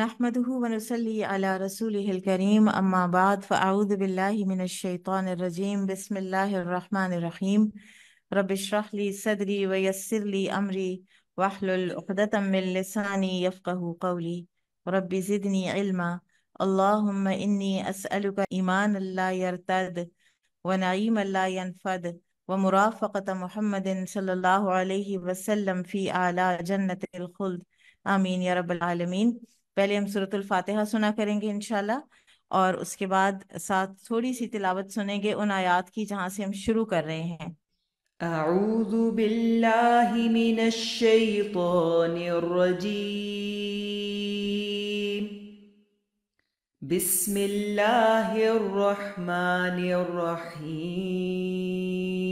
نحمده ونصلي على رسوله الكريم أما بعد فأعوذ بالله من الشيطان الرجيم بسم الله الرحمن الرحيم رب اشرح لي صدري ويسر لي أمري واحلل عقدة من لساني يفقه قولي رب زدني علما اللهم إني أسألك إيمان لا يرتد ونعيم لا ينفد ومرافقة محمد صلى الله عليه وسلم في أعلى جنة الخلد آمين يا رب العالمين पहले हम सूरतुल फातिहा सुना करेंगे इनशाला और उसके बाद साथ थोड़ी सी तिलावत सुनेंगे उन आयात की जहाँ से हम शुरू कर रहे हैं أعوذ بالله من الشيطان الرجيم بسم الله الرحمن الرحيم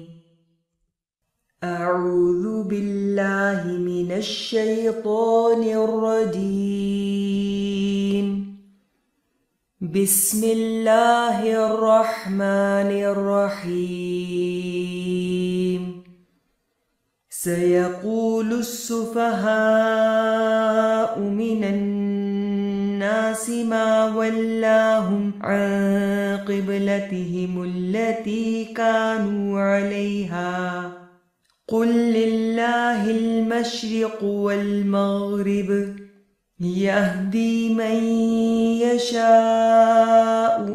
أعوذ بالله من الشيطان الرجيم بسم الله الرحمن الرحيم سيقول السفهاء من الناس ما ولاهم عن قبلتهم التي كانوا عليها قل لله المشرق والمغرب يهدي من يشاء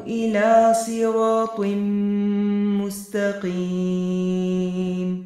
إلى صراط مستقيم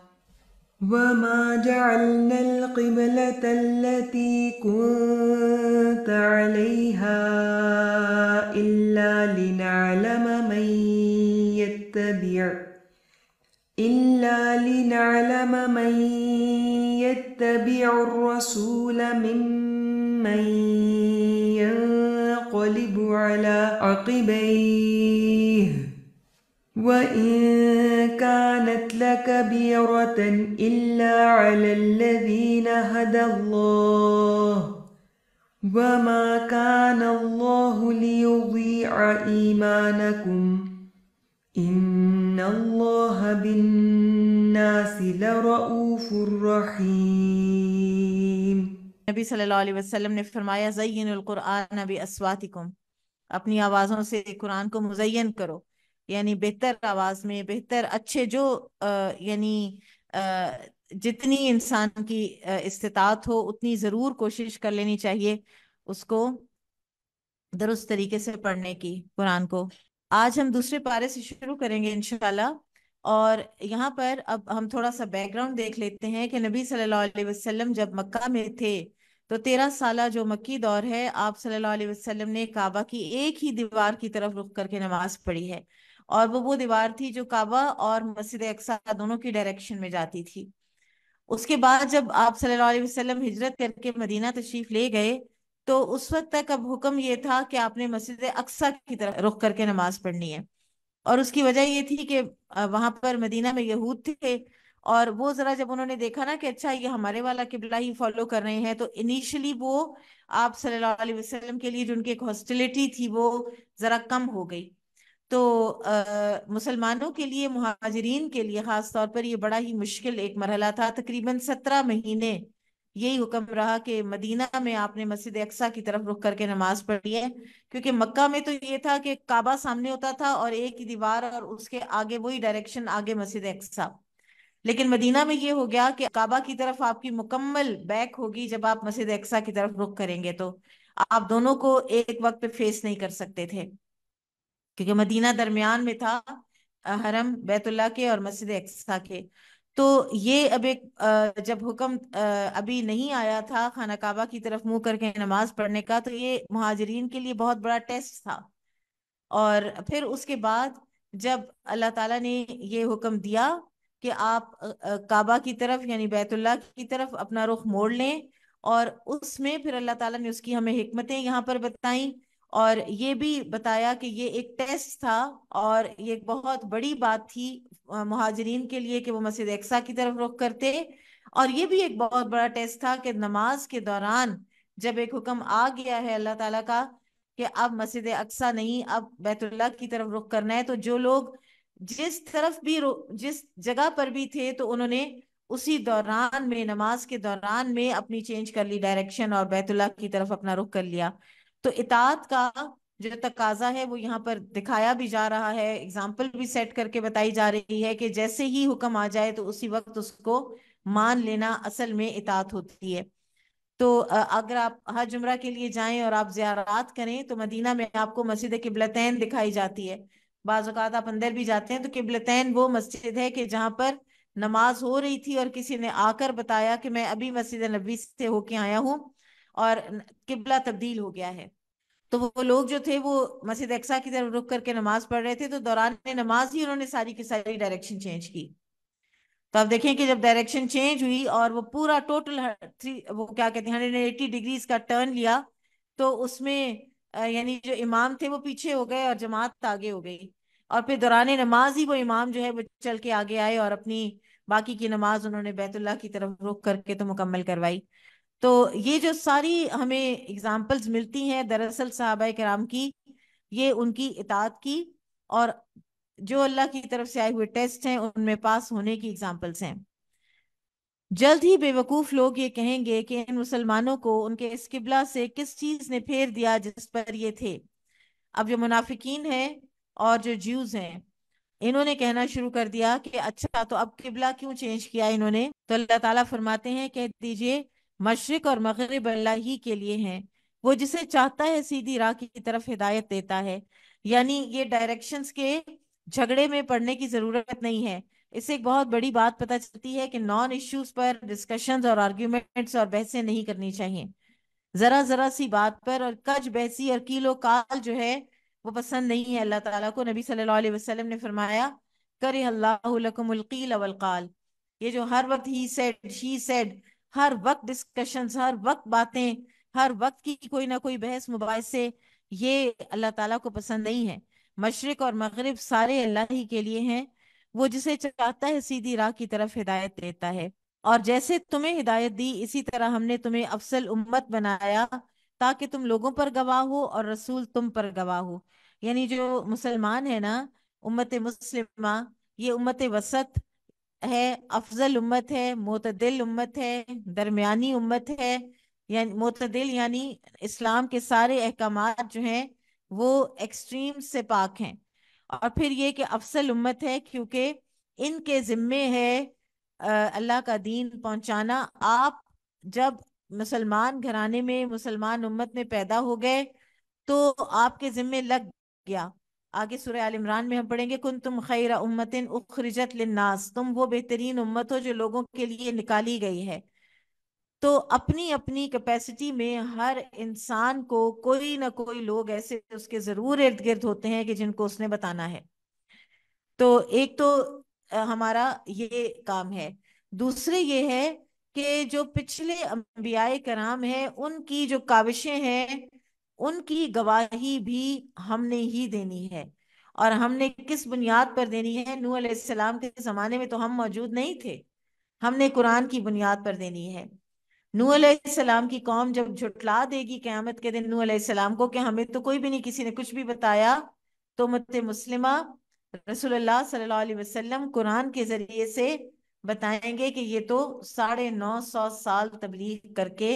وما جعلنا القبلة التي كنت عليها إلا لنعلم من يتبع إلا لنعلم من يتبع الرسول ممن ينقلب على عقبيه وإن كانت لكبيرة إلا على الذين هدى الله وما كان الله ليضيع إيمانكم إن الله بالناس لرؤوف رحيم نبي صلى الله عليه وسلم نے فرمایا زين القرآن بأسواتكم اپنی آوازوں سے قرآن کو مزین کرو यानी बेहतर आवाज में बेहतर अच्छे जो यानी जितनी इंसान की इस्तात हो उतनी ज़रूर कोशिश कर लेनी चाहिए उसको दुरुस्त तरीके से पढ़ने की कुरान को आज हम दूसरे पारे से शुरू करेंगे इनशाला और यहाँ पर अब हम थोड़ा सा बैकग्राउंड देख लेते हैं कि नबी सल्लल्लाहु अलैहि वसल्लम जब मक्का में थे तो तेरह साल जो मक्की दौर है आप सल्लल्लाहु अलैहि वसल्लम ने काबा की एक ही दीवार की तरफ रुख करके नमाज पढ़ी है और वो वो दीवार थी जो काबा और मस्जिद अक्सा दोनों की डायरेक्शन में जाती थी उसके बाद जब आप सल्लल्लाहु अलैहि वसल्लम हिजरत करके मदीना तशरीफ ले गए तो उस वक्त तक अब हुक्म ये था कि आपने मस्जिद अक्सा की तरफ रुख करके नमाज पढ़नी है और उसकी वजह ये थी कि वहां पर मदीना में यहूद थे और वो जरा जब उन्होंने देखा ना कि अच्छा ये हमारे वाला किबला ही फॉलो कर रहे हैं तो इनिशियली वो आप सल्लल्लाहु अलैहि वसल्लम के लिए जो उनकी एक हॉस्टिलिटी थी वो जरा कम हो गई तो मुसलमानों के लिए महाजरीन के लिए ख़ास तौर पर ये बड़ा ही मुश्किल एक मरहला था तकरीबन सत्रह महीने यही हुक्म रहा कि मदीना में आपने मस्जिद अक्सा की तरफ रुख करके नमाज पढ़ी है क्योंकि मक्का में तो ये था कि काबा सामने होता था और एक ही दीवार और उसके आगे वही डायरेक्शन आगे मस्जिद अक्सा लेकिन मदीना में ये हो गया कि काबा की तरफ आपकी मुकम्मल बैक होगी जब आप मस्जिद अक्सा की तरफ रुख करेंगे तो आप दोनों को एक वक्त पे फेस नहीं कर सकते थे क्योंकि मदीना दरमियान में था हरम बैतुल्ला के और मस्जिद एक्सा के तो ये अब एक जब हुक्म अभी नहीं आया था खाना काबा की तरफ मुंह करके नमाज पढ़ने का तो ये महाजरीन के लिए बहुत बड़ा टेस्ट था और फिर उसके बाद जब अल्लाह ताला ने ये हुक्म दिया कि आप काबा की तरफ यानी बैतुल्ला की तरफ अपना रुख मोड़ लें और उसमें फिर अल्लाह ताला ने उसकी हमें हमतें यहाँ पर बताई और ये भी बताया कि ये एक टेस्ट था और ये एक बहुत बड़ी बात थी महाजरीन के लिए कि वो मस्जिद एक्सा की तरफ रुख करते और ये भी एक बहुत बड़ा टेस्ट था कि नमाज के दौरान जब एक हुक्म आ गया है अल्लाह ताला का कि अब मस्जिद अक्सा नहीं अब बैतुल्ला की तरफ रुख करना है तो जो लोग जिस तरफ भी जिस जगह पर भी थे तो उन्होंने उसी दौरान में नमाज के दौरान में अपनी चेंज कर ली डायरेक्शन और बैतुल्ला की तरफ अपना रुख कर लिया तो इतात का जो तकाजा है वो यहाँ पर दिखाया भी जा रहा है एग्जाम्पल भी सेट करके बताई जा रही है कि जैसे ही हुक्म आ जाए तो उसी वक्त उसको मान लेना असल में इतात होती है तो अगर आप हर जुमरा के लिए जाएं और आप ज्यारात करें तो मदीना में आपको मस्जिद किबलतैन दिखाई जाती है बाज़ात आप अंदर भी जाते हैं तो किबलतैन वो मस्जिद है कि जहाँ पर नमाज हो रही थी और किसी ने आकर बताया कि मैं अभी मस्जिद नबी से होके आया हूँ और किबला तब्दील हो गया है तो वो लोग जो थे वो मस्जिद अक्सा की तरफ रुक करके नमाज पढ़ रहे थे तो दौरान नमाज ही उन्होंने सारी की सारी डायरेक्शन चेंज की तो आप देखें कि जब डायरेक्शन चेंज हुई और वो पूरा टोटल थ्री वो क्या कहते हैं हंड्रेड एट्टी डिग्रीज का टर्न लिया तो उसमें यानी जो इमाम थे वो पीछे हो गए और जमात आगे हो गई और फिर दौरान नमाज ही वो इमाम जो है वो चल के आगे आए और अपनी बाकी की नमाज उन्होंने बैतुल्ला की तरफ रुख करके तो मुकम्मल करवाई तो ये जो सारी हमें एग्जाम्पल्स मिलती हैं दरअसल साहब कराम की ये उनकी इतात की और जो अल्लाह की तरफ से आए हुए टेस्ट हैं उनमें पास होने की एग्जाम्पल्स हैं जल्द ही बेवकूफ लोग ये कहेंगे कि इन मुसलमानों को उनके इस किबला से किस चीज ने फेर दिया जिस पर ये थे अब जो मुनाफिकीन हैं और जो ज्यूज हैं इन्होंने कहना शुरू कर दिया कि अच्छा तो अब किबला क्यों चेंज किया इन्होंने तो अल्लाह ताला फरमाते हैं कह दीजिए मशरक और मगरब अल्लाह ही के लिए हैं वो जिसे चाहता है सीधी राह की तरफ हिदायत देता है यानी ये डायरेक्शंस के झगड़े में पड़ने की जरूरत नहीं है इससे एक बहुत बड़ी बात पता चलती है कि नॉन इश्यूज पर डिस्कशंस और आर्ग्यूमेंट्स और बहसें नहीं करनी चाहिए जरा जरा सी बात पर और कज बहसी और कीलो काल जो है वो पसंद नहीं है अल्लाह ताला को नबी सल्लल्लाहु अलैहि वसल्लम ने फरमाया करे अल्लाह ये जो हर वक्त ही सेड शी सेड हर वक्त डिस्कशन हर वक्त बातें हर वक्त की कोई ना कोई बहस मुबास से ये अल्लाह ताला को पसंद नहीं है मशरक और मगरब सारे अल्लाह ही के लिए हैं वो जिसे चाहता है सीधी राह की तरफ हिदायत देता है और जैसे तुम्हें हिदायत दी इसी तरह हमने तुम्हें अफसल उम्मत बनाया ताकि तुम लोगों पर गवाह हो और रसूल तुम पर गवाह हो यानी जो मुसलमान है ना उम्मत मुस्लिमा ये उम्मत वसत है अफजल उम्मत है मोतदिल उम्मत है दरमियानी उम्मत है यानी मोतदिल यानी इस्लाम के सारे अहकाम जो हैं वो एक्सट्रीम से पाक हैं और फिर ये कि अफसल उम्मत है क्योंकि इनके ज़िम्मे है अल्लाह का दीन पहुंचाना आप जब मुसलमान घराने में मुसलमान उम्मत में पैदा हो गए तो आपके ज़िम्मे लग गया आगे सुर आल इमरान में हम पढ़ेंगे कुन तुम खैर उम्मतिन उखरिजत लिन्नास तुम वो बेहतरीन उम्मत हो जो लोगों के लिए निकाली गई है तो अपनी अपनी कैपेसिटी में हर इंसान को कोई ना कोई लोग ऐसे उसके जरूर इर्द गिर्द होते हैं कि जिनको उसने बताना है तो एक तो हमारा ये काम है दूसरे ये है कि जो पिछले अम्बियाए कराम है उनकी जो काविशें हैं उनकी गवाही भी हमने ही देनी है और हमने किस बुनियाद पर देनी है नू अलैहिस्सलाम के जमाने में तो हम मौजूद नहीं थे हमने कुरान की बुनियाद पर देनी है नू अलैहिस्सलाम की कौम जब झुटला देगी क्यामत के दिन नू अलैहिस्सलाम को कि हमें तो कोई भी नहीं किसी ने कुछ भी बताया तो मत मुस्लिमा रसोल्ला सल्लल्लाहु अलैहि वसल्लम कुरान के जरिए से बताएंगे कि ये तो साढ़े नौ सौ साल तबलीग करके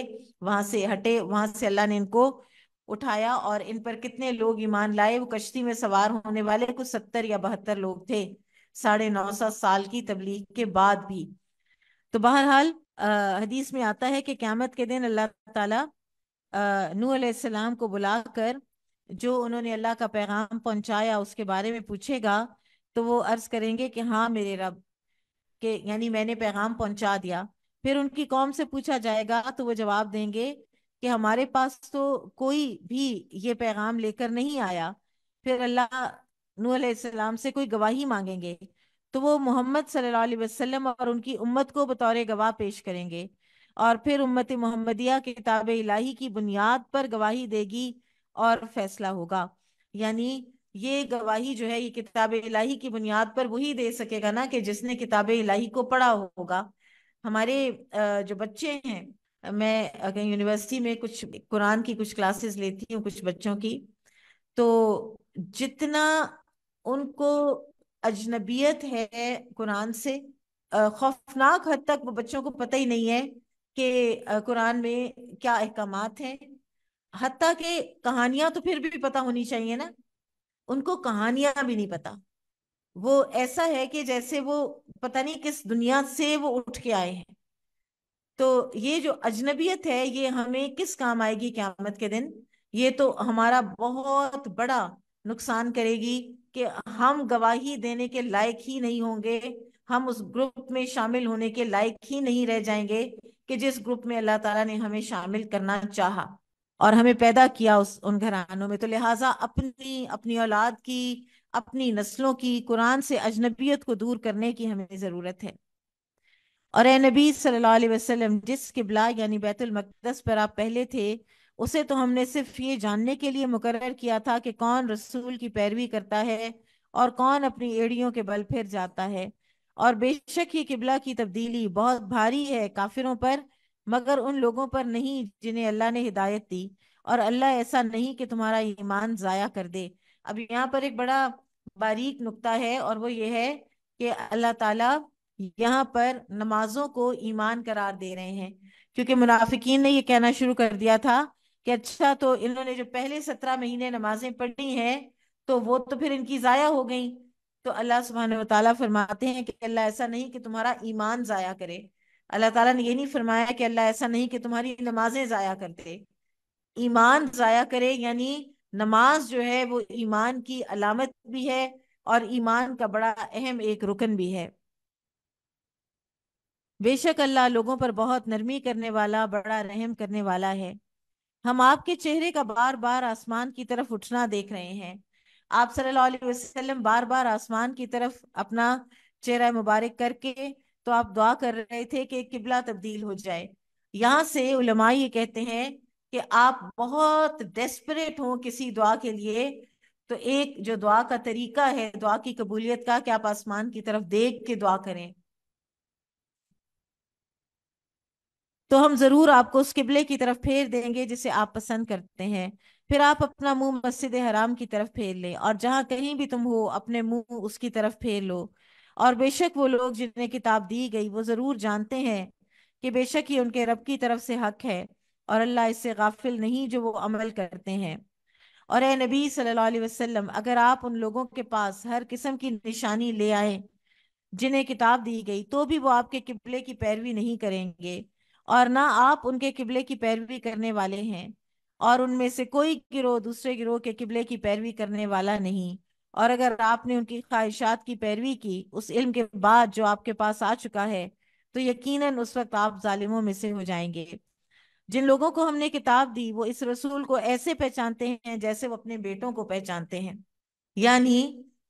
वहां से हटे वहां से अल्लाह ने इनको उठाया और इन पर कितने लोग ईमान लाए वो कश्ती में सवार होने वाले कुछ सत्तर या बहत्तर लोग थे साढ़े नौ सौ साल की तबलीग के बाद भी तो बहरहाल हदीस में आता है कि क्यामत के दिन अल्लाह ताला नू अलैहिस्सलाम को बुलाकर जो उन्होंने अल्लाह का पैगाम पहुंचाया उसके बारे में पूछेगा तो वो अर्ज करेंगे कि हाँ मेरे रब के यानी मैंने पैगाम पहुंचा दिया फिर उनकी कौम से पूछा जाएगा तो वो जवाब देंगे कि हमारे पास तो कोई भी ये पैगाम लेकर नहीं आया फिर अल्लाह नूह सलाम से कोई गवाही मांगेंगे तो वो मोहम्मद सल्लल्लाहु अलैहि वसल्लम और उनकी उम्मत को बतौर गवाह पेश करेंगे और फिर उम्मत मोहम्मदिया किताब इलाही की बुनियाद पर गवाही देगी और फैसला होगा यानी ये गवाही जो है ये किताब इलाही की बुनियाद पर वही दे सकेगा ना कि जिसने किताब इलाही को पढ़ा होगा हमारे जो बच्चे हैं मैं अगर यूनिवर्सिटी में कुछ कुरान की कुछ क्लासेस लेती हूँ कुछ बच्चों की तो जितना उनको अजनबियत है कुरान से खौफनाक हद तक वो बच्चों को पता ही नहीं है कि कुरान में क्या अहकाम हैं हती के कहानियां तो फिर भी पता होनी चाहिए ना उनको कहानियां भी नहीं पता वो ऐसा है कि जैसे वो पता नहीं किस दुनिया से वो उठ के आए हैं तो ये जो अजनबियत है ये हमें किस काम आएगी क्यामत के दिन ये तो हमारा बहुत बड़ा नुकसान करेगी कि हम गवाही देने के लायक ही नहीं होंगे हम उस ग्रुप में शामिल होने के लायक ही नहीं रह जाएंगे कि जिस ग्रुप में अल्लाह ताला ने हमें शामिल करना चाहा और हमें पैदा किया उस उन घरानों में तो लिहाजा अपनी अपनी औलाद की अपनी नस्लों की कुरान से अजनबियत को दूर करने की हमें ज़रूरत है और ए नबी सल्लल्लाहु अलैहि वसल्लम जिस किबला यानी मकदस पर आप पहले थे उसे तो हमने सिर्फ ये जानने के लिए मुकर किया था कि कौन रसूल की पैरवी करता है और कौन अपनी एड़ियों के बल फिर जाता है और बेशक ये किबला की तब्दीली बहुत भारी है काफिरों पर मगर उन लोगों पर नहीं जिन्हें अल्लाह ने हिदायत दी और अल्लाह ऐसा नहीं कि तुम्हारा ईमान ज़ाया कर दे अब यहाँ पर एक बड़ा बारीक नुक्ता है और वो ये है कि अल्लाह ताला यहाँ पर नमाजों को ईमान करार दे रहे हैं क्योंकि मुनाफिकीन ने यह कहना शुरू कर दिया था कि अच्छा तो इन्होंने जो पहले सत्रह महीने नमाजें पढ़ी हैं तो वो तो फिर इनकी ज़ाया हो गई तो अल्लाह सुबहान तला फरमाते हैं कि अल्लाह ऐसा नहीं कि तुम्हारा ईमान ज़ाया करे अल्लाह तला ने यह नहीं फरमाया कि अल्लाह ऐसा नहीं कि तुम्हारी नमाजें ज़ाया करते ईमान ज़ाया करे यानी नमाज जो है वो ईमान की अलामत भी है और ईमान का बड़ा अहम एक रुकन भी है बेशक अल्लाह लोगों पर बहुत नरमी करने वाला बड़ा रहम करने वाला है हम आपके चेहरे का बार बार आसमान की तरफ उठना देख रहे हैं आप सल्लल्लाहु अलैहि वसल्लम बार बार आसमान की तरफ अपना चेहरा मुबारक करके तो आप दुआ कर रहे थे कि किबला तब्दील हो जाए यहाँ से उलमा ये कहते हैं कि आप बहुत डेस्परेट हो किसी दुआ के लिए तो एक जो दुआ का तरीका है दुआ की कबूलियत का कि आप आसमान की तरफ देख के दुआ करें तो हम जरूर आपको उस किबले की तरफ फेर देंगे जिसे आप पसंद करते हैं फिर आप अपना मुंह मस्जिद हराम की तरफ फेर लें और जहां कहीं भी तुम हो अपने मुंह उसकी तरफ फेर लो और बेशक वो लोग जिन्हें किताब दी गई वो जरूर जानते हैं कि बेशक ही उनके रब की तरफ से हक है और अल्लाह इससे गाफिल नहीं जो वो अमल करते हैं और ए नबी सल्लल्लाहु अलैहि वसल्लम अगर आप उन लोगों के पास हर किस्म की निशानी ले आए जिन्हें किताब दी गई तो भी वो आपके किबले की पैरवी नहीं करेंगे और ना आप उनके किबले की पैरवी करने वाले हैं और उनमें से कोई गिरोह दूसरे गिरोह के किबले की पैरवी करने वाला नहीं और अगर आपने उनकी ख्वाहिशात की पैरवी की उस इल्म के बाद जो आपके पास आ चुका है तो यकीनन उस वक्त आप जालिमों में से हो जाएंगे जिन लोगों को हमने किताब दी वो इस रसूल को ऐसे पहचानते हैं जैसे वो अपने बेटों को पहचानते हैं यानी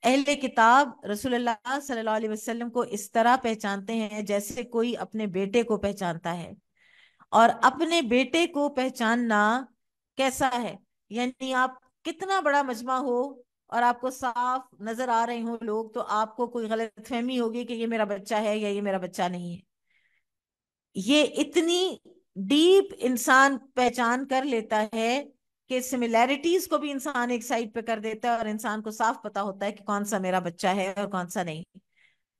अहले किताब रसूलुल्लाह सल्लल्लाहु अलैहि वसल्लम को इस तरह पहचानते हैं जैसे कोई अपने बेटे को पहचानता है और अपने बेटे को पहचानना कैसा है यानी आप कितना बड़ा मजमा हो और आपको साफ नजर आ रहे हो लोग तो आपको कोई गलत फहमी होगी कि ये मेरा बच्चा है या ये मेरा बच्चा नहीं है ये इतनी डीप इंसान पहचान कर लेता है कि सिमिलैरिटीज को भी इंसान एक साइड पे कर देता है और इंसान को साफ पता होता है कि कौन सा मेरा बच्चा है और कौन सा नहीं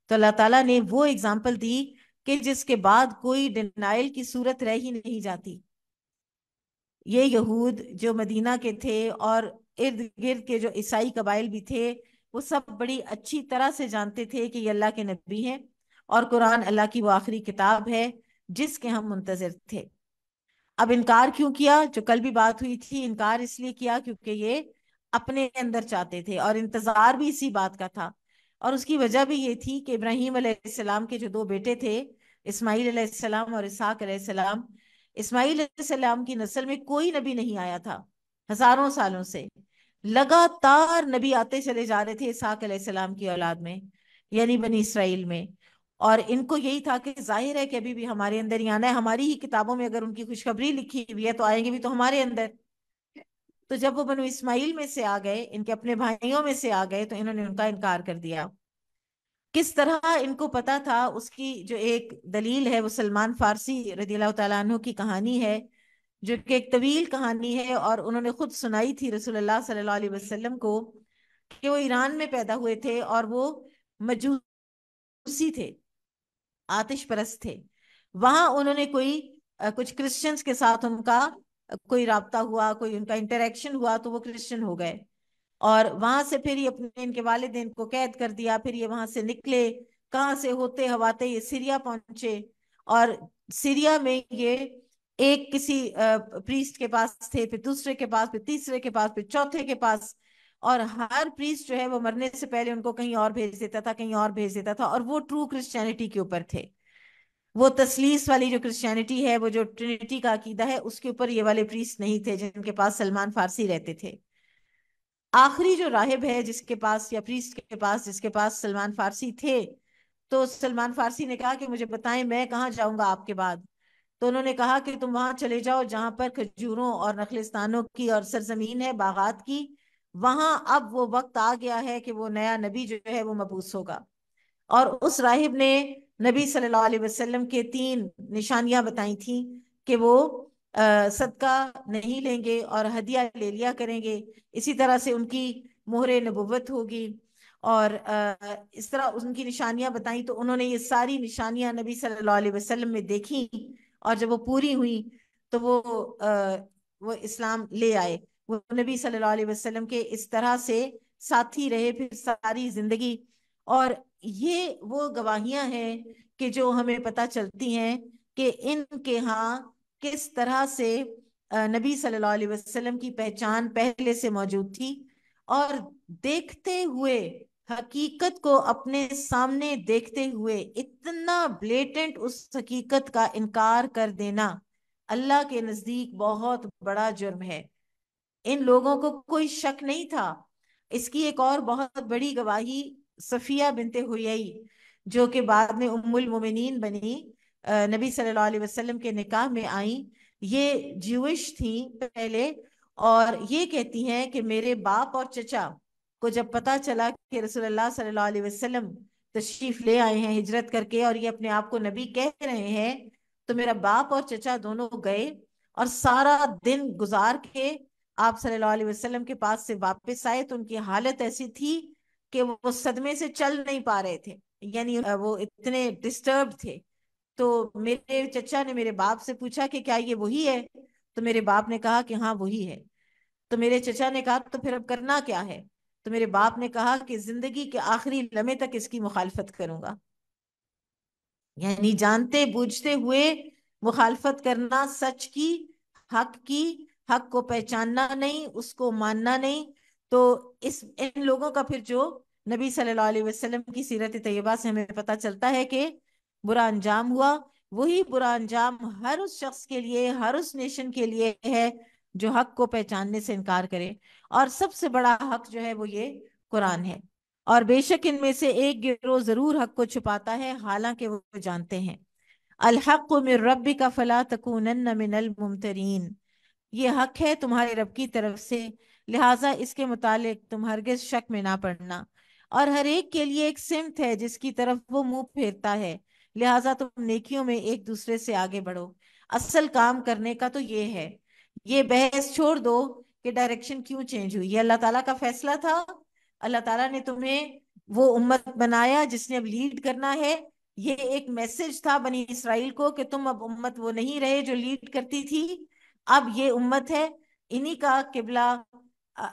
तो अल्लाह ताला ने वो एग्जाम्पल दी कि जिसके बाद कोई डिनाइल की सूरत रह ही नहीं जाती ये यहूद जो मदीना के थे और इर्द गिर्द के जो ईसाई कबाइल भी थे वो सब बड़ी अच्छी तरह से जानते थे कि ये अल्लाह के नबी हैं और कुरान अल्लाह की वो आखिरी किताब है जिसके हम मुंतजर थे अब इनकार क्यों किया जो कल भी बात हुई थी इनकार इसलिए किया क्योंकि ये अपने अंदर चाहते थे और इंतजार भी इसी बात का था और उसकी वजह भी ये थी कि इब्राहिम के जो दो बेटे थे इस्माईल और इसहाक सलाम की नस्ल में कोई नबी नहीं आया था हजारों सालों से लगातार नबी आते चले जा रहे थे इसहाक की औलाद में यानी बनी इसराइल में और इनको यही था कि जाहिर है कि अभी भी हमारे अंदर ही आना है हमारी ही किताबों में अगर उनकी खुशखबरी लिखी हुई है तो आएंगे भी तो हमारे अंदर तो जब वो बनो इस्माइल में से आ गए इनके अपने भाइयों में से आ गए तो इन्होंने उनका इनकार कर दिया किस तरह इनको पता था उसकी जो एक दलील है वो सलमान फारसी रदी की कहानी है जो कि एक तवील कहानी है और उन्होंने खुद सुनाई थी रसोल्ला सल्लल्लाहु को कि वो ईरान में पैदा हुए थे और वो मजूसी थे आतिश परस्त थे वहां उन्होंने कोई कुछ क्रिश्चियंस के साथ उनका कोई रबता हुआ कोई उनका इंटरेक्शन हुआ तो वो क्रिश्चियन हो गए और वहां से फिर ये अपने इनके वालदेन को कैद कर दिया फिर ये वहां से निकले कहाँ से होते हवाते ये सीरिया पहुंचे और सीरिया में ये एक किसी प्रीस्ट के पास थे फिर दूसरे के पास फिर तीसरे के पास फिर चौथे के पास और हर प्रीस्ट जो है वो मरने से पहले उनको कहीं और भेज देता था कहीं और भेज देता था और वो ट्रू क्रिश्चियनिटी के ऊपर थे वो तसलीस वाली जो क्रिश्चियनिटी है वो जो ट्रिनिटी का अकीदा है उसके ऊपर ये वाले प्रीस नहीं थे जिनके पास सलमान फारसी रहते थे आखिरी जो राहिब है जिसके पास या प्रीस्ट के पास जिसके पास सलमान फारसी थे तो सलमान फारसी ने कहा कि मुझे बताएं मैं कहाँ जाऊंगा आपके बाद तो उन्होंने कहा कि तुम वहां चले जाओ जहां पर खजूरों और नखलिस्तानों की और सरजमीन है बागात की वहां अब वो वक्त आ गया है कि वो नया नबी जो है वो मबूस होगा और उस राहिब ने नबी सल्लल्लाहु अलैहि वसल्लम के तीन निशानियां बताई थी कि वो सदका नहीं लेंगे और हदिया ले लिया करेंगे इसी तरह से उनकी मोहर नबूवत होगी और इस तरह उनकी निशानियां बताई तो उन्होंने ये सारी निशानियां नबी सल्लल्लाहु अलैहि वसल्लम में देखी और जब वो पूरी हुई तो वो वो इस्लाम ले आए वो नबी सल्लल्लाहु अलैहि वसल्लम के इस तरह से साथी रहे फिर सारी जिंदगी और ये वो गवाहियां हैं कि जो हमें पता चलती हैं कि इनके यहाँ किस तरह से नबी सल्लल्लाहु अलैहि वसल्लम की पहचान पहले से मौजूद थी और देखते हुए हकीकत को अपने सामने देखते हुए इतना ब्लेटेंट उस हकीकत का इनकार कर देना अल्लाह के नजदीक बहुत बड़ा जुर्म है इन लोगों को कोई शक नहीं था इसकी एक और बहुत बड़ी गवाही सफिया बिनते हुई जो कि बाद में उम्मुल मोमिनीन बनी नबी सल्लल्लाहु अलैहि वसल्लम के निकाह में आई ये ज्यूश थी पहले और ये कहती हैं कि मेरे बाप और चचा को जब पता चला कि रसोल्ला सल्ला वसलम तशरीफ ले आए हैं हिजरत करके और ये अपने आप को नबी कह रहे हैं तो मेरा बाप और चचा दोनों गए और सारा दिन गुजार के आप सल्लल्लाहु अलैहि वसल्लम के पास से वापस आए तो उनकी हालत ऐसी थी कि वो सदमे से चल नहीं पा रहे थे यानी वो इतने डिस्टर्ब थे तो मेरे चचा ने मेरे बाप से पूछा कि क्या ये वही है तो मेरे बाप ने कहा कि हाँ वही है तो मेरे चचा ने कहा तो फिर अब करना क्या है तो मेरे बाप ने कहा कि जिंदगी के आखिरी लमे तक इसकी मुखालफत करूंगा यानी जानते बूझते हुए मुखालफत करना सच की हक की हक को पहचानना नहीं उसको मानना नहीं तो इस इन लोगों का फिर जो नबी सल्लल्लाहु अलैहि वसल्लम की सीरत तैयबा से हमें पता चलता है कि बुरा अंजाम हुआ वही बुरा अंजाम हर उस शख्स के लिए हर उस नेशन के लिए है जो हक को पहचानने से इनकार करे और सबसे बड़ा हक जो है वो ये कुरान है और बेशक इनमें से एक गिरोह जरूर हक को छुपाता है हालांकि वो जानते हैं अलहक मिर रब का फला तकून मिनल मुमतरीन ये हक है तुम्हारे रब की तरफ से लिहाजा इसके मुतालिक तुम हरगिज शक में ना पड़ना और हर एक के लिए एक सिमत है जिसकी तरफ वो मुंह फेरता है लिहाजा तुम नेकियों में एक दूसरे से आगे बढ़ो असल काम करने का तो ये है ये बहस छोड़ दो कि डायरेक्शन क्यों चेंज हुई ये अल्लाह ताला का फैसला था अल्लाह ताला ने तुम्हें वो उम्मत बनाया जिसने अब लीड करना है ये एक मैसेज था बनी इसराइल को कि तुम अब उम्मत वो नहीं रहे जो लीड करती थी अब ये उम्मत है इन्हीं का किबला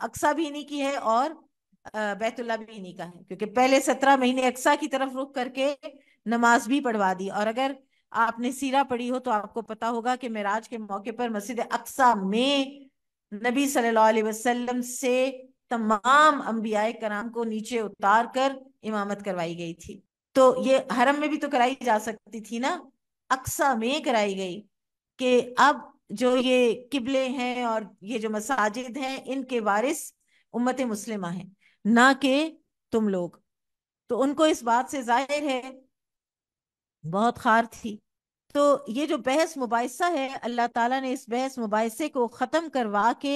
अक्सा भी इन्हीं की है और बैतुल्ला भी इन्हीं का है क्योंकि पहले सत्रह महीने अक्सा की तरफ रुख करके नमाज भी पढ़वा दी और अगर आपने सीरा पढ़ी हो तो आपको पता होगा कि मेराज के मौके पर मस्जिद अक्सा में नबी सल्लल्लाहु अलैहि वसल्लम से तमाम अम्बिया कराम को नीचे उतार कर इमामत करवाई गई थी तो ये हरम में भी तो कराई जा सकती थी ना अक्सा में कराई गई कि अब जो ये किबले हैं और ये जो मसाजिद हैं इनके वारिस उम्मत मुस्लिमा हैं ना के तुम लोग तो उनको इस बात से जाहिर है बहुत खार थी तो ये जो बहस मुबासा है अल्लाह ताला ने इस बहस मुबासे को ख़त्म करवा के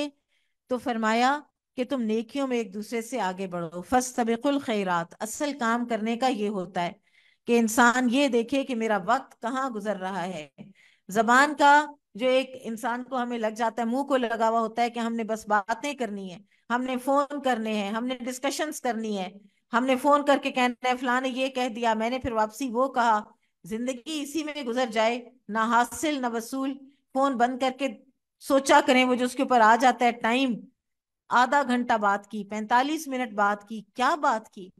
तो फरमाया कि तुम नेकियों में एक दूसरे से आगे बढ़ो फस तबिकुल खैरात असल काम करने का ये होता है कि इंसान ये देखे कि मेरा वक्त कहाँ गुजर रहा है जबान का जो एक इंसान को हमें लग जाता है मुंह को लगा हुआ होता है कि हमने बस बातें करनी है हमने फोन करने हैं हमने डिस्कशंस करनी है हमने फोन करके कहना है फलाने ये कह दिया मैंने फिर वापसी वो कहा जिंदगी इसी में गुजर जाए ना हासिल ना वसूल फोन बंद करके सोचा करें वो जो उसके ऊपर आ जाता है टाइम आधा घंटा बात की पैंतालीस मिनट बात की क्या बात की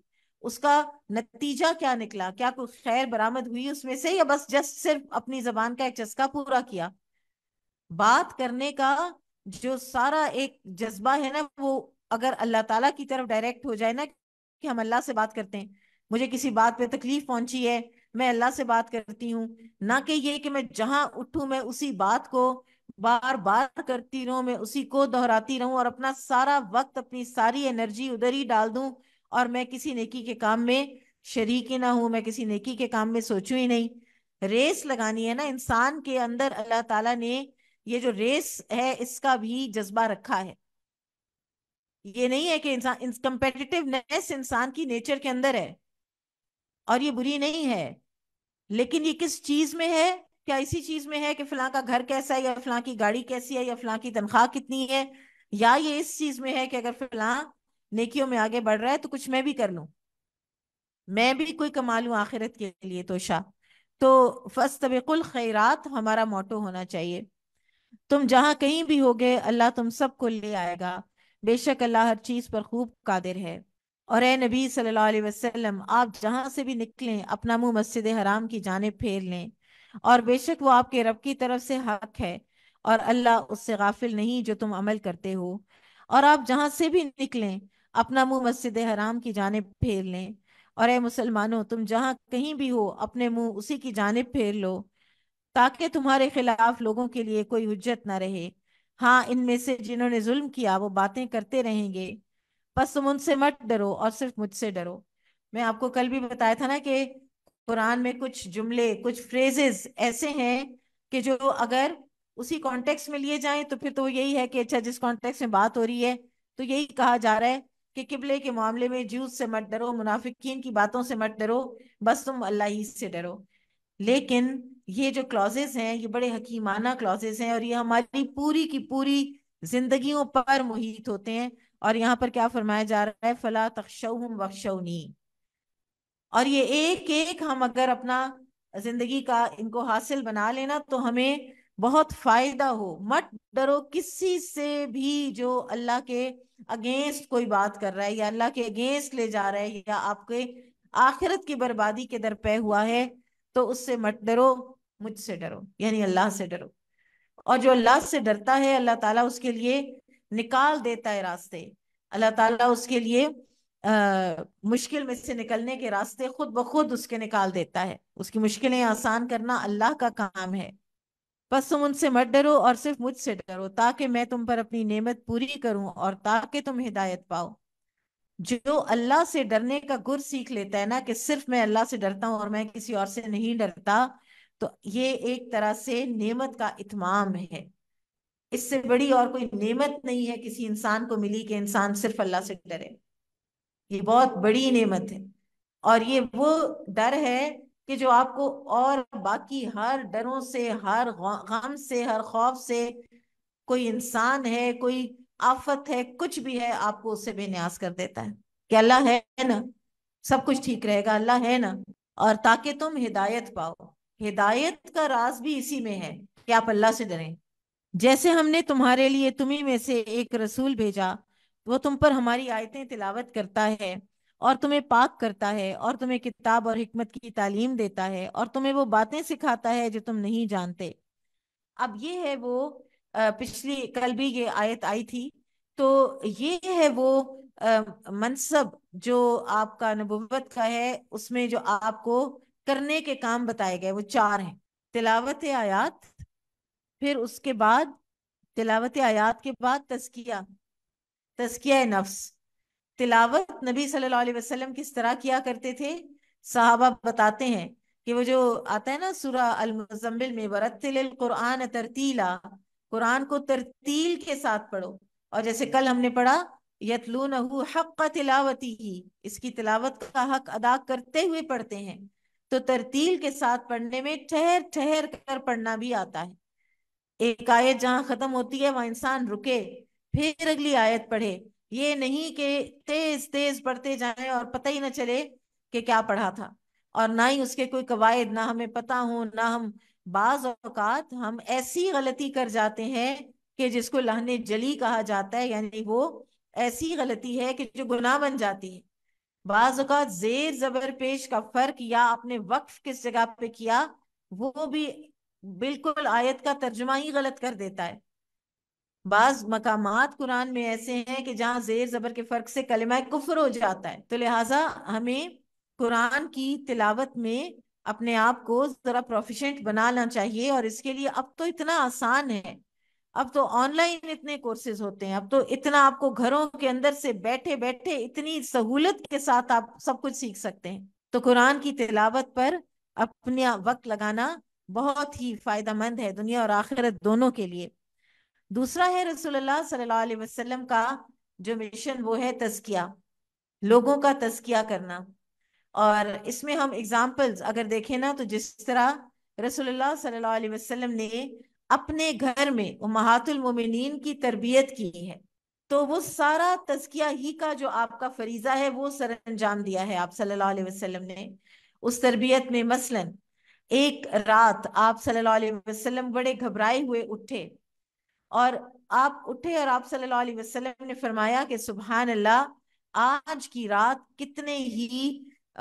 उसका नतीजा क्या निकला क्या कुछ खैर बरामद हुई उसमें से या बस जस्ट सिर्फ अपनी जबान का एक चस्का पूरा किया बात करने का जो सारा एक जज्बा है ना वो अगर अल्लाह ताला की तरफ डायरेक्ट हो जाए ना कि हम अल्लाह से बात करते हैं मुझे किसी बात पे तकलीफ पहुंची है मैं अल्लाह से बात करती हूँ ना कि ये कि मैं जहां उठू मैं उसी बात को बार बार करती रहूं मैं उसी को दोहराती रहूं और अपना सारा वक्त अपनी सारी एनर्जी उधर ही डाल दूं और मैं किसी नेकी के काम में शरीक ही ना हूं मैं किसी नेकी के काम में सोचू ही नहीं रेस लगानी है ना इंसान के अंदर अल्लाह ताला ने ये जो रेस है इसका भी जज्बा रखा है ये नहीं है कि इंसान कंपेटिटिवनेस इंसान की नेचर के अंदर है और ये बुरी नहीं है लेकिन ये किस चीज में है क्या इसी चीज में है कि फलां का घर कैसा है या फलां की गाड़ी कैसी है या फलां की तनख्वाह कितनी है या ये इस चीज में है कि अगर फलां नेकियों में आगे बढ़ रहा है तो कुछ मैं भी कर लूं मैं भी कोई कमा लू आखिरत के लिए तो शाह तो फस तबिकुल खैरात हमारा मोटो होना चाहिए तुम जहां कहीं भी हो गए अल्लाह तुम सबको ले आएगा बेशक अल्लाह हर चीज पर खूब कादिर है और ए नबी सल्लल्लाहु अलैहि वसल्लम आप जहां से भी निकलें अपना मुंह मस्जिद हराम की जानब फेर लें और बेशक वो आपके रब की तरफ से हक है और अल्लाह उससे गाफिल नहीं जो तुम अमल करते हो और आप जहां से भी निकलें अपना मुंह मस्जिद हराम की जानब फेर लें और ए मुसलमानों तुम जहां कहीं भी हो अपने मुंह उसी की जानब फेर लो ताकि तुम्हारे खिलाफ लोगों के लिए कोई हजत ना रहे हाँ इनमें से जिन्होंने जुल्म किया वो बातें करते रहेंगे बस तुम उनसे मत डरो और सिर्फ मुझसे डरो मैं आपको कल भी बताया था ना कि कुरान में कुछ जुमले कुछ फ्रेजेस ऐसे हैं कि जो अगर उसी कॉन्टेक्स्ट में लिए जाएं तो फिर तो यही है कि अच्छा जिस कॉन्टेक्स्ट में बात हो रही है तो यही कहा जा रहा है कि किबले के मामले में जूस से मत डरो मुनाफिकीन की बातों से मत डरो बस तुम अल्लाह ही से डरो लेकिन ये जो क्लॉजेस हैं ये बड़े हकीमाना क्लॉजेस हैं और ये हमारी पूरी की पूरी जिंदगियों पर मुहित होते हैं और यहाँ पर क्या फरमाया जा रहा है फला तकशम वक्शवनी और ये एक एक हम अगर अपना जिंदगी का इनको हासिल बना लेना तो हमें बहुत फायदा हो मत डरो किसी से भी जो अल्लाह के अगेंस्ट कोई बात कर रहा है या अल्लाह के अगेंस्ट ले जा रहा है या आपके आखिरत की बर्बादी के दर पे हुआ है तो उससे मत डरो मुझसे डरो यानी अल्लाह से डरो और जो अल्लाह से डरता है अल्लाह ताला उसके लिए निकाल देता है रास्ते अल्लाह ताला उसके लिए आ, मुश्किल में से निकलने के रास्ते खुद ब खुद उसके निकाल देता है उसकी मुश्किलें आसान करना अल्लाह का काम है बस तुम उनसे मत डरो और सिर्फ मुझसे डरो ताकि मैं तुम पर अपनी नेमत पूरी करूं और ताकि तुम हिदायत पाओ जो अल्लाह से डरने का गुर सीख लेता है ना कि सिर्फ मैं अल्लाह से डरता हूँ और मैं किसी और से नहीं डरता तो ये एक तरह से नेमत का इतमाम है इससे बड़ी और कोई नेमत नहीं है किसी इंसान को मिली कि इंसान सिर्फ अल्लाह से डरे ये बहुत बड़ी नेमत है और ये वो डर है कि जो आपको और बाकी हर डरों से हर गम से हर खौफ से कोई इंसान है कोई आफत है कुछ भी है आपको उससे बेन्यास कर देता है कि अल्लाह है ना सब कुछ ठीक रहेगा अल्लाह है ना और ताकि तुम हिदायत पाओ हिदायत का राज भी इसी में है कि आप अल्लाह से डरें जैसे हमने तुम्हारे लिए तुम्ही में से एक रसूल भेजा वो तुम पर हमारी आयतें तिलावत करता है और तुम्हें पाक करता है और तुम्हें किताब और हिकमत की तालीम देता है और तुम्हें वो बातें सिखाता है जो तुम नहीं जानते अब ये है वो पिछली कल भी ये आयत आई थी तो ये है वो मनसब जो आपका नबूवत का है उसमें जो आपको करने के काम बताए गए वो चार हैं तिलावत आयात फिर उसके बाद तिलावत आयात के बाद तस्किया तस्किया नफ्स तिलावत नबी सल्लल्लाहु अलैहि वसल्लम किस तरह किया करते थे साहबा बताते हैं कि वो जो आता है ना सूरा मुजम्मिल में वरतिल कुरान तरतीला कुरान को तरतील के साथ पढ़ो और जैसे कल हमने पढ़ा यतलून हक तिलावती ही इसकी तिलावत का हक अदा करते हुए पढ़ते हैं तो तरतील के साथ पढ़ने में ठहर ठहर कर पढ़ना भी आता है एक आयत जहाँ खत्म होती है वहां इंसान रुके फिर अगली आयत पढ़े ये नहीं कि तेज तेज पढ़ते जाए और पता ही ना चले कि क्या पढ़ा था और ना ही उसके कोई कवायद ना हमें पता हो ना हम बाज औकात हम ऐसी गलती कर जाते हैं कि जिसको लहने जली कहा जाता है यानी वो ऐसी गलती है कि जो गुनाह बन जाती है बाज जेर जबर पेश का फर्क या आपने वक्फ किस जगह पे किया वो भी बिल्कुल आयत का तर्जुमा ही गलत कर देता है बाज मकामात कुरान में ऐसे हैं कि जहाँ जेर जबर के फर्क से कलमा कुफर हो जाता है तो लिहाजा हमें कुरान की तिलावत में अपने आप को जरा प्रोफिशेंट बनाना चाहिए और इसके लिए अब तो इतना आसान है अब तो ऑनलाइन इतने कोर्सेज होते हैं अब तो इतना आपको घरों के अंदर से बैठे बैठे इतनी सहूलत के साथ आप सब कुछ सीख सकते हैं तो कुरान की तिलावत पर अपना वक्त लगाना बहुत ही मंद है दुनिया और आखिरत दोनों के लिए दूसरा है रसोल्ला सल्लल्लाहु अलैहि वसल्लम का जो मिशन वो है तस्किया लोगों का तस्किया करना और इसमें हम एग्जाम्पल्स अगर देखें ना तो जिस तरह रसोल्ला सल्लल्लाहु अलैहि वसल्लम ने अपने घर में उमहातुल मोमिनीन की तरबियत की है तो वो सारा तस्किया ही का जो आपका फरीजा है वो सर अंजाम दिया है आप सल्लल्लाहु अलैहि वसल्लम ने उस तरबियत में मसलन एक रात आप सल्लल्लाहु अलैहि वसल्लम बड़े घबराए हुए उठे और आप उठे और आप सल्लल्लाहु अलैहि वसल्लम ने फरमाया कि सुबहान अल्लाह आज की रात कितने ही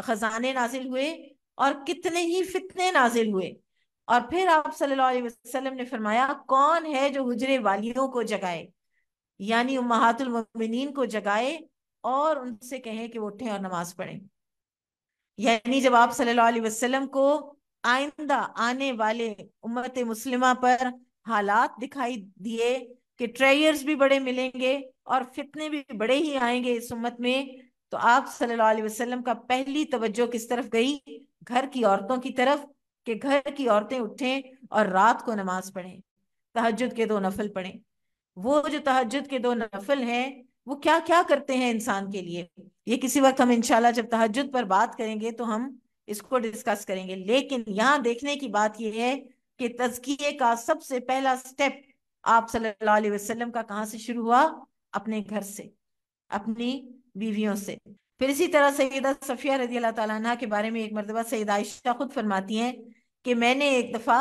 खजाने नाजिल हुए और कितने ही फितने नाजिल हुए और फिर आप सल्लल्लाहु अलैहि वसल्लम ने फरमाया कौन है जो हुजरे वालियों को जगाए यानी उम्मातुल मोमिनीन को जगाए और उनसे कहे कि वो उठें और नमाज पढ़ें यानी जब आप सल्लल्लाहु अलैहि वसल्लम को आइंदा आने वाले उम्मत मुस्लिमा पर हालात दिखाई दिए कि ट्रेयर्स भी बड़े मिलेंगे और फितने भी बड़े ही आएंगे इस उम्मत में तो आप सल्लल्लाहु अलैहि वसल्लम का पहली तवज्जो किस तरफ गई घर की औरतों की तरफ कि घर की औरतें उठें और रात को नमाज पढ़ें तहजद के दो नफल पढ़ें वो जो तहजद के दो नफल हैं वो क्या क्या करते हैं इंसान के लिए ये किसी वक्त हम इंशाल्लाह जब तहजद पर बात करेंगे तो हम इसको डिस्कस करेंगे लेकिन यहाँ देखने की बात यह है कि तजकिए का सबसे पहला स्टेप आप सल्लल्लाहु अलैहि वसल्लम का कहाँ से शुरू हुआ अपने घर से अपनी बीवियों से फिर इसी तरह सैदा सफिया रजी अल्लाह के बारे में एक मरतबा सैद आयशा खुद फरमाती हैं कि मैंने एक दफ़ा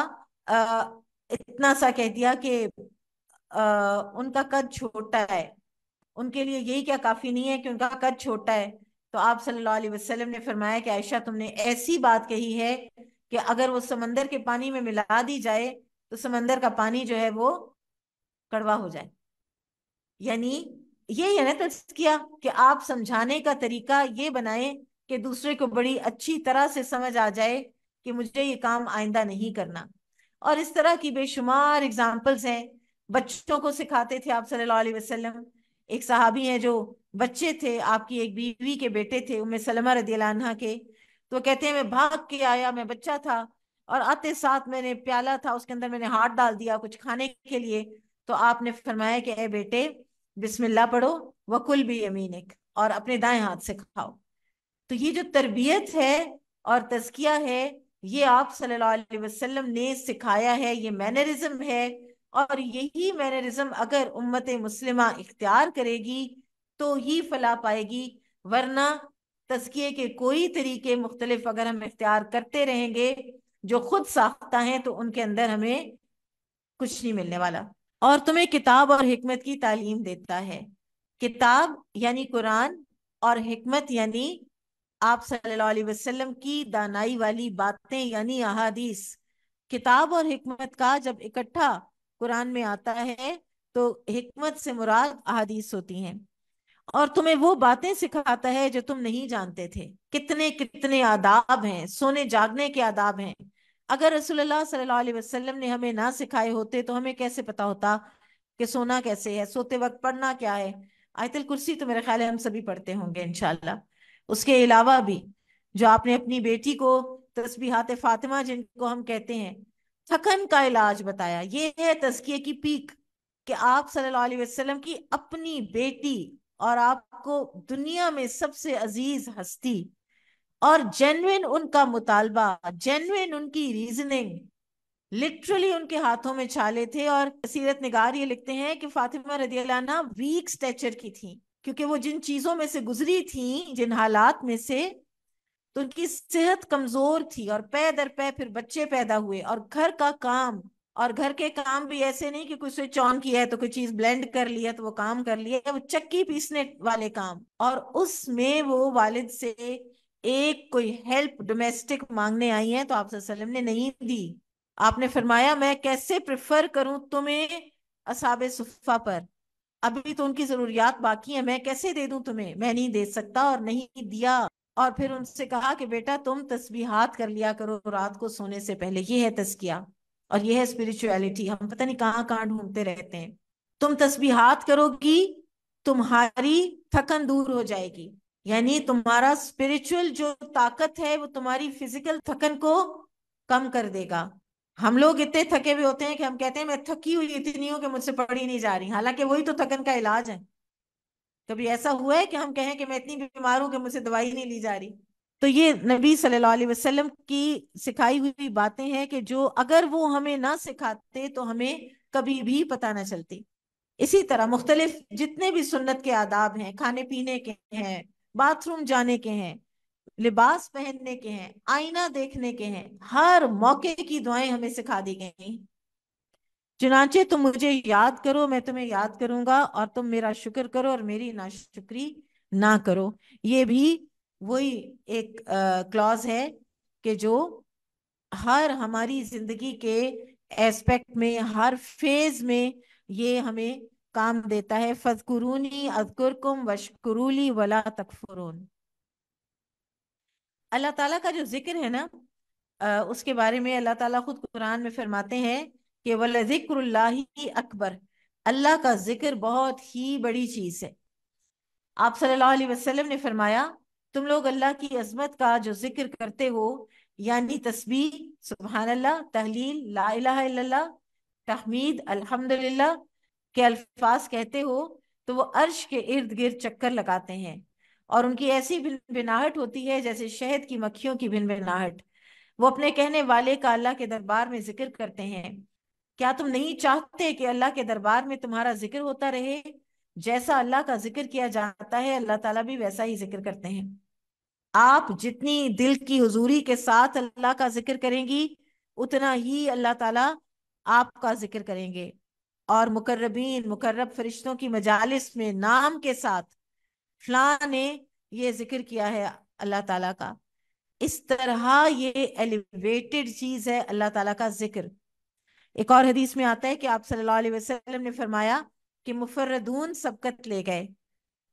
इतना सा कह दिया कि उनका कद छोटा है उनके लिए यही क्या काफ़ी नहीं है कि उनका कद छोटा है तो आप सल्लल्लाहु अलैहि वसल्लम ने फरमाया कि आयशा तुमने ऐसी बात कही है कि अगर वो समंदर के पानी में मिला दी जाए तो समंदर का पानी जो है वो कड़वा हो जाए यानी ये है ना तस्किया कि आप समझाने का तरीका ये बनाए कि दूसरे को बड़ी अच्छी तरह से समझ आ जाए कि मुझे ये काम आइंदा नहीं करना और इस तरह की बेशुमार एग्जाम्पल्स हैं बच्चों को सिखाते थे आप सल्लल्लाहु अलैहि वसल्लम एक सहाबी हैं जो बच्चे थे आपकी एक बीवी के बेटे थे उम्मे सलमा रदी के तो कहते हैं मैं भाग के आया मैं बच्चा था और आते साथ मैंने प्याला था उसके अंदर मैंने हाथ डाल दिया कुछ खाने के लिए तो आपने फरमाया कि ए बेटे बिस्मिल्लाह पढ़ो वकुल भी एक और अपने दाएं हाथ से खाओ तो ये जो तरबियत है और तस्किया है ये आप सल्लल्लाहु अलैहि वसल्लम ने सिखाया है ये मैनरिज्म है और यही मैनरिज्म अगर उम्मत मुस्लिमा इख्तियार करेगी तो ही फला पाएगी वरना तस्किए के कोई तरीके मुख्तलिफ अगर हम इख्तियार करते रहेंगे जो खुद साख्ता हैं तो उनके अंदर हमें कुछ नहीं मिलने वाला और तुम्हें किताब और हमत की तालीम देता है किताब यानी कुरान और हमत यानी आप सल्लल्लाहु अलैहि वसल्लम की दानाई वाली बातें यानी अहादीस किताब और हमत का जब इकट्ठा कुरान में आता है तो हिकमत से मुराद अहादीस होती हैं और तुम्हें वो बातें सिखाता है जो तुम नहीं जानते थे कितने कितने आदाब हैं सोने जागने के आदाब हैं अगर रसोल्ला सल्लल्लाहु अलैहि वसल्लम ने हमें ना सिखाए होते तो हमें कैसे पता होता कि सोना कैसे है सोते वक्त पढ़ना क्या है आयतल कुर्सी तो मेरे ख्याल है हम सभी पढ़ते होंगे इनशाला उसके अलावा भी जो आपने अपनी बेटी को तस्बीहात फातिमा जिनको हम कहते हैं थकन का इलाज बताया ये है तस्किए की पीक कि आप सल्लल्लाहु अलैहि वसल्लम की अपनी बेटी और आपको दुनिया में सबसे अजीज हस्ती और जेनविन उनका मुतालबा जेनविन उनकी रीजनिंग लिटरली उनके हाथों में छाले थे और सीरत निगार ये लिखते हैं कि फातिमा रदी वीक स्टेचर की थी क्योंकि वो जिन चीजों में से गुजरी थी जिन हालात में से तो उनकी सेहत कमजोर थी और पै दर पै फिर बच्चे पैदा हुए और घर का काम और घर के काम भी ऐसे नहीं कि कुछ स्विच ऑन किया है तो कोई चीज ब्लेंड कर लिया तो वो काम कर लिया वो चक्की पीसने वाले काम और उसमें वो वालिद से एक कोई हेल्प डोमेस्टिक मांगने आई है तो आप ने नहीं दी आपने फरमाया मैं कैसे प्रेफर करूं तुम्हें असाब सुफा पर अभी तो उनकी जरूरियात बाकी है मैं कैसे दे दूं तुम्हें मैं नहीं दे सकता और नहीं दिया और फिर उनसे कहा कि बेटा तुम तस्बीहात कर लिया करो रात को सोने से पहले ये है तस्किया और ये है स्पिरिचुअलिटी हम पता नहीं कहाँ कहाँ ढूंढते रहते हैं तुम तस्बीहात करोगी तुम्हारी थकन दूर हो जाएगी यानी तुम्हारा स्पिरिचुअल जो ताकत है वो तुम्हारी फिजिकल थकन को कम कर देगा हम लोग इतने थके हुए होते हैं कि हम कहते हैं मैं थकी हुई इतनी हूँ कि मुझसे पढ़ी नहीं जा रही हालांकि वही तो थकन का इलाज है कभी ऐसा हुआ है कि हम कहें कि मैं इतनी बीमार हूं कि मुझसे दवाई नहीं ली जा रही तो ये नबी सल्लल्लाहु अलैहि वसल्लम की सिखाई हुई बातें हैं कि जो अगर वो हमें ना सिखाते तो हमें कभी भी पता ना चलती इसी तरह मुख्तलिफ जितने भी सुन्नत के आदाब हैं खाने पीने के हैं बाथरूम जाने के हैं लिबास पहनने के हैं आईना देखने के हैं हर मौके की दुआएं हमें सिखा दी गई चुनाचे तुम मुझे याद करो मैं तुम्हें याद करूंगा और तुम मेरा शुक्र करो और मेरी नाशुक्री ना करो ये भी वही एक क्लॉज है कि जो हर हमारी जिंदगी के एस्पेक्ट में हर फेज में ये हमें काम देता है फजकुरूनी अजकुरकुम वशकुरूली वला तकफुरून अल्लाह ताला का जो जिक्र है ना उसके बारे में अल्लाह ताला खुद कुरान में फरमाते हैं कि वल जिक्र अकबर अल्लाह का जिक्र बहुत ही बड़ी चीज़ है आप सल्लल्लाहु अलैहि वसल्लम ने फरमाया तुम लोग अल्लाह की अजमत का जो जिक्र करते हो यानी तस्बीह सुबहान अल्लाह तहलील ला तहमीद अल्हम्दुलिल्लाह के अल्फाज कहते हो तो वो अर्श के इर्द गिर्द चक्कर लगाते हैं और उनकी ऐसी भिनभिनाहट होती है जैसे शहद की मक्खियों की भिनभिनाहट वो अपने कहने वाले का अल्लाह के दरबार में जिक्र करते हैं क्या तुम नहीं चाहते कि अल्लाह के दरबार में तुम्हारा जिक्र होता रहे जैसा अल्लाह का जिक्र किया जाता है अल्लाह ताला भी वैसा ही जिक्र करते हैं आप जितनी दिल की हुजूरी के साथ अल्लाह का जिक्र करेंगी उतना ही अल्लाह ताला आपका जिक्र करेंगे और मुकर्रबीन मुकर्रब फरिश्तों की मजालिस में नाम के साथ फला ने ये जिक्र किया है अल्लाह ताला का इस तरह ये एलिवेटेड चीज है अल्लाह ताला का जिक्र एक और हदीस में आता है कि आप सल्लल्लाहु अलैहि वसल्लम ने फरमाया कि मुफरदून सबकत ले गए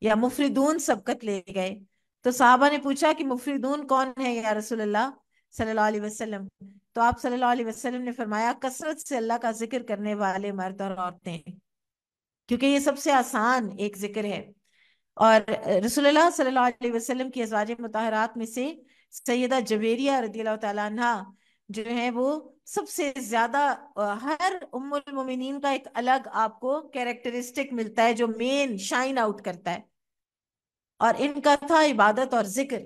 या मुफरीदून सबकत ले गए तो साहबा ने पूछा कि मुफरदून कौन है या रसोल्ला सल्ला तो आप सल्ला ने फरमाया कसरत से अल्लाह का जिक्र करने वाले मर्द और औरतें क्योंकि ये सबसे आसान एक जिक्र है और रसोल्ला सल्ला की अजवाज मतहरात में से सैदा जवेरिया रदी तह जो है वो सबसे ज्यादा हर उम्र मोमिनीन का एक अलग आपको कैरेक्टरिस्टिक मिलता है जो मेन शाइन आउट करता है और इनका था इबादत और जिक्र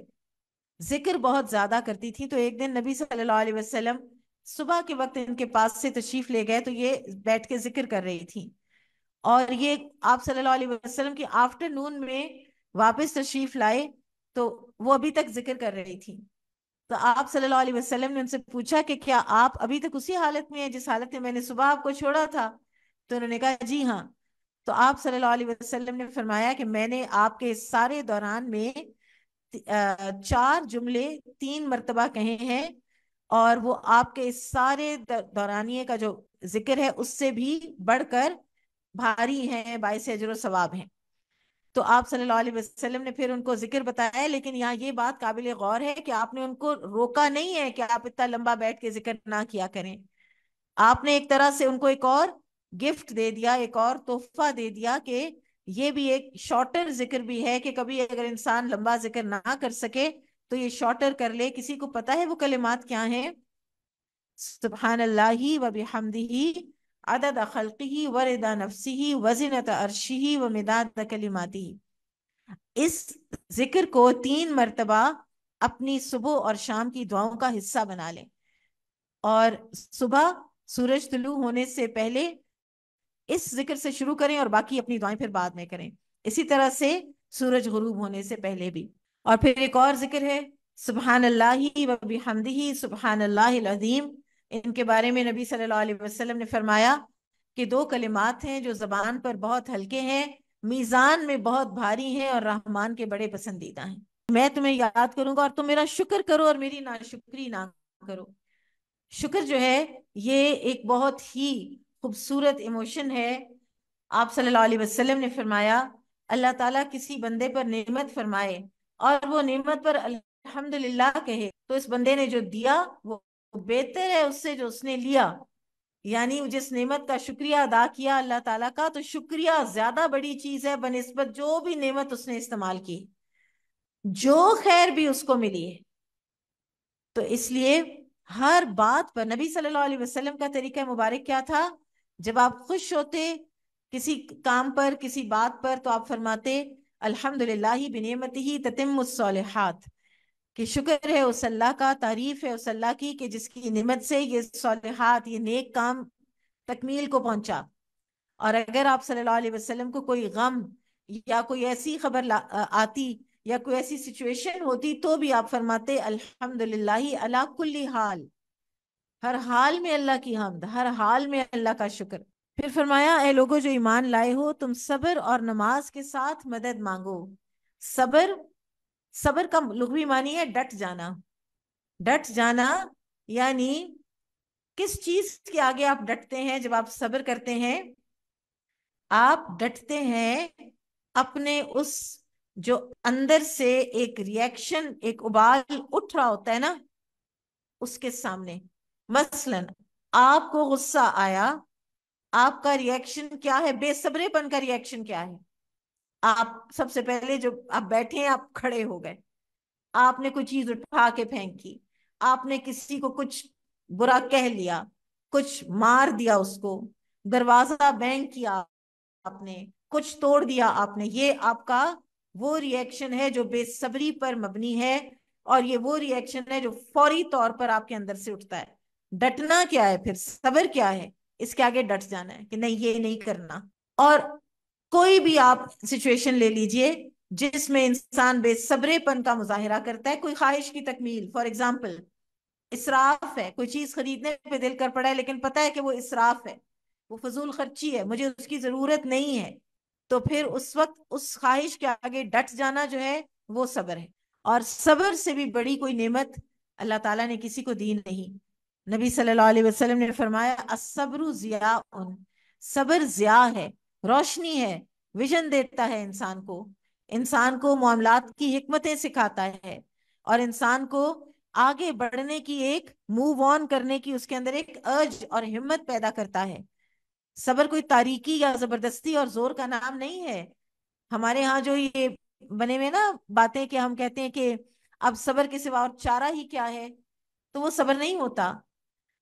जिक्र बहुत ज्यादा करती थी तो एक दिन नबी सल्लल्लाहु अलैहि वसल्लम सुबह के वक्त इनके पास से तशरीफ ले गए तो ये बैठ के जिक्र कर रही थी और ये आप सल्लल्लाहु अलैहि वसल्लम की आफ्टरनून में वापस तशरीफ लाए तो वो अभी तक जिक्र कर रही थी तो आप सल्लल्लाहु अलैहि वसल्लम ने उनसे पूछा कि क्या आप अभी तक उसी हालत में हैं जिस हालत में मैंने सुबह आपको छोड़ा था तो उन्होंने कहा जी हाँ तो आप सल्लल्लाहु अलैहि वसल्लम ने फरमाया कि मैंने आपके सारे दौरान में चार जुमले तीन मरतबा कहे हैं और वो आपके इस सारे दौरानिए का जो जिक्र है उससे भी बढ़कर भारी हैं बायस अजर सवाब हैं तो आप सल्लल्लाहु अलैहि वसल्लम ने फिर उनको जिक्र बताया लेकिन यहाँ ये बात काबिल गौर है कि आपने उनको रोका नहीं है कि आप इतना लंबा बैठ के जिक्र ना किया करें आपने एक तरह से उनको एक और गिफ्ट दे दिया एक और तोहफा दे दिया कि ये भी एक शॉर्टर जिक्र भी है कि कभी अगर इंसान लंबा जिक्र ना कर सके तो ये शॉर्टर कर ले किसी को पता है वो कलिमात क्या है सुबहान अल्लाह वबी हमदी अदद खलकी व नफसी वजीनत अरशी व मिदाद कलिमाती इस जिक्र को तीन मरतबा अपनी सुबह और शाम की दुआओं का हिस्सा बना लें और सुबह सूरज तुलू होने से पहले इस जिक्र से शुरू करें और बाकी अपनी दुआएं फिर बाद में करें इसी तरह से सूरज गरूब होने से पहले भी और फिर एक और जिक्र है सुबहान अल्लाह वबी अजीम इनके बारे में नबी सल्लल्लाहु अलैहि वसल्लम ने फरमाया कि दो कलिमात हैं जो जबान पर बहुत हल्के हैं मीज़ान में बहुत भारी हैं और रहमान के बड़े पसंदीदा हैं मैं तुम्हें याद करूंगा और तुम मेरा शुक्र करो और मेरी शुक्री ना करो शुक्र जो है ये एक बहुत ही खूबसूरत इमोशन है आप सल्लल्लाहु अलैहि वसल्लम ने फरमाया अल्लाह ताला किसी बंदे पर नेमत फरमाए और वो नेमत पर अल्हम्दुलिल्लाह कहे तो इस बंदे ने जो दिया वो तो बेहतर है उससे जो उसने लिया यानी जिस नेमत का शुक्रिया अदा किया अल्लाह ताला का तो शुक्रिया ज्यादा बड़ी चीज है बनस्बत जो भी नेमत उसने इस्तेमाल की जो खैर भी उसको मिली है तो इसलिए हर बात पर नबी सल्लल्लाहु अलैहि वसल्लम का तरीका मुबारक क्या था जब आप खुश होते किसी काम पर किसी बात पर तो आप फरमाते अल्हम्दुलिल्लाह बिनेमत ही कि शुक्र है उस अल्लाह का तारीफ है उस अल्लाह की कि जिसकी नमत से ये सालहात ये नेक काम तकमील को पहुंचा और अगर आप सल्लल्लाहु अलैहि वसल्लम को कोई गम या कोई ऐसी खबर आती या कोई ऐसी सिचुएशन होती तो भी आप फरमाते अल्हम्दुलिल्लाही अला कुल्ली हाल हर हाल में अल्लाह की हमद हर हाल में अल्लाह का शुक्र फिर फरमाया ए लोगों जो ईमान लाए हो तुम सब्र और नमाज के साथ मदद मांगो सब्र सबर का लुघवी मानी है डट जाना डट जाना यानी किस चीज के आगे आप डटते हैं जब आप सबर करते हैं आप डटते हैं अपने उस जो अंदर से एक रिएक्शन एक उबाल उठ रहा होता है ना उसके सामने मसलन आपको गुस्सा आया आपका रिएक्शन क्या है बेसब्रेपन का रिएक्शन क्या है आप सबसे पहले जो आप बैठे हैं आप खड़े हो गए आपने कोई चीज उठा के फेंकी आपने किसी को कुछ बुरा कह लिया कुछ मार दिया उसको दरवाजा बैंक किया आपने कुछ तोड़ दिया आपने ये आपका वो रिएक्शन है जो बेसब्री पर मबनी है और ये वो रिएक्शन है जो फौरी तौर पर आपके अंदर से उठता है डटना क्या है फिर सबर क्या है इसके आगे डट जाना है कि नहीं ये नहीं करना और कोई भी आप सिचुएशन ले लीजिए जिसमें इंसान बेसब्रेपन का मुजाहरा करता है कोई ख्वाहिश की तकमील फॉर एग्जाम्पल इसराफ है कोई चीज खरीदने पे दिल कर पड़ा है लेकिन पता है कि वो इसराफ है वो फजूल खर्ची है मुझे उसकी जरूरत नहीं है तो फिर उस वक्त उस ख्वाहिश के आगे डट जाना जो है वो सब्र है और सब्र से भी बड़ी कोई नेमत अल्लाह ताला ने किसी को दी नहीं नबी सल्लल्लाहु अलैहि वसल्लम ने फरमाया असब्र जिया सब्र जिया है रोशनी है विजन देता है इंसान को इंसान को मामलात की हमतें सिखाता है और इंसान को आगे बढ़ने की एक मूव ऑन करने की उसके अंदर एक अर्ज और हिम्मत पैदा करता है सबर कोई तारीकी या जबरदस्ती और जोर का नाम नहीं है हमारे यहाँ जो ये बने हुए ना बातें कि हम कहते हैं कि अब सबर के सिवा और चारा ही क्या है तो वो सबर नहीं होता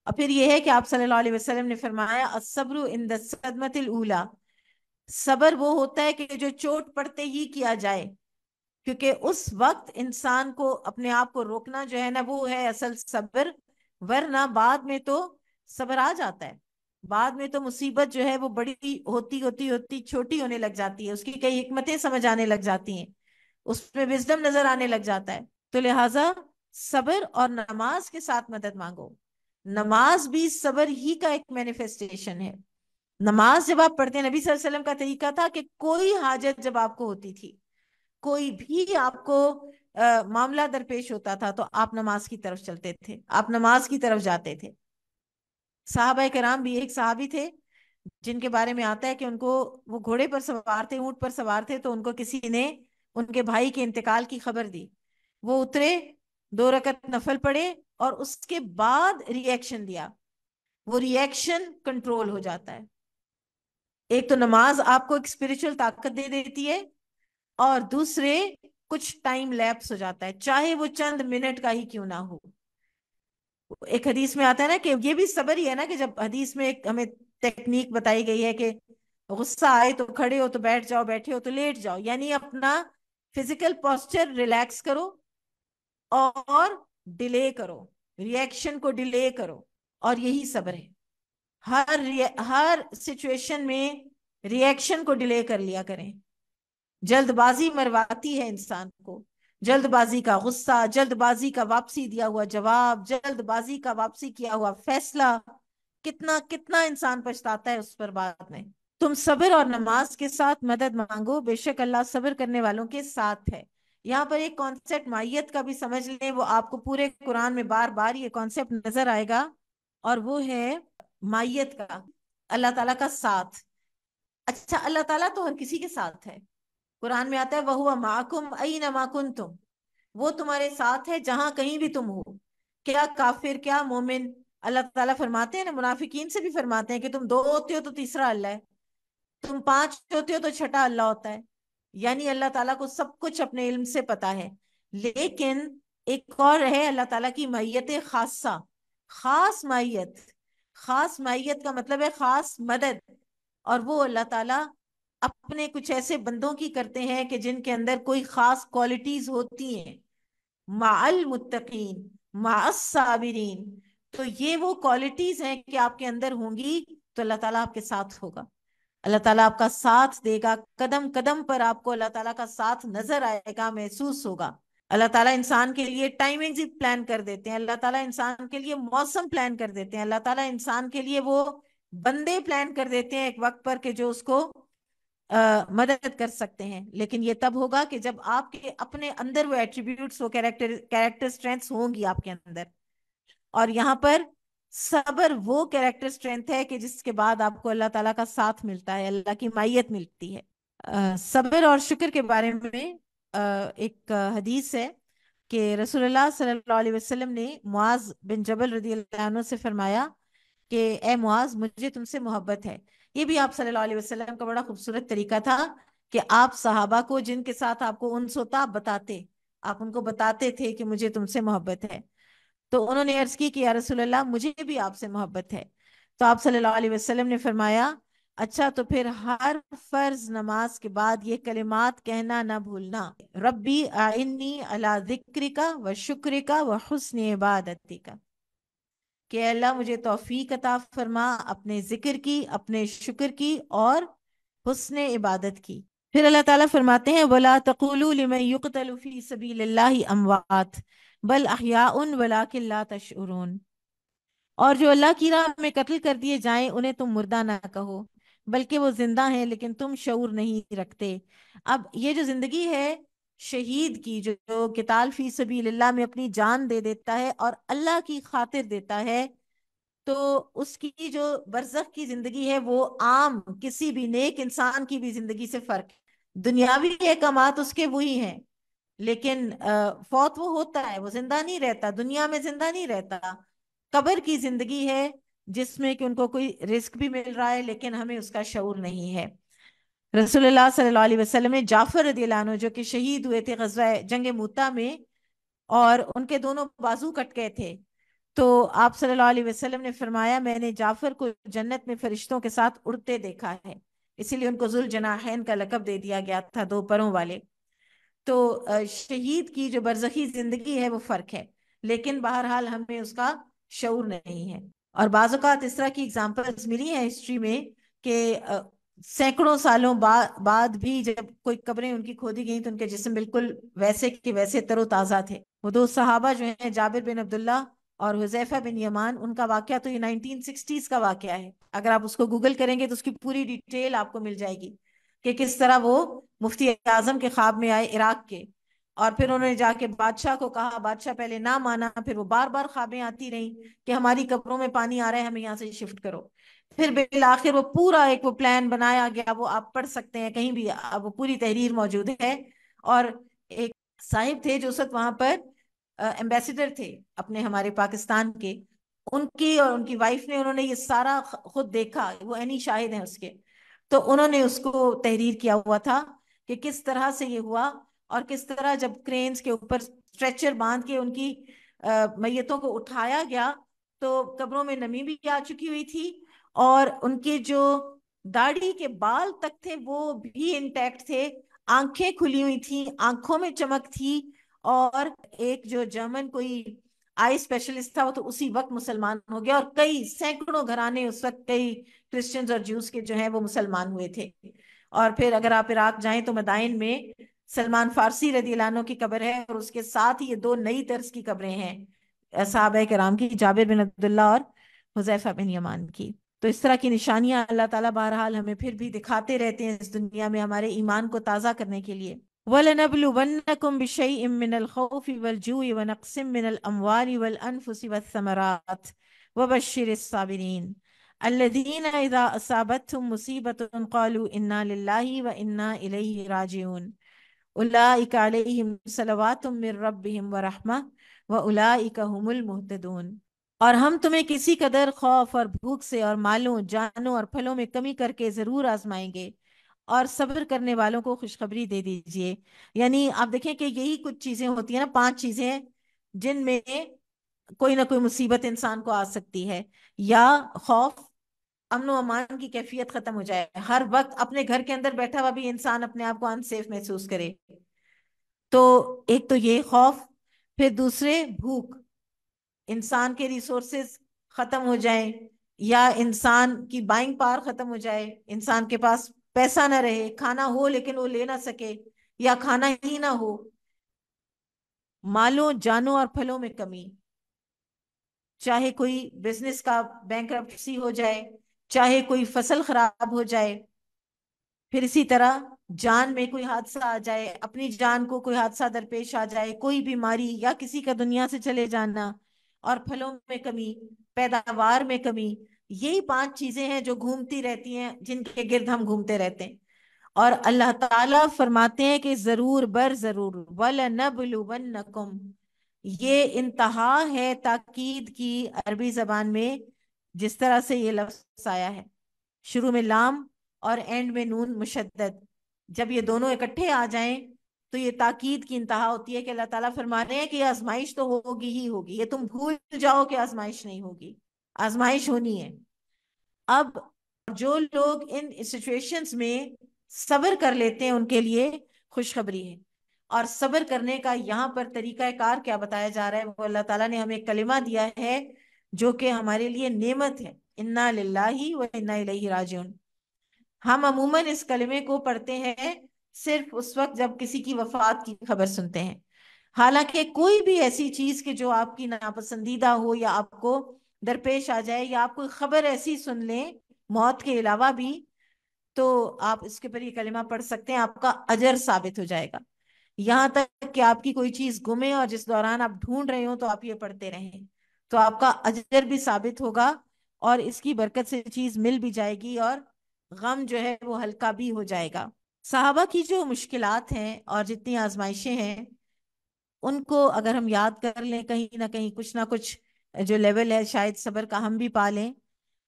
और फिर यह है कि आप सल्लल्लाहु अलैहि वसल्लम ने फरमाया इन सबर वो होता है कि जो चोट पड़ते ही किया जाए क्योंकि उस वक्त इंसान को अपने आप को रोकना जो है ना वो है असल सब्र वरना बाद में तो सब्र आ जाता है बाद में तो मुसीबत जो है वो बड़ी होती होती होती छोटी होने लग जाती है उसकी कई हमतें समझ आने लग जाती हैं उसमें विजडम नजर आने लग जाता है तो लिहाजा सब्र और नमाज के साथ मदद मांगो नमाज भी सबर ही का एक मैनिफेस्टेशन है नमाज जब आप पढ़ते हैं नबी वसल्लम का तरीका था कि कोई हाजत जब आपको होती थी कोई भी आपको आ, मामला दरपेश होता था तो आप नमाज की तरफ चलते थे आप नमाज की तरफ जाते थे साहबा कराम भी एक साहबी थे जिनके बारे में आता है कि उनको वो घोड़े पर सवार थे ऊंट पर सवार थे तो उनको किसी ने उनके भाई के इंतकाल की खबर दी वो उतरे दो रकत नफल पड़े और उसके बाद रिएक्शन दिया वो रिएक्शन कंट्रोल हो जाता है एक तो नमाज आपको एक स्पिरिचुअल ताकत दे देती है और दूसरे कुछ टाइम लैप्स हो जाता है चाहे वो चंद मिनट का ही क्यों ना हो एक हदीस में आता है ना कि ये भी सबर ही है ना कि जब हदीस में एक हमें टेक्निक बताई गई है कि गुस्सा आए तो खड़े हो तो बैठ जाओ बैठे हो तो लेट जाओ यानी अपना फिजिकल पॉस्चर रिलैक्स करो और डिले करो रिएक्शन को डिले करो और यही सब्र है हर हर सिचुएशन में रिएक्शन को डिले कर लिया करें जल्दबाजी मरवाती है इंसान को जल्दबाजी का गुस्सा जल्दबाजी का वापसी दिया हुआ जवाब जल्दबाजी का वापसी किया हुआ फैसला कितना कितना इंसान पछताता है उस पर बात में तुम सब्र और नमाज के साथ मदद मांगो बेशक अल्लाह सब्र करने वालों के साथ है यहाँ पर एक कॉन्सेप्ट माइत का भी समझ लें वो आपको पूरे कुरान में बार बार ये कॉन्सेप्ट नजर आएगा और वो है माइत का अल्लाह ताला का साथ अच्छा अल्लाह ताला तो हर किसी के साथ है कुरान में आता है वह हुआ माकुम अई नमाकुन तुम वो तुम्हारे साथ है जहां कहीं भी तुम हो क्या काफिर क्या मोमिन अल्लाह ताला फरमाते हैं ना मुनाफिकीन से भी फरमाते हैं कि तुम दो होते हो तो तीसरा अल्लाह है तुम पांच होते हो तो छठा अल्लाह होता है यानी अल्लाह ताला को सब कुछ अपने इल्म से पता है लेकिन एक और है अल्लाह ताला की मैयत खासा खास मैयत खास माहियत का मतलब है खास मदद और वो अल्लाह ताला अपने कुछ ऐसे बंदों की करते हैं कि जिनके अंदर कोई खास क्वालिटीज होती हैं माल मुतकीन माबिरीन तो ये वो क्वालिटीज हैं कि आपके अंदर होंगी तो अल्लाह ताला आपके साथ होगा अल्लाह ताला आपका साथ देगा कदम कदम पर आपको अल्लाह ताला का साथ नजर आएगा महसूस होगा अल्लाह ताला इंसान के लिए टाइमिंग ही प्लान कर देते हैं अल्लाह ताला इंसान के लिए मौसम प्लान कर देते हैं अल्लाह ताला इंसान के लिए वो बंदे प्लान कर देते हैं एक वक्त पर के जो उसको आ, मदद कर सकते हैं लेकिन ये तब होगा कि जब आपके अपने अंदर वो एट्रीब्यूट्स वो कैरेक्टर कैरेक्टर स्ट्रेंथ होंगी आपके अंदर और यहाँ पर सबर वो कैरेक्टर स्ट्रेंथ है कि जिसके बाद आपको अल्लाह ताला का साथ मिलता है अल्लाह की माइत मिलती है सबर और शुक्र के बारे में एक हदीस है कि रसूलुल्लाह सल्लल्लाहु अलैहि वसल्लम ने मुआज बिन जबल रदी से फरमाया कि ए मुआज मुझे तुमसे मोहब्बत है ये भी आप सल्लल्लाहु अलैहि वसल्लम का बड़ा खूबसूरत तरीका था कि आप सहाबा को जिनके साथ आपको उनस होता आप बताते आप उनको बताते थे कि मुझे तुमसे मोहब्बत है तो उन्होंने अर्ज की कि या रसूलुल्लाह मुझे भी आपसे मोहब्बत है तो आप सल्लल्लाहु अलैहि वसल्लम ने फरमाया अच्छा तो फिर हर फर्ज नमाज के बाद ये कलिमात कहना ना भूलना रब्बी आइन्नी अला जिक्रिका व शुक्रिका का व हसन इबादती का के अल्लाह मुझे तोफ़ी अता फरमा अपने जिक्र की अपने शुक्र की और हसन इबादत की फिर अल्लाह ताला फरमाते हैं वला तकुलफ़ी सबी अमवात बल अहिया वला ला तशरून और जो अल्लाह की राह में कत्ल कर दिए जाएं उन्हें तुम मुर्दा ना कहो बल्कि वो जिंदा हैं लेकिन तुम शऊर नहीं रखते अब ये जो जिंदगी है शहीद की जो, जो किताल फी सभी में अपनी जान दे देता है और अल्लाह की खातिर देता है तो उसकी जो बरसक की जिंदगी है वो आम किसी भी नेक इंसान की भी जिंदगी से फर्क दुनियावी अहकाम उसके वही हैं लेकिन फौत वो होता है वो जिंदा नहीं रहता दुनिया में जिंदा नहीं रहता कबर की जिंदगी है जिसमें कि उनको कोई रिस्क भी मिल रहा है लेकिन हमें उसका शौर नहीं है रसोल्ला सल्लल्लाहु अलैहि वसल्लम ने जाफर दिलानो जो कि शहीद हुए थे गजवा जंग मुता में और उनके दोनों बाजू कट गए थे तो आप सल्लल्लाहु अलैहि वसल्लम ने फरमाया मैंने जाफर को जन्नत में फरिश्तों के साथ उड़ते देखा है इसीलिए उनको जुल जनाहन का लकब दे दिया गया था दो परों वाले तो शहीद की जो बरजखी जिंदगी है वो फर्क है लेकिन बहरहाल हमें उसका शौर नहीं है और बाज़ात इस तरह की एग्जाम्पल मिली हैं हिस्ट्री में कि सैकड़ों सालों बा, बाद भी जब कोई कब्रें उनकी खोदी गई तो उनके जिसम बिल्कुल वैसे के वैसे तरोताज़ा थे वो दो सहाबा जो हैं जाबिर बिन अब्दुल्ला और हुजैफा बिन यमान उनका वाक्य तो ये 1960s का वाक्य है अगर आप उसको गूगल करेंगे तो उसकी पूरी डिटेल आपको मिल जाएगी कि किस तरह वो मुफ्ती आजम के ख्वाब में आए इराक के और फिर उन्होंने जाके बादशाह को कहा बादशाह पहले ना माना फिर वो बार बार खाबें आती रहीं कि हमारी कपड़ों में पानी आ रहा है हमें यहाँ से शिफ्ट करो फिर बिल आखिर वो पूरा एक वो प्लान बनाया गया वो आप पढ़ सकते हैं कहीं भी अब वो पूरी तहरीर मौजूद है और एक साहिब थे जो उस वहां पर एम्बेसडर थे अपने हमारे पाकिस्तान के उनकी और उनकी वाइफ ने उन्होंने ये सारा खुद देखा वो एनी शाहिद हैं उसके तो उन्होंने उसको तहरीर किया हुआ था कि किस तरह से ये हुआ और किस तरह जब क्रेन्स के ऊपर स्ट्रेचर बांध के उनकी मैयतों को उठाया गया तो कब्रों में नमी भी आ चुकी हुई थी और उनके जो दाढ़ी के बाल तक थे वो भी इंटैक्ट थे आंखें खुली हुई थी आंखों में चमक थी और एक जो जर्मन कोई आई स्पेशलिस्ट था वो तो उसी वक्त मुसलमान हो गया और कई सैकड़ों घराने उस वक्त कई क्रिश्चियंस और जूस के जो हैं वो मुसलमान हुए थे और फिर अगर आप इराक जाएं तो मदाइन में सलमान फारसी रदीलानों की कब्र है और उसके साथ ही ये दो नई तर्ज की कब्रें हैं साहब कराम की जाबिर बिन अब्दुल्ला और हुजैफा बिन यमान की तो इस तरह की निशानियां अल्लाह ताला बहरहाल हमें फिर भी दिखाते रहते हैं इस दुनिया में हमारे ईमान को ताज़ा करने के लिए वलनबलुवन्नकुम उलाइम और हम तुम्हें किसी कदर खौफ और भूख से और मालों जानों और फलों में कमी करके ज़रूर आजमाएंगे और सब्र करने वालों को खुशखबरी दे दीजिए यानी आप देखें कि यही कुछ चीज़ें होती हैं ना पांच चीज़ें जिनमें कोई ना कोई मुसीबत इंसान को आ सकती है या खौफ अमन अमान की कैफियत खत्म हो जाए हर वक्त अपने घर के अंदर बैठा हुआ भी इंसान अपने आप को अनसेफ महसूस करे तो एक तो ये खौफ फिर दूसरे भूख इंसान के रिसोर्सेस खत्म हो जाए या इंसान की बाइंग पावर खत्म हो जाए इंसान के पास पैसा ना रहे खाना हो लेकिन वो ले ना सके या खाना ही ना हो मालों जानों और फलों में कमी चाहे कोई बिजनेस का बैंक हो जाए चाहे कोई फसल खराब हो जाए फिर इसी तरह जान में कोई हादसा आ जाए अपनी जान को कोई हादसा दरपेश आ जाए कोई बीमारी या किसी का दुनिया से चले जाना और फलों में कमी पैदावार में कमी यही पांच चीजें हैं जो घूमती रहती हैं जिनके गिर्द हम घूमते रहते हैं और अल्लाह ताला फरमाते हैं कि जरूर बर जरूर वल नकुम ये इंतहा है ताकीद की अरबी जबान में जिस तरह से ये लफ्स आया है शुरू में लाम और एंड में नून मुशद जब ये दोनों इकट्ठे आ जाएं तो ये ताकीद की इंतहा होती है कि अल्लाह ताला फरमा रहे हैं कि आजमाइश तो होगी ही होगी ये तुम भूल जाओ कि आजमाइश नहीं होगी आजमाइश होनी है अब जो लोग इन सिचुएशंस में सब्र कर लेते हैं उनके लिए खुशखबरी है और सब्र करने का यहाँ पर तरीका कार क्या बताया जा रहा है वो अल्लाह ताला ने हमें कलिमा दिया है जो कि हमारे लिए नेमत है इन्ना लाही व इन्ना लही राज हम अमूमन इस कलमे को पढ़ते हैं सिर्फ उस वक्त जब किसी की वफात की खबर सुनते हैं हालांकि कोई भी ऐसी चीज के जो आपकी नापसंदीदा हो या आपको दरपेश आ जाए या आप कोई खबर ऐसी सुन लें मौत के अलावा भी तो आप इसके पर ये कलमा पढ़ सकते हैं आपका अजर साबित हो जाएगा यहाँ तक कि आपकी कोई चीज गुमे और जिस दौरान आप ढूंढ रहे हो तो आप ये पढ़ते रहें तो आपका अजर भी साबित होगा और इसकी बरकत से चीज मिल भी जाएगी और गम जो है वो हल्का भी हो जाएगा साहबा की जो मुश्किल हैं और जितनी आजमाइशें हैं उनको अगर हम याद कर लें कहीं ना कहीं कुछ ना कुछ जो लेवल है शायद सबर का हम भी पा लें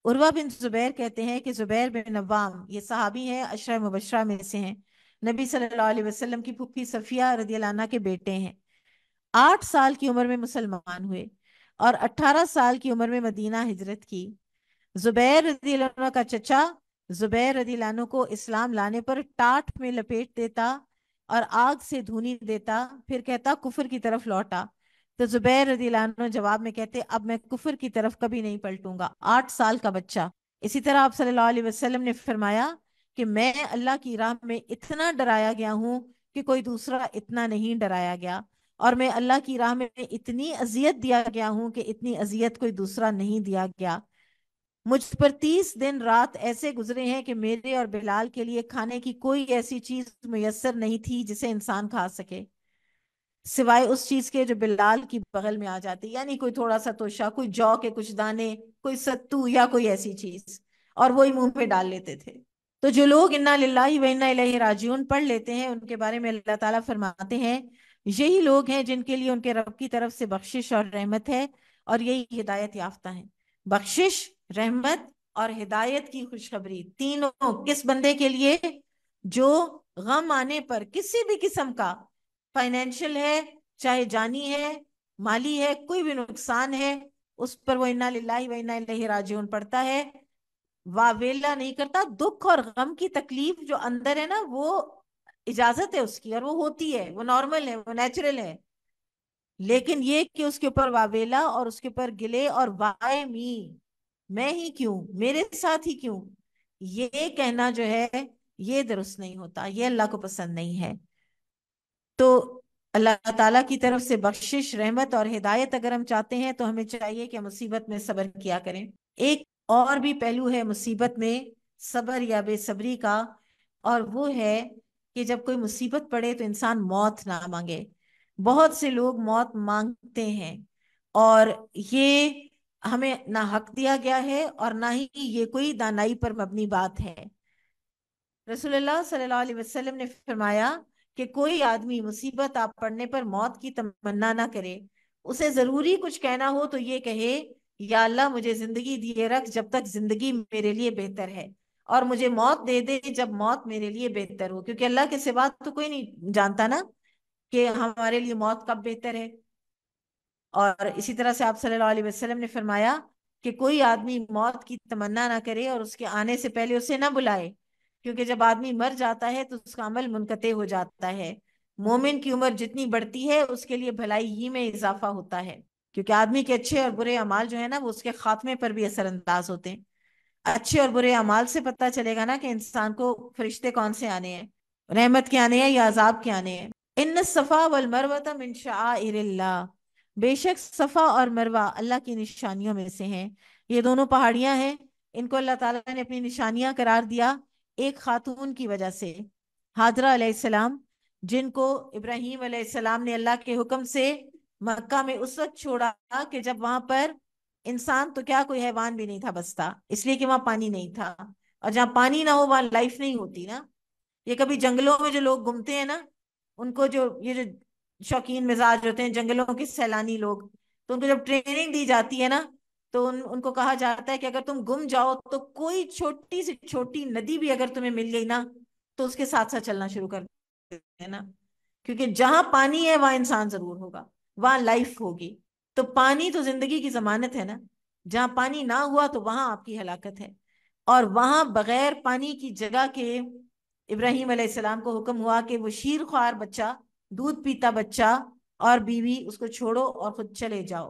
उर्वा बिन जुबैर कहते हैं कि जुबैर बिन नवाम ये सहाबी हैं अशर मुबशरा में से हैं नबी सल्लल्लाहु अलैहि वसल्लम की फुफी सफिया रदी के बेटे हैं आठ साल की उम्र में मुसलमान हुए और 18 साल की उम्र में मदीना हिजरत की जुबैर रदी का चचा जुबैर रदी को इस्लाम लाने पर टाट में लपेट देता और आग से धुनी देता फिर कहता कुफर की तरफ लौटा तो जुबैर रदी जवाब में कहते अब मैं कुफर की तरफ कभी नहीं पलटूंगा आठ साल का बच्चा इसी तरह आप सल्लल्लाहु अलैहि वसल्लम ने फरमाया कि मैं अल्लाह की राह में इतना डराया गया हूँ कि कोई दूसरा इतना नहीं डराया गया और मैं अल्लाह की राह में इतनी अजियत दिया गया हूँ कि इतनी अजियत कोई दूसरा नहीं दिया गया मुझ पर तीस दिन रात ऐसे गुजरे हैं कि मेरे और बिलाल के लिए खाने की कोई ऐसी चीज मैसर नहीं थी जिसे इंसान खा सके सिवाय उस चीज के जो बिलाल की बगल में आ जाती यानी कोई थोड़ा सा तोशा कोई जौ के कुछ दाने कोई सत्तू या कोई ऐसी चीज और वो ही मुंह पे डाल लेते थे तो जो लोग इन्ना लाही व इन्ना राजून पढ़ लेते हैं उनके बारे में अल्लाह ताला फरमाते हैं यही लोग हैं जिनके लिए उनके रब की तरफ से बख्शिश और रहमत है और यही हिदायत याफ्ता है बख्शिश रहमत और हिदायत की खुशखबरी तीनों किस बंदे के लिए जो गम आने पर किसी भी किस्म का फाइनेंशियल है चाहे जानी है माली है कोई भी नुकसान है उस पर वो इन्ना लाही व इन्ना राजून पड़ता है वावेला नहीं करता दुख और गम की तकलीफ जो अंदर है ना वो इजाजत है उसकी और वो होती है वो नॉर्मल है वो नेचुरल है लेकिन ये कि उसके ऊपर वावेला और उसके ऊपर गिले और वाय मी मैं ही क्यों मेरे साथ ही क्यों ये कहना जो है ये दुरुस्त नहीं होता ये अल्लाह को पसंद नहीं है तो अल्लाह ताला की तरफ से बख्शिश रहमत और हिदायत अगर हम चाहते हैं तो हमें चाहिए कि मुसीबत में सब्र किया करें एक और भी पहलू है मुसीबत में सब्र या बेसब्री का और वो है कि जब कोई मुसीबत पड़े तो इंसान मौत ना मांगे बहुत से लोग मौत मांगते हैं और ये हमें ना हक दिया गया है और ना ही ये कोई दानाई पर मबनी बात है रसूलुल्लाह सल्लल्लाहु अलैहि वसल्लम ने फरमाया कि कोई आदमी मुसीबत आप पड़ने पर मौत की तमन्ना ना करे उसे जरूरी कुछ कहना हो तो ये कहे या अल्लाह मुझे जिंदगी दिए रख जब तक जिंदगी मेरे लिए बेहतर है और मुझे मौत दे दे जब मौत मेरे लिए बेहतर हो क्योंकि अल्लाह के सिवा तो कोई नहीं जानता ना कि हमारे लिए मौत कब बेहतर है और इसी तरह से आप सल्लल्लाहु अलैहि वसल्लम ने फरमाया कि कोई आदमी मौत की तमन्ना ना करे और उसके आने से पहले उसे ना बुलाए क्योंकि जब आदमी मर जाता है तो उसका अमल मुनकते हो जाता है मोमिन की उम्र जितनी बढ़ती है उसके लिए भलाई ही में इजाफा होता है क्योंकि आदमी के अच्छे और बुरे अमाल जो है ना वो उसके खात्मे पर भी असरअंदाज होते हैं अच्छे और बुरे अमाल से पता चलेगा ना कि इंसान को फरिश्ते कौन से आने हैं रहमत के आने हैं या अजाब के आने हैं इन सफ़ा वल मरवत मिन शाह बेशक सफ़ा और मरवा अल्लाह की निशानियों में से हैं ये दोनों पहाड़ियां हैं इनको अल्लाह ताला ने अपनी निशानियां करार दिया एक खातून की वजह से हाजरा अलैहिस्सलाम जिनको इब्राहिम अलैहिस्सलाम ने अल्लाह के हुक्म से मक्का में उस वक्त छोड़ा कि जब वहां पर इंसान तो क्या कोई हैवान भी नहीं था बसता इसलिए कि वहां पानी नहीं था और जहाँ पानी ना हो वहां लाइफ नहीं होती ना ये कभी जंगलों में जो लोग घूमते हैं ना उनको जो ये जो शौकीन मिजाज होते हैं जंगलों के सैलानी लोग तो उनको जब ट्रेनिंग दी जाती है ना तो उन, उनको कहा जाता है कि अगर तुम गुम जाओ तो कोई छोटी से छोटी नदी भी अगर तुम्हें मिल गई ना तो उसके साथ साथ चलना शुरू कर देना क्योंकि जहां पानी है वहां इंसान जरूर होगा वहां लाइफ होगी तो पानी तो जिंदगी की जमानत है ना जहां पानी ना हुआ तो वहां आपकी हलाकत है और वहां बगैर पानी की जगह के इब्राहिम अलैहिस्सलाम को हुक्म हुआ कि वो शीर ख्वार बच्चा दूध पीता बच्चा और बीवी उसको छोड़ो और खुद चले जाओ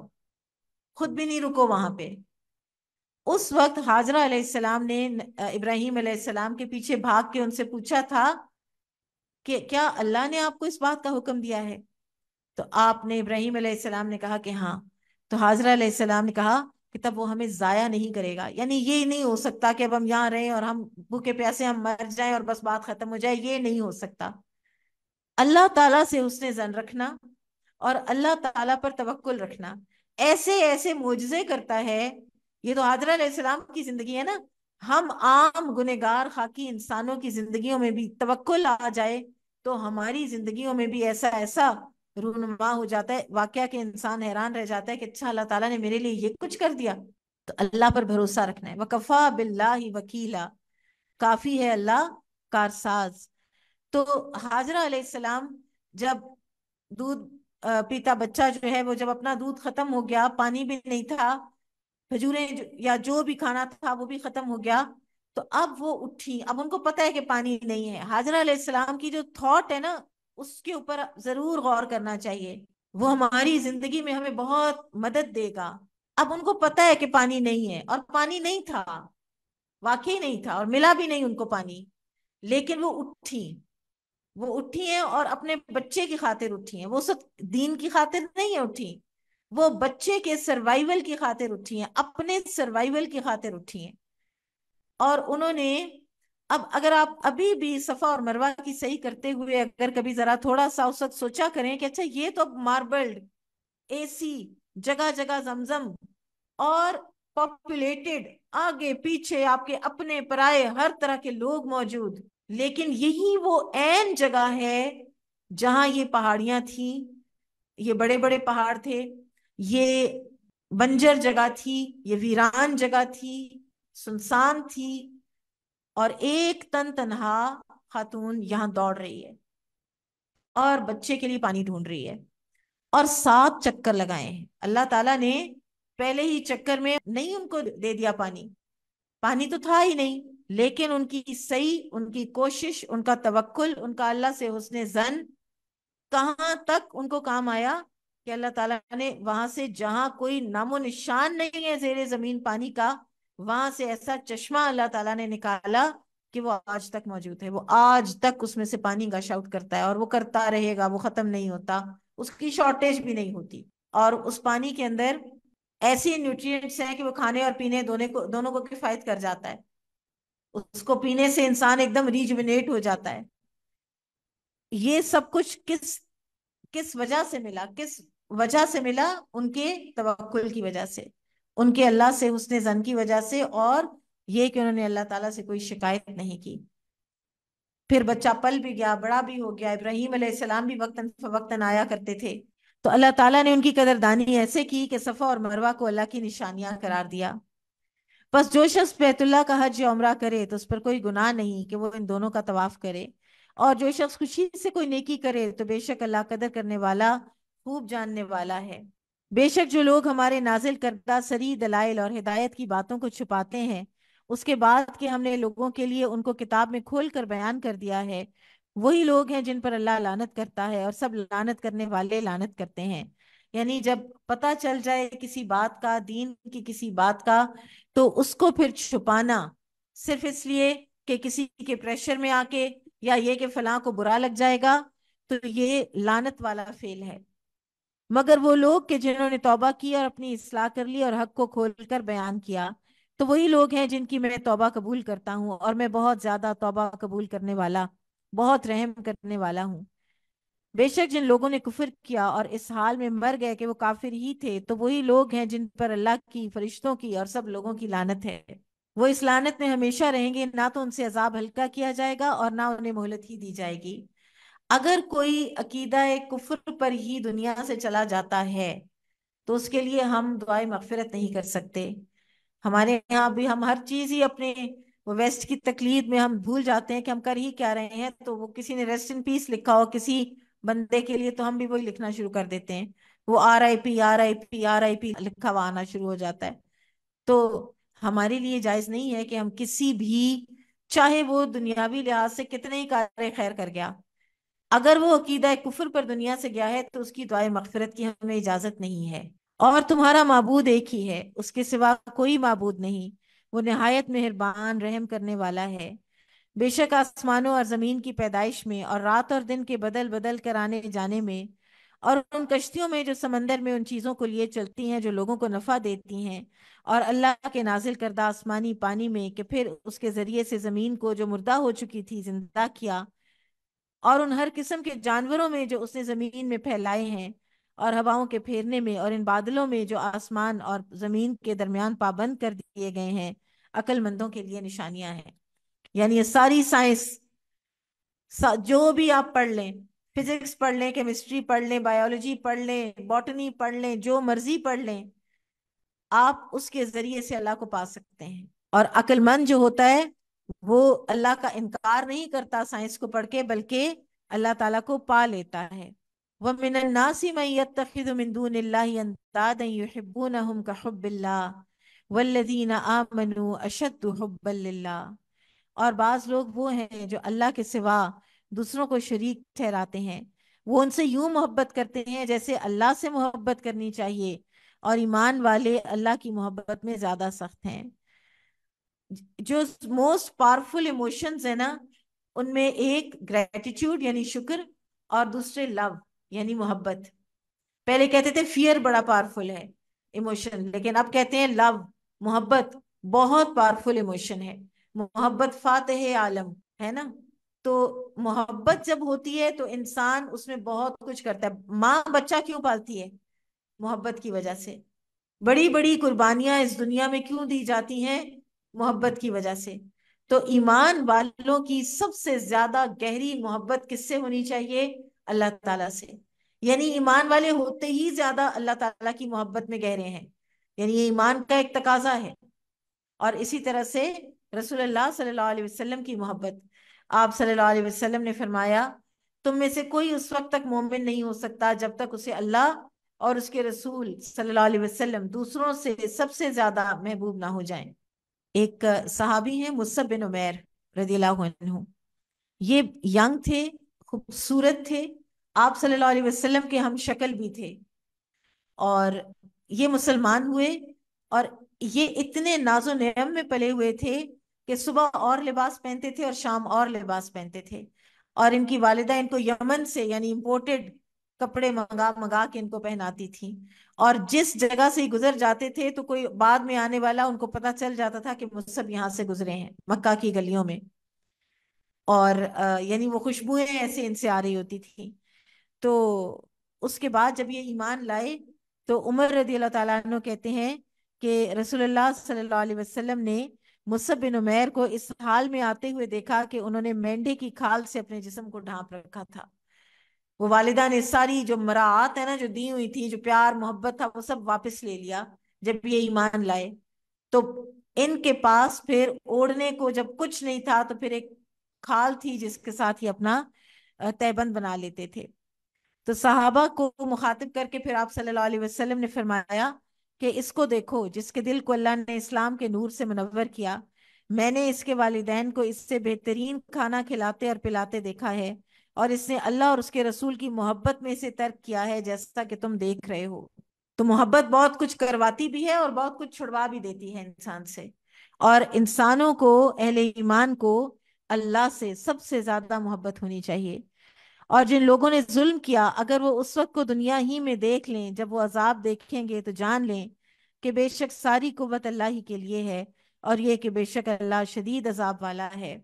खुद भी नहीं रुको वहां पे उस वक्त हाजरा अलैहिस्सलाम ने इब्राहिम अलैहिस्सलाम के पीछे भाग के उनसे पूछा था कि क्या अल्लाह ने आपको इस बात का हुक्म दिया है तो आपने इब्राहिम सलाम ने कहा कि हाँ तो हाजरा ने कहा कि तब वो हमें ज़ाया नहीं करेगा यानी ये नहीं हो सकता कि अब हम यहाँ रहें और हम भूखे प्यासे हम मर जाएं और बस बात ख़त्म हो जाए ये नहीं हो सकता अल्लाह ताला से उसने जन रखना और अल्लाह ताला पर तवक्ल रखना ऐसे ऐसे मुजजे करता है ये तो हाजरा की ज़िंदगी है ना हम आम गुनेगार खाकी इंसानों की जिंदगियों में भी तवक्ल आ जाए तो हमारी जिंदगियों में भी ऐसा ऐसा रूनमा हो जाता है वाक्य के इंसान हैरान रह जाता है कि अच्छा अल्लाह ताला ने मेरे लिए ये कुछ कर दिया तो अल्लाह पर भरोसा रखना है वकफा बिल्ला ही वकीला काफी है अल्लाह कारसाज तो हाजरा अलैहिस्सलाम जब दूध पीता बच्चा जो है वो जब अपना दूध खत्म हो गया पानी भी नहीं था खजूरें या जो भी खाना था वो भी खत्म हो गया तो अब वो उठी अब उनको पता है कि पानी नहीं है हाजरा सलाम की जो थॉट है ना उसके ऊपर जरूर गौर करना चाहिए वो हमारी जिंदगी में हमें बहुत मदद देगा अब उनको पता है कि पानी नहीं है और पानी नहीं था वाकई नहीं था और मिला भी नहीं उनको पानी लेकिन वो उठी वो उठी हैं और अपने बच्चे की खातिर उठी हैं वो सब दीन की खातिर नहीं है उठी वो बच्चे के सर्वाइवल की खातिर उठी हैं अपने सर्वाइवल की खातिर उठी हैं और उन्होंने अब अगर आप अभी भी सफा और मरवा की सही करते हुए अगर कभी जरा थोड़ा सा औसत सोचा करें कि अच्छा ये तो मार्बल्ड एसी जगह जगह जमजम और पॉपुलेटेड आगे पीछे आपके अपने पराए हर तरह के लोग मौजूद लेकिन यही वो एन जगह है जहां ये पहाड़ियां थी ये बड़े बड़े पहाड़ थे ये बंजर जगह थी ये वीरान जगह थी सुनसान थी और एक तन तनहा खातून यहाँ दौड़ रही है और बच्चे के लिए पानी ढूंढ रही है और सात चक्कर लगाए हैं अल्लाह ताला ने पहले ही चक्कर में नहीं उनको दे दिया पानी पानी तो था ही नहीं लेकिन उनकी सही उनकी कोशिश उनका तवक्ल उनका अल्लाह से उसने जन कहां तक उनको काम आया कि अल्लाह ताला ने वहां से जहां कोई नामो निशान नहीं है जेर जमीन पानी का वहां से ऐसा चश्मा अल्लाह ताला ने निकाला कि वो आज तक मौजूद है वो आज तक उसमें से पानी गश आउट करता है और वो करता रहेगा वो खत्म नहीं होता उसकी शॉर्टेज भी नहीं होती और उस पानी के अंदर ऐसी न्यूट्रिएंट्स हैं कि वो खाने और पीने दोनों को दोनों को किफायत कर जाता है उसको पीने से इंसान एकदम रिजुविनेट हो जाता है ये सब कुछ किस किस वजह से मिला किस वजह से मिला उनके तवक्ल की वजह से उनके अल्लाह से उसने जन की वजह से और ये कि उन्होंने अल्लाह ताला से कोई शिकायत नहीं की फिर बच्चा पल भी गया बड़ा भी हो गया इब्राहिम अलैहिस्सलाम भी वक्तन फवक्तन आया करते थे तो अल्लाह ताला ने उनकी कदरदानी ऐसे की कि सफ़ा और मरवा को अल्लाह की निशानियां करार दिया बस जो शख्स बैतुल्ला का हज या उमरा करे तो उस पर कोई गुनाह नहीं कि वो इन दोनों का तवाफ करे और जो शख्स खुशी से कोई नेकी करे तो बेशक अल्लाह कदर करने वाला खूब जानने वाला है बेशक जो लोग हमारे नाजिल करदा सरी दलाइल और हिदायत की बातों को छुपाते हैं उसके बाद के हमने लोगों के लिए उनको किताब में खोल कर बयान कर दिया है वही लोग हैं जिन पर अल्लाह लानत करता है और सब लानत करने वाले लानत करते हैं यानी जब पता चल जाए किसी बात का दीन की किसी बात का तो उसको फिर छुपाना सिर्फ इसलिए कि किसी के प्रेशर में आके या ये कि फलां को बुरा लग जाएगा तो ये लानत वाला फेल है मगर वो लोग के जिन्होंने तौबा की और अपनी इसलाह कर ली और हक को खोलकर बयान किया तो वही लोग हैं जिनकी मैं तौबा कबूल करता हूँ और मैं बहुत ज्यादा तौबा कबूल करने वाला बहुत रहम करने वाला हूँ बेशक जिन लोगों ने कुफर किया और इस हाल में मर गए कि वो काफिर ही थे तो वही लोग हैं जिन पर अल्लाह की फरिश्तों की और सब लोगों की लानत है वो इस लानत में हमेशा रहेंगे ना तो उनसे अजाब हल्का किया जाएगा और ना उन्हें मोहलत ही दी जाएगी अगर कोई अकीदा कुफर पर ही दुनिया से चला जाता है तो उसके लिए हम दुआ मफफरत नहीं कर सकते हमारे यहाँ भी हम हर चीज़ ही अपने वेस्ट की तकलीद में हम भूल जाते हैं कि हम कर ही क्या रहे हैं तो वो किसी ने रेस्ट इन पीस लिखा हो किसी बंदे के लिए तो हम भी वही लिखना शुरू कर देते हैं वो R I P R I P R I P लिखा हुआ आना शुरू हो जाता है तो हमारे लिए जायज़ नहीं है कि हम किसी भी चाहे वो दुनियावी लिहाज से कितने ही कार्य खैर कर गया अगर वो अकीदा कुफर पर दुनिया से गया है तो उसकी दुआ मगफरत की हमें इजाजत नहीं है और तुम्हारा मबूद एक ही है उसके सिवा कोई मबूद नहीं वो नहायत मेहरबान रहम करने वाला है बेशक आसमानों और ज़मीन की पैदाइश में और रात और दिन के बदल बदल कर आने जाने में और उन कश्तियों में जो समंदर में उन चीज़ों को लिए चलती हैं जो लोगों को नफ़ा देती हैं और अल्लाह के नाजिल करदा आसमानी पानी में कि फिर उसके ज़रिए से ज़मीन को जो मुर्दा हो चुकी थी जिंदा किया और उन हर किस्म के जानवरों में जो उसने जमीन में फैलाए हैं और हवाओं के फेरने में और इन बादलों में जो आसमान और जमीन के दरमियान पाबंद कर दिए गए हैं अक्लमंदों के लिए निशानियां हैं यानी ये सारी साइंस सा, जो भी आप पढ़ लें फिजिक्स पढ़ लें केमिस्ट्री पढ़ लें बायोलॉजी पढ़ लें बॉटनी पढ़ लें जो मर्जी पढ़ लें आप उसके जरिए से अल्लाह को पा सकते हैं और अक्लमंद जो होता है वो अल्लाह का इनकार नहीं करता साइंस को पढ़ के बल्कि अल्लाह ताला को पा लेता है वह मिनन्नासी मैतफ़िदमिंदूनल्लाबूनहम्बिल्ला वल्लदीन आमनु और बाज़ लोग वो हैं जो अल्लाह के सिवा दूसरों को शरीक ठहराते हैं वो उनसे यूं मोहब्बत करते हैं जैसे अल्लाह से मोहब्बत करनी चाहिए और ईमान वाले अल्लाह की मोहब्बत में ज़्यादा सख्त हैं जो मोस्ट पावरफुल इमोशंस है ना उनमें एक ग्रेटिट्यूड यानी शुक्र और दूसरे लव यानी मोहब्बत पहले कहते थे फियर बड़ा पावरफुल है इमोशन लेकिन अब कहते हैं लव मोहब्बत बहुत पावरफुल इमोशन है मोहब्बत फातह आलम है ना तो मोहब्बत जब होती है तो इंसान उसमें बहुत कुछ करता है माँ बच्चा क्यों पालती है मोहब्बत की वजह से बड़ी बड़ी कुर्बानियां इस दुनिया में क्यों दी जाती हैं मोहब्बत की वजह से तो ईमान वालों की सबसे ज्यादा गहरी मोहब्बत किससे होनी चाहिए अल्लाह ताला से यानी ईमान वाले होते ही ज्यादा अल्लाह ताला की मोहब्बत में गहरे हैं यानी ये ईमान का एक तकाजा है और इसी तरह से अल्लाह सल्लल्लाहु अलैहि वसल्लम की मोहब्बत आप सल्लल्लाहु अलैहि वसल्लम ने फरमाया तुम में से कोई उस वक्त तक मोमिन नहीं हो सकता जब तक उसे अल्लाह और उसके रसूल सल्लल्लाहु अलैहि वसल्लम दूसरों से सबसे ज्यादा महबूब ना हो जाएं एक सहाबी हैं मुसब बिन उमैर रदीला ये यंग थे खूबसूरत थे आप सल्लल्लाहु अलैहि वसल्लम के हम शक्ल भी थे और ये मुसलमान हुए और ये इतने नाजो नियम में पले हुए थे कि सुबह और लिबास पहनते थे और शाम और लिबास पहनते थे और इनकी वालिदा इनको यमन से यानी इम्पोर्टेड कपड़े मंगा मंगा के इनको पहनाती थी और जिस जगह से गुजर जाते थे तो कोई बाद में आने वाला उनको पता चल जाता था कि मुसब यहाँ से गुजरे हैं मक्का की गलियों में और यानी वो खुशबुएं ऐसे इनसे आ रही होती थी तो उसके बाद जब ये ईमान लाए तो उमर रदी अल्लाह तु कहते हैं कि रसूलुल्लाह वसलम ने मुसब बिन उमेर को इस हाल में आते हुए देखा कि उन्होंने मेंढे की खाल से अपने जिसम को ढांप रखा था वो वालिदा ने सारी जो मरात है ना जो दी हुई थी जो प्यार मोहब्बत था वो सब वापस ले लिया जब ये ईमान लाए तो इनके पास फिर ओढ़ने को जब कुछ नहीं था तो फिर एक खाल थी जिसके साथ ही अपना तयबंद बना लेते थे तो सहाबा को मुखातिब करके फिर आप सल्लल्लाहु अलैहि वसल्लम ने फरमाया कि इसको देखो जिसके दिल को अल्लाह ने इस्लाम के नूर से मनवर किया मैंने इसके वालिदैन को इससे बेहतरीन खाना खिलाते और पिलाते देखा है और इसने अल्लाह और उसके रसूल की मोहब्बत में से तर्क किया है जैसा कि तुम देख रहे हो तो मोहब्बत बहुत कुछ करवाती भी है और बहुत कुछ छुड़वा भी देती है इंसान से और इंसानों को अहले ईमान को अल्लाह से सबसे ज्यादा मोहब्बत होनी चाहिए और जिन लोगों ने जुल्म किया अगर वो उस वक्त को दुनिया ही में देख लें जब वो अजाब देखेंगे तो जान लें कि बेशक सारी कुत अल्लाह ही के लिए है और ये कि बेशक अल्लाह शदीद अजाब वाला है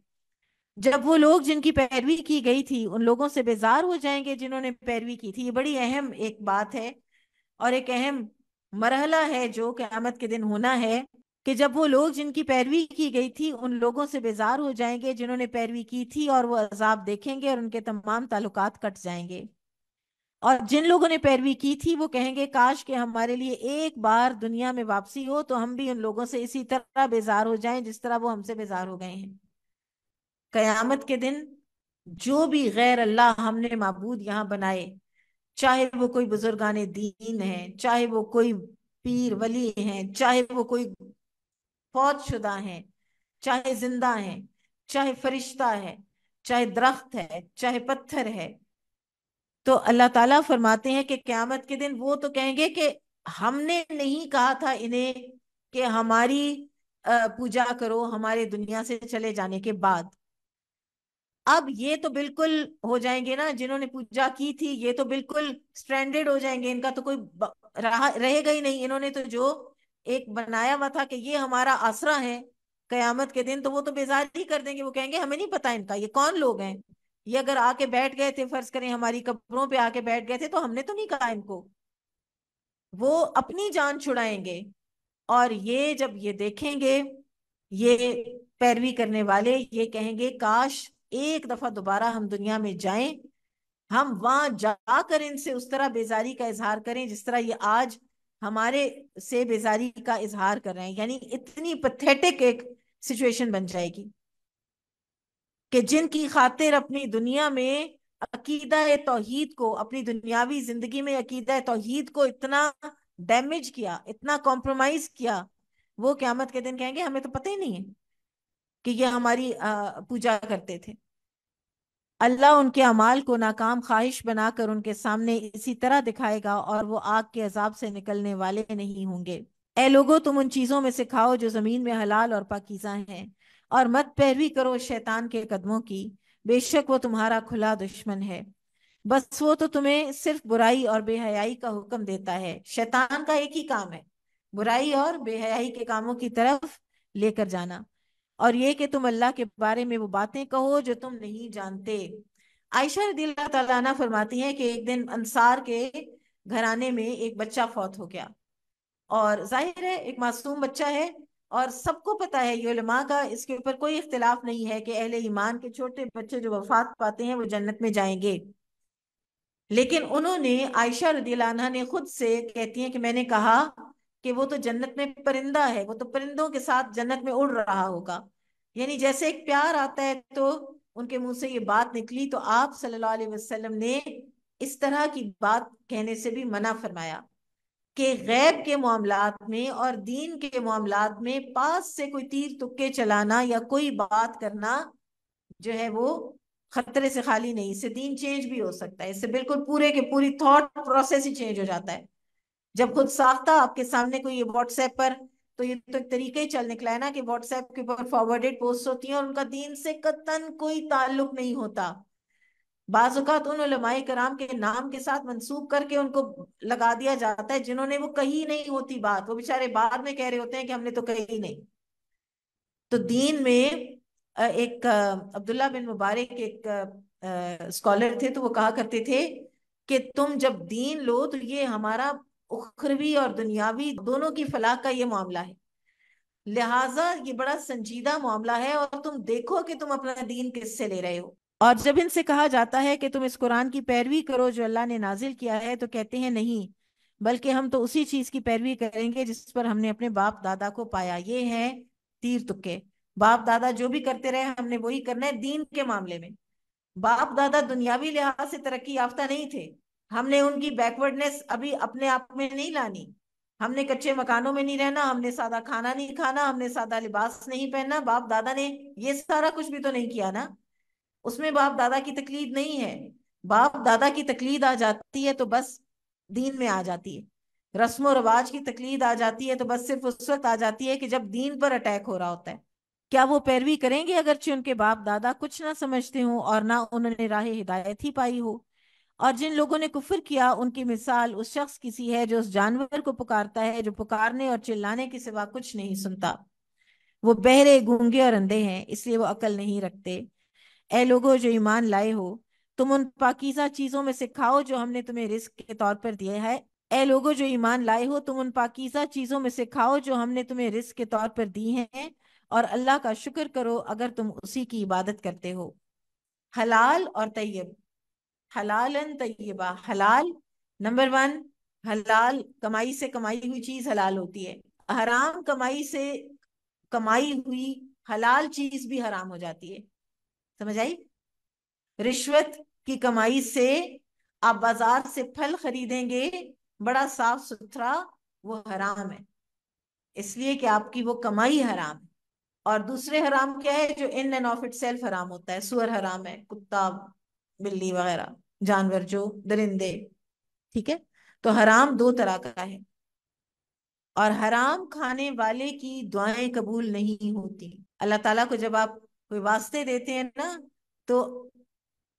जब वो लोग जिनकी पैरवी की गई थी उन लोगों से बेजार हो जाएंगे जिन्होंने पैरवी की थी ये बड़ी अहम एक बात है और एक अहम मरहला है जो क्यामत के दिन होना है कि जब वो लोग जिनकी पैरवी की गई थी उन लोगों से बेजार हो जाएंगे जिन्होंने पैरवी की थी और वो अजाब देखेंगे और उनके तमाम ताल्लुक कट जाएंगे और जिन लोगों ने पैरवी की थी वो कहेंगे काश के हमारे लिए एक बार दुनिया में वापसी हो तो हम भी उन लोगों से इसी तरह बेजार हो जाएं जिस तरह वो हमसे बेजार हो गए हैं कयामत के दिन जो भी गैर अल्लाह हमने मबूद यहाँ बनाए चाहे वो कोई बुजुर्गान दीन है चाहे वो कोई पीर वली हैं चाहे वो कोई फौज शुदा है चाहे जिंदा है चाहे फरिश्ता है चाहे दरख्त है चाहे पत्थर है तो अल्लाह ताला फरमाते हैं कि क्यामत के दिन वो तो कहेंगे कि हमने नहीं कहा था इन्हें कि हमारी पूजा करो हमारे दुनिया से चले जाने के बाद अब ये तो बिल्कुल हो जाएंगे ना जिन्होंने पूजा की थी ये तो बिल्कुल स्ट्रैंडेड हो जाएंगे इनका तो कोई रहेगा ही नहीं इन्होंने तो जो एक बनाया हुआ था कि ये हमारा आसरा है कयामत के दिन तो वो तो बेजार ही कर देंगे वो कहेंगे हमें नहीं पता इनका ये कौन लोग हैं ये अगर आके बैठ गए थे फर्ज करें हमारी कब्रों पे आके बैठ गए थे तो हमने तो नहीं कहा इनको वो अपनी जान छुड़ाएंगे और ये जब ये देखेंगे ये पैरवी करने वाले ये कहेंगे काश एक दफा दोबारा हम दुनिया में जाएं हम वहां जाकर इनसे उस तरह बेजारी का इजहार करें जिस तरह ये आज हमारे से बेजारी का इजहार कर रहे हैं यानी इतनी पथेटिक एक सिचुएशन बन जाएगी कि जिनकी खातिर अपनी दुनिया में अकीदा तोहीद को अपनी दुनियावी जिंदगी में अकीदा तोहीद को इतना डैमेज किया इतना कॉम्प्रोमाइज किया वो क्यामत के दिन कहेंगे हमें तो पता ही नहीं है कि ये हमारी पूजा करते थे अल्लाह उनके अमाल को नाकाम ख्वाहिश बनाकर उनके सामने इसी तरह दिखाएगा और वो आग के अजाब से निकलने वाले नहीं होंगे ए लोगो तुम उन चीज़ों में से खाओ जो ज़मीन में हलाल और पाकिजा है और मत पैरवी करो शैतान के कदमों की बेशक वो तुम्हारा खुला दुश्मन है बस वो तो तुम्हें सिर्फ बुराई और बेहयाई का हुक्म देता है शैतान का एक ही काम है बुराई और बेहयाई के कामों की तरफ लेकर जाना और ये कि तुम अल्लाह के बारे में वो बातें कहो जो तुम नहीं जानते आयशा रदी फरमाती है कि एक दिन अंसार के घराने में एक बच्चा फौत हो गया और जाहिर है एक मासूम बच्चा है और सबको पता है योलमा का इसके ऊपर कोई इख्तलाफ नहीं है कि अहले ईमान के छोटे बच्चे जो वफात पाते हैं वो जन्नत में जाएंगे लेकिन उन्होंने आयशा रदीला ने खुद से कहती है कि मैंने कहा कि वो तो जन्नत में परिंदा है वो तो परिंदों के साथ जन्नत में उड़ रहा होगा यानी जैसे एक प्यार आता है तो उनके मुंह से ये बात निकली तो आप सल्लल्लाहु अलैहि वसल्लम ने इस तरह की बात कहने से भी मना फरमाया कि गैब के मामलात में और दीन के मामलात में पास से कोई तीर तुक्के चलाना या कोई बात करना जो है वो खतरे से खाली नहीं इससे दीन चेंज भी हो सकता है इससे बिल्कुल पूरे के पूरी थॉट प्रोसेस ही चेंज हो जाता है जब खुद साफ था आपके सामने कोई ये व्हाट्सएप पर तो ये तो एक तरीका ही चल निकला है ना कि व्हाट्सएप के ऊपर फॉरवर्डेड पोस्ट होती हैं और उनका दीन से कतन कोई ताल्लुक नहीं होता बाजुकात उन कराम के नाम के साथ मंसूब करके उनको लगा दिया जाता है जिन्होंने वो कही नहीं होती बात वो बेचारे बाद में कह रहे होते हैं कि हमने तो कही नहीं तो दीन में एक अब्दुल्ला बिन मुबारक एक स्कॉलर थे तो वो कहा करते थे कि तुम जब दीन लो तो ये हमारा उखरवी और दुनियावी दोनों की फलाह का ये मामला है लिहाजा ये बड़ा संजीदा मामला है और तुम देखो कि तुम अपना दीन किससे ले रहे हो और जब इनसे कहा जाता है कि तुम इस कुरान की पैरवी करो जो अल्लाह ने नाजिल किया है तो कहते हैं नहीं बल्कि हम तो उसी चीज की पैरवी करेंगे जिस पर हमने अपने बाप दादा को पाया ये है तीर तुक्के बाप दादा जो भी करते रहे हमने वही करना है दीन के मामले में बाप दादा दुनियावी लिहाज से तरक्की याफ्ता नहीं थे हमने उनकी बैकवर्डनेस अभी अपने आप में नहीं लानी हमने कच्चे मकानों में नहीं रहना हमने सादा खाना नहीं खाना हमने सादा लिबास नहीं पहनना बाप दादा ने ये सारा कुछ भी तो नहीं किया ना उसमें बाप दादा की तकलीद नहीं है बाप दादा की तकलीद आ जाती है तो बस दीन में आ जाती है रस्म और रवाज की तकलीद आ जाती है तो बस सिर्फ उस वक्त आ जाती है कि जब दीन पर अटैक हो रहा होता है क्या वो पैरवी करेंगे अगरचे उनके बाप दादा कुछ ना समझते हो और ना उन्होंने राह हिदायत ही पाई हो और जिन लोगों ने कुफर किया उनकी मिसाल उस शख्स की सी है जो उस जानवर को पुकारता है जो पुकारने और चिल्लाने के सिवा कुछ नहीं सुनता वो बहरे गूंगे और अंधे हैं इसलिए वो अकल नहीं रखते ए लोगों जो ईमान लाए हो तुम उन पाकिजा चीजों में से खाओ जो हमने तुम्हें रिस्क के तौर पर दिया है ए लोगों जो ईमान लाए हो तुम उन पाकिजा चीजों में से खाओ जो हमने तुम्हें रिस्क के तौर पर दी हैं और अल्लाह का शुक्र करो अगर तुम उसी की इबादत करते हो हलाल और तैयब हलालन तयबा हलाल नंबर वन हलाल कमाई से कमाई हुई चीज हलाल होती है हराम कमाई से कमाई हुई हलाल चीज भी हराम हो जाती है समझ आई रिश्वत की कमाई से आप बाजार से फल खरीदेंगे बड़ा साफ सुथरा वो हराम है इसलिए कि आपकी वो कमाई हराम है और दूसरे हराम क्या है जो in and of itself हराम होता है सुअर हराम है कुत्ता बिल्ली वगैरह जानवर जो दरिंदे ठीक है तो हराम दो तरह का है और हराम खाने वाले की दुआएं कबूल नहीं होती अल्लाह ताला को जब आप कोई वास्ते देते हैं ना तो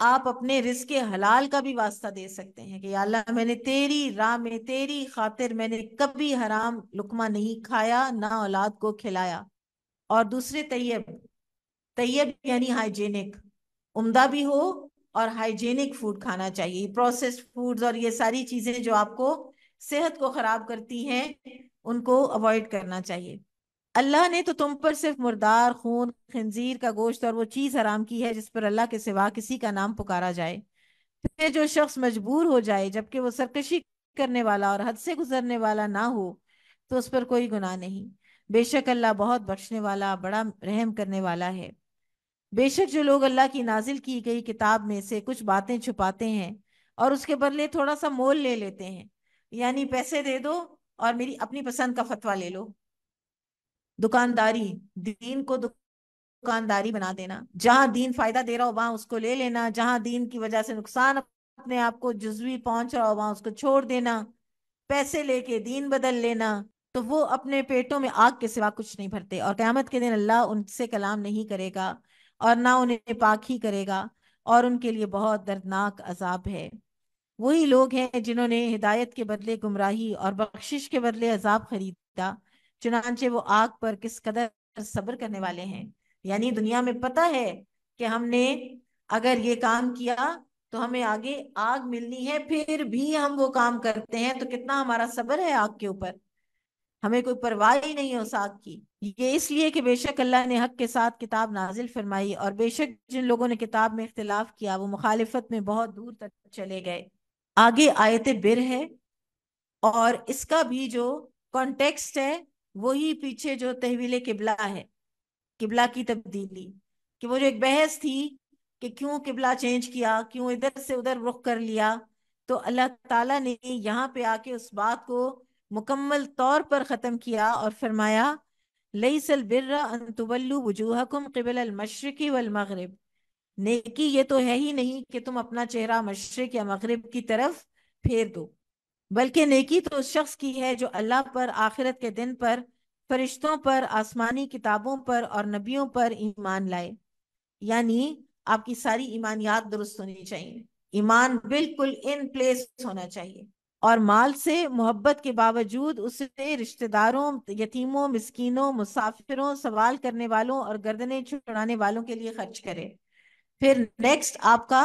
आप अपने रिस्क हलाल का भी वास्ता दे सकते हैं कि अल्लाह मैंने तेरी राह में तेरी खातिर मैंने कभी हराम लुकमा नहीं खाया ना औलाद को खिलाया और दूसरे तैयब तैयब यानी हाइजेनिक उम्दा भी हो और हाइजेनिक फूड खाना चाहिए प्रोसेस्ड फूड्स और ये सारी चीजें जो आपको सेहत को खराब करती हैं उनको अवॉइड करना चाहिए अल्लाह ने तो तुम पर सिर्फ मुर्दार खून खंजीर का गोश्त और वो चीज़ हराम की है जिस पर अल्लाह के सिवा किसी का नाम पुकारा जाए फिर जो शख्स मजबूर हो जाए जबकि वो सरकशी करने वाला और हद से गुजरने वाला ना हो तो उस पर कोई गुनाह नहीं बेशक अल्लाह बहुत बख्शने वाला बड़ा रहम करने वाला है बेशक जो लोग अल्लाह की नाजिल की गई किताब में से कुछ बातें छुपाते हैं और उसके बदले थोड़ा सा मोल ले लेते हैं यानी पैसे दे दो और मेरी अपनी पसंद का फतवा ले लो दुकानदारी दीन को दुकानदारी बना देना जहां दीन फायदा दे रहा हो वहां उसको ले लेना जहां दीन की वजह से नुकसान अपने आप को जुजवी पहुंच रहा हो वहां उसको छोड़ देना पैसे लेके दीन बदल लेना तो वो अपने पेटों में आग के सिवा कुछ नहीं भरते और क्यामत के दिन अल्लाह उनसे कलाम नहीं करेगा और ना उन्हें पाक ही करेगा और उनके लिए बहुत दर्दनाक अजाब है वही लोग हैं जिन्होंने हिदायत के बदले गुमराही और बख्शिश के बदले अजाब खरीदा चुनाचे वो आग पर किस कदर सब्र करने वाले हैं यानी दुनिया में पता है कि हमने अगर ये काम किया तो हमें आगे आग मिलनी है फिर भी हम वो काम करते हैं तो कितना हमारा सब्र है आग के ऊपर हमें कोई परवाह ही नहीं है उस आग की ये इसलिए कि बेशक अल्लाह ने हक के साथ किताब नाजिल फरमाई और बेशक जिन लोगों ने किताब में इख्तलाफ किया वो मुखालिफत में बहुत दूर तक चले गए आगे आयत बिर है और इसका भी जो कॉन्टेक्स्ट है वही पीछे जो तहवील किबला है किबला की तब्दीली कि वो जो एक बहस थी कि क्यों किबला चेंज किया क्यों इधर से उधर रुख कर लिया तो अल्लाह ताला ने यहाँ पे आके उस बात को मुकम्मल तौर पर ख़त्म किया और फरमाया लईसल बिर्रा अंतुबल्लू वजूहकुम कबल मशरक़ी वलमगरब नेकी ये तो है ही नहीं कि तुम अपना चेहरा मशरक या मगरब की तरफ फेर दो बल्कि नेकी तो उस शख्स की है जो अल्लाह पर आखिरत के दिन पर फरिश्तों पर आसमानी किताबों पर और नबियों पर ईमान लाए यानी आपकी सारी ईमानियात दुरुस्त होनी चाहिए ईमान बिल्कुल इन प्लेस होना चाहिए और माल से मोहब्बत के बावजूद उससे रिश्तेदारों यतीमों मस्किनों मुसाफिरों सवाल करने वालों और गर्दने छुड़ाने वालों के लिए खर्च करे फिर नेक्स्ट आपका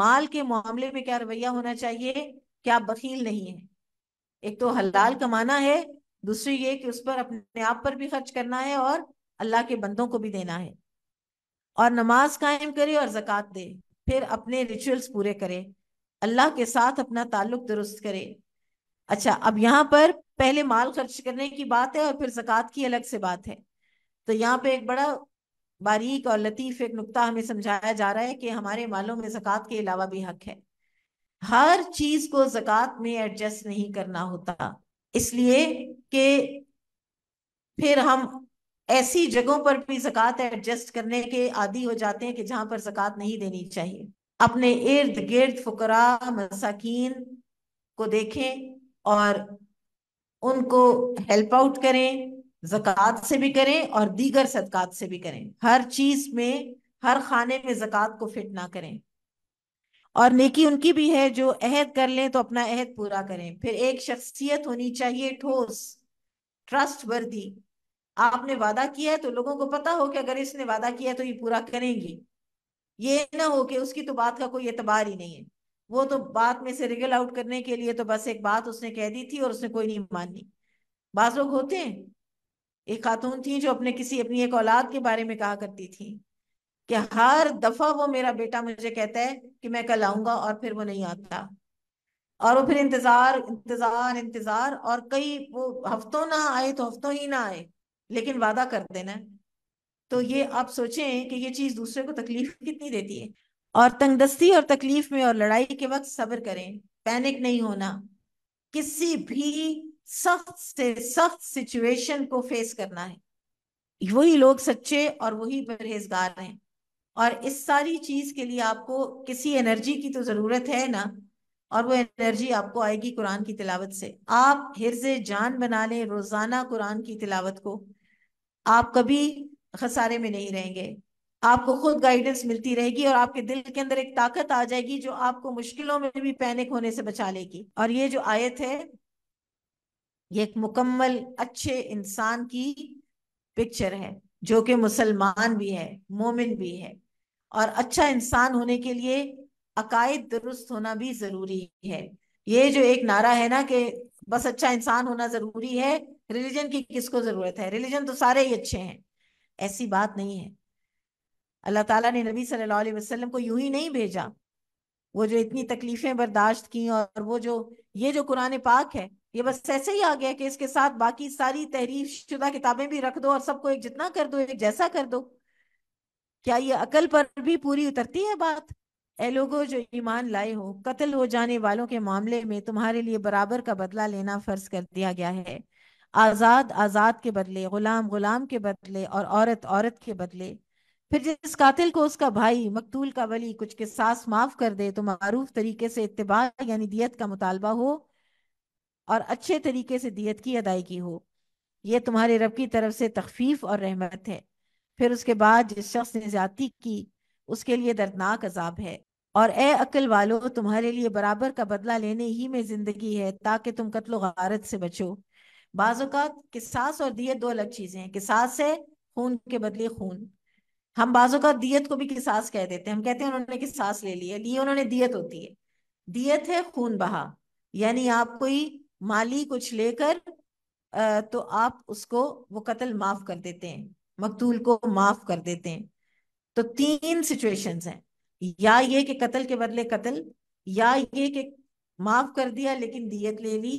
माल के मामले में क्या रवैया होना चाहिए क्या आप बखील नहीं है एक तो हलाल कमाना है दूसरी ये कि उस पर अपने आप पर भी खर्च करना है और अल्लाह के बंदों को भी देना है और नमाज कायम करे और जक़ात दे फिर अपने रिचुअल्स पूरे करे अल्लाह के साथ अपना ताल्लुक दुरुस्त करे अच्छा अब यहाँ पर पहले माल खर्च करने की बात है और फिर जक़ात की अलग से बात है तो यहाँ पे एक बड़ा बारीक और लतीफ एक नुकता हमें समझाया जा रहा है कि हमारे मालों में जक़ात के अलावा भी हक है हर चीज को जक़ात में एडजस्ट नहीं करना होता इसलिए कि फिर हम ऐसी जगहों पर भी जक़ात एडजस्ट करने के आदि हो जाते हैं कि जहां पर जक़ात नहीं देनी चाहिए अपने इर्द गिर्द फकर मसाकिन को देखें और उनको हेल्प आउट करें जक़ात से भी करें और दीगर सदक़ात से भी करें हर चीज में हर खाने में जक़ात को फिट ना करें और नेकी उनकी भी है जो अहद कर लें तो अपना अहद पूरा करें फिर एक शख्सियत होनी चाहिए ठोस ट्रस्ट वर्दी आपने वादा किया है तो लोगों को पता हो कि अगर इसने वादा किया है तो ये पूरा करेंगी ये ना हो कि उसकी तो बात का कोई एतबार ही नहीं है वो तो बात में से रिगल आउट करने के लिए तो बस एक बात उसने कह दी थी और उसने कोई नहीं मानी बाज लोग होते हैं एक खातून थी जो अपने किसी अपनी एक औलाद के बारे में कहा करती थी कि हर दफा वो मेरा बेटा मुझे कहता है कि मैं कल आऊंगा और फिर वो नहीं आता और वो फिर इंतजार इंतजार इंतजार और कई वो हफ्तों ना आए तो हफ्तों ही ना आए लेकिन वादा कर देना तो ये आप सोचें कि ये चीज दूसरे को तकलीफ कितनी देती है और तंगदस्ती और तकलीफ में और लड़ाई के वक्त सब्र करें पैनिक नहीं होना किसी भी सख्त से सख्त सिचुएशन को फेस करना है वही लोग सच्चे और वही परहेजगार हैं और इस सारी चीज के लिए आपको किसी एनर्जी की तो जरूरत है ना और वो एनर्जी आपको आएगी कुरान की तिलावत से आप हिरज जान बना लें रोजाना कुरान की तिलावत को आप कभी खसारे में नहीं रहेंगे आपको खुद गाइडेंस मिलती रहेगी और आपके दिल के अंदर एक ताकत आ जाएगी जो आपको मुश्किलों में भी पैनिक होने से बचा लेगी और ये जो आयत है ये एक मुकम्मल अच्छे इंसान की पिक्चर है जो कि मुसलमान भी है मोमिन भी है और अच्छा इंसान होने के लिए अकायद दुरुस्त होना भी जरूरी है ये जो एक नारा है ना कि बस अच्छा इंसान होना जरूरी है रिलीजन की किसको जरूरत है रिलीजन तो सारे ही अच्छे हैं ऐसी बात नहीं है अल्लाह ताला ने नबी सल्लल्लाहु अलैहि वसल्लम को यूं ही नहीं भेजा वो जो इतनी तकलीफें बर्दाश्त की और वो जो ये जो कुरान पाक है ये बस ऐसे ही आ गया कि इसके साथ बाकी सारी तहरीर शुदा किताबें भी रख दो और सबको एक जितना कर दो एक जैसा कर दो क्या ये अकल पर भी पूरी उतरती है बात ए लोगों जो ईमान लाए हो कत्ल हो जाने वालों के मामले में तुम्हारे लिए बराबर का बदला लेना फर्ज कर दिया गया है आज़ाद आज़ाद के बदले गुलाम गुलाम के बदले और औरत औरत के बदले फिर जिस कातिल को उसका भाई मकतूल का वली कुछ के सास माफ कर दे तो मरूफ तरीके से इतबा यानी दियत का मुतालबा हो और अच्छे तरीके से दियत की अदायगी हो यह तुम्हारे रब की तरफ से तखफीफ और रहमत है फिर उसके बाद जिस शख्स ने ज्यादा की उसके लिए दर्दनाक अजाब है और ए अक्ल वालों तुम्हारे लिए बराबर का बदला लेने ही में जिंदगी है ताकि तुम कत्लो गारत से बचो का किसास और दियत दो अलग चीजें हैं किसास है खून के बदले खून हम का दियत को भी किसास कह देते हैं हम कहते हैं उन्होंने किसास ले लिया लिए उन्होंने दियत होती है दियत है खून बहा यानी आप कोई माली कुछ लेकर तो आप उसको वो कत्ल माफ कर देते हैं मकतूल को माफ कर देते हैं तो तीन सिचुएशन है या ये कि कत्ल के बदले कत्ल या ये कि माफ कर दिया लेकिन दियत ले ली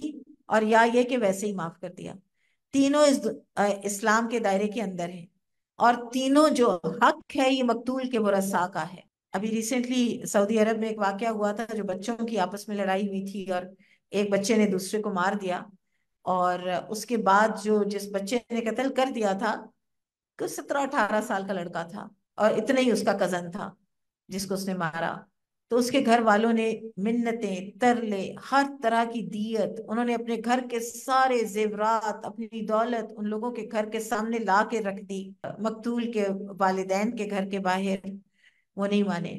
और या ये कि वैसे ही माफ कर दिया तीनों इस इस्लाम के दायरे के अंदर है और तीनों जो हक है ये मकतूल के वसा का है अभी रिसेंटली सऊदी अरब में एक वाक्य हुआ था जो बच्चों की आपस में लड़ाई हुई थी और एक बच्चे ने दूसरे को मार दिया और उसके बाद जो जिस बच्चे ने कत्ल कर दिया था कुछ सत्रह अठारह साल का लड़का था और इतना ही उसका कजन था जिसको उसने मारा तो उसके घर वालों ने मिन्नतें तरले हर तरह की दियत उन्होंने अपने घर के सारे जेवरात अपनी दौलत उन लोगों के घर के सामने ला के रख दी मकतूल के वालदेन के घर के बाहर वो नहीं माने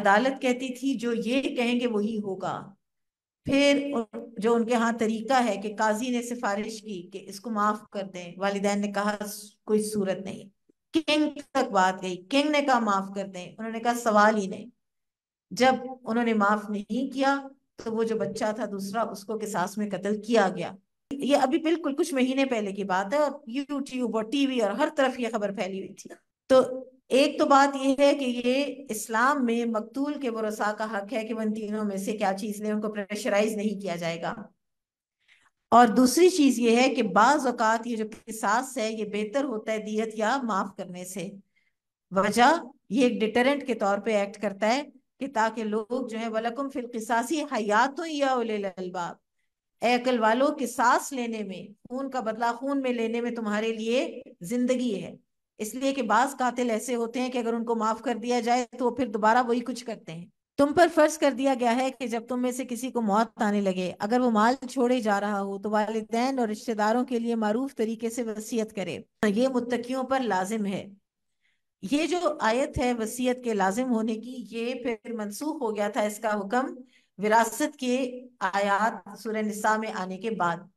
अदालत कहती थी जो ये कहेंगे वही होगा फिर जो उनके यहाँ तरीका है कि काजी ने सिफारिश की कि इसको माफ कर दें वालदेन ने कहा कोई सूरत नहीं किंग तक बात गई किंग ने कहा माफ कर दें उन्होंने कहा सवाल ही नहीं जब उन्होंने माफ नहीं किया तो वो जो बच्चा था दूसरा उसको के सास में कत्ल किया गया ये अभी बिल्कुल कुछ महीने पहले की बात है और यूट्यूब और टीवी और हर तरफ ये खबर फैली हुई थी तो एक तो बात यह है कि ये इस्लाम में मकतूल के वसा का हक है कि वह तीनों में से क्या चीज ले उनको प्रेशराइज नहीं किया जाएगा और दूसरी चीज ये है कि बाज ये जो किसास है ये बेहतर होता है दियत या माफ करने से वजह ये एक डिटरेंट के तौर पे एक्ट करता है कि ताकि लोग जो है वलकुम फिल किसासी हयात या अलबाब अकल वालों के सांस लेने में खून का बदला खून में लेने में तुम्हारे लिए जिंदगी है इसलिए कि बास कातिल ऐसे होते हैं कि अगर उनको माफ कर दिया जाए तो वो फिर दोबारा वही कुछ करते हैं तुम पर फर्ज कर दिया गया है कि जब तुम में से किसी को मौत आने लगे अगर वो माल छोड़े जा रहा हो तो वालदेन और रिश्तेदारों के लिए मरूफ तरीके से वसीयत करे ये मुत्तकियों पर लाजिम है ये जो आयत है वसीयत के लाजिम होने की ये फिर मनसूख हो गया था इसका हुक्म विरासत के आयात सूर्य में आने के बाद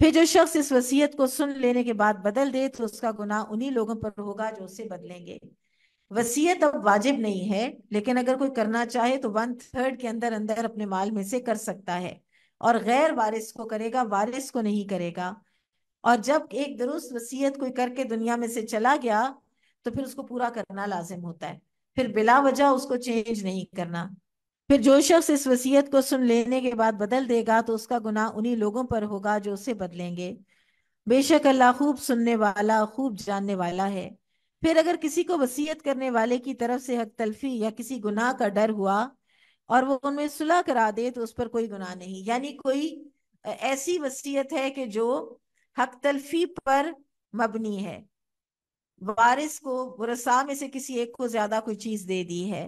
फिर जो शख्स इस वसीयत को सुन लेने के बाद बदल दे तो उसका गुनाह उन्हीं लोगों पर होगा जो उसे बदलेंगे वसीयत अब वाजिब नहीं है लेकिन अगर कोई करना चाहे तो वन थर्ड के अंदर अंदर अपने माल में से कर सकता है और गैर वारिस को करेगा वारिस को नहीं करेगा और जब एक दुरुस्त वसीयत कोई करके दुनिया में से चला गया तो फिर उसको पूरा करना लाजिम होता है फिर बिला वजह उसको चेंज नहीं करना फिर जो शख्स इस वसीयत को सुन लेने के बाद बदल देगा तो उसका गुनाह उन्हीं लोगों पर होगा जो उसे बदलेंगे बेशक अल्लाह खूब सुनने वाला खूब जानने वाला है फिर अगर किसी को वसीयत करने वाले की तरफ से हक तलफी या किसी गुनाह का डर हुआ और वो उनमें सुलह करा दे तो उस पर कोई गुनाह नहीं यानी कोई ऐसी वसीयत है कि जो हक तलफी पर मबनी है वारिस को वसा में से किसी एक को ज्यादा कोई चीज दे दी है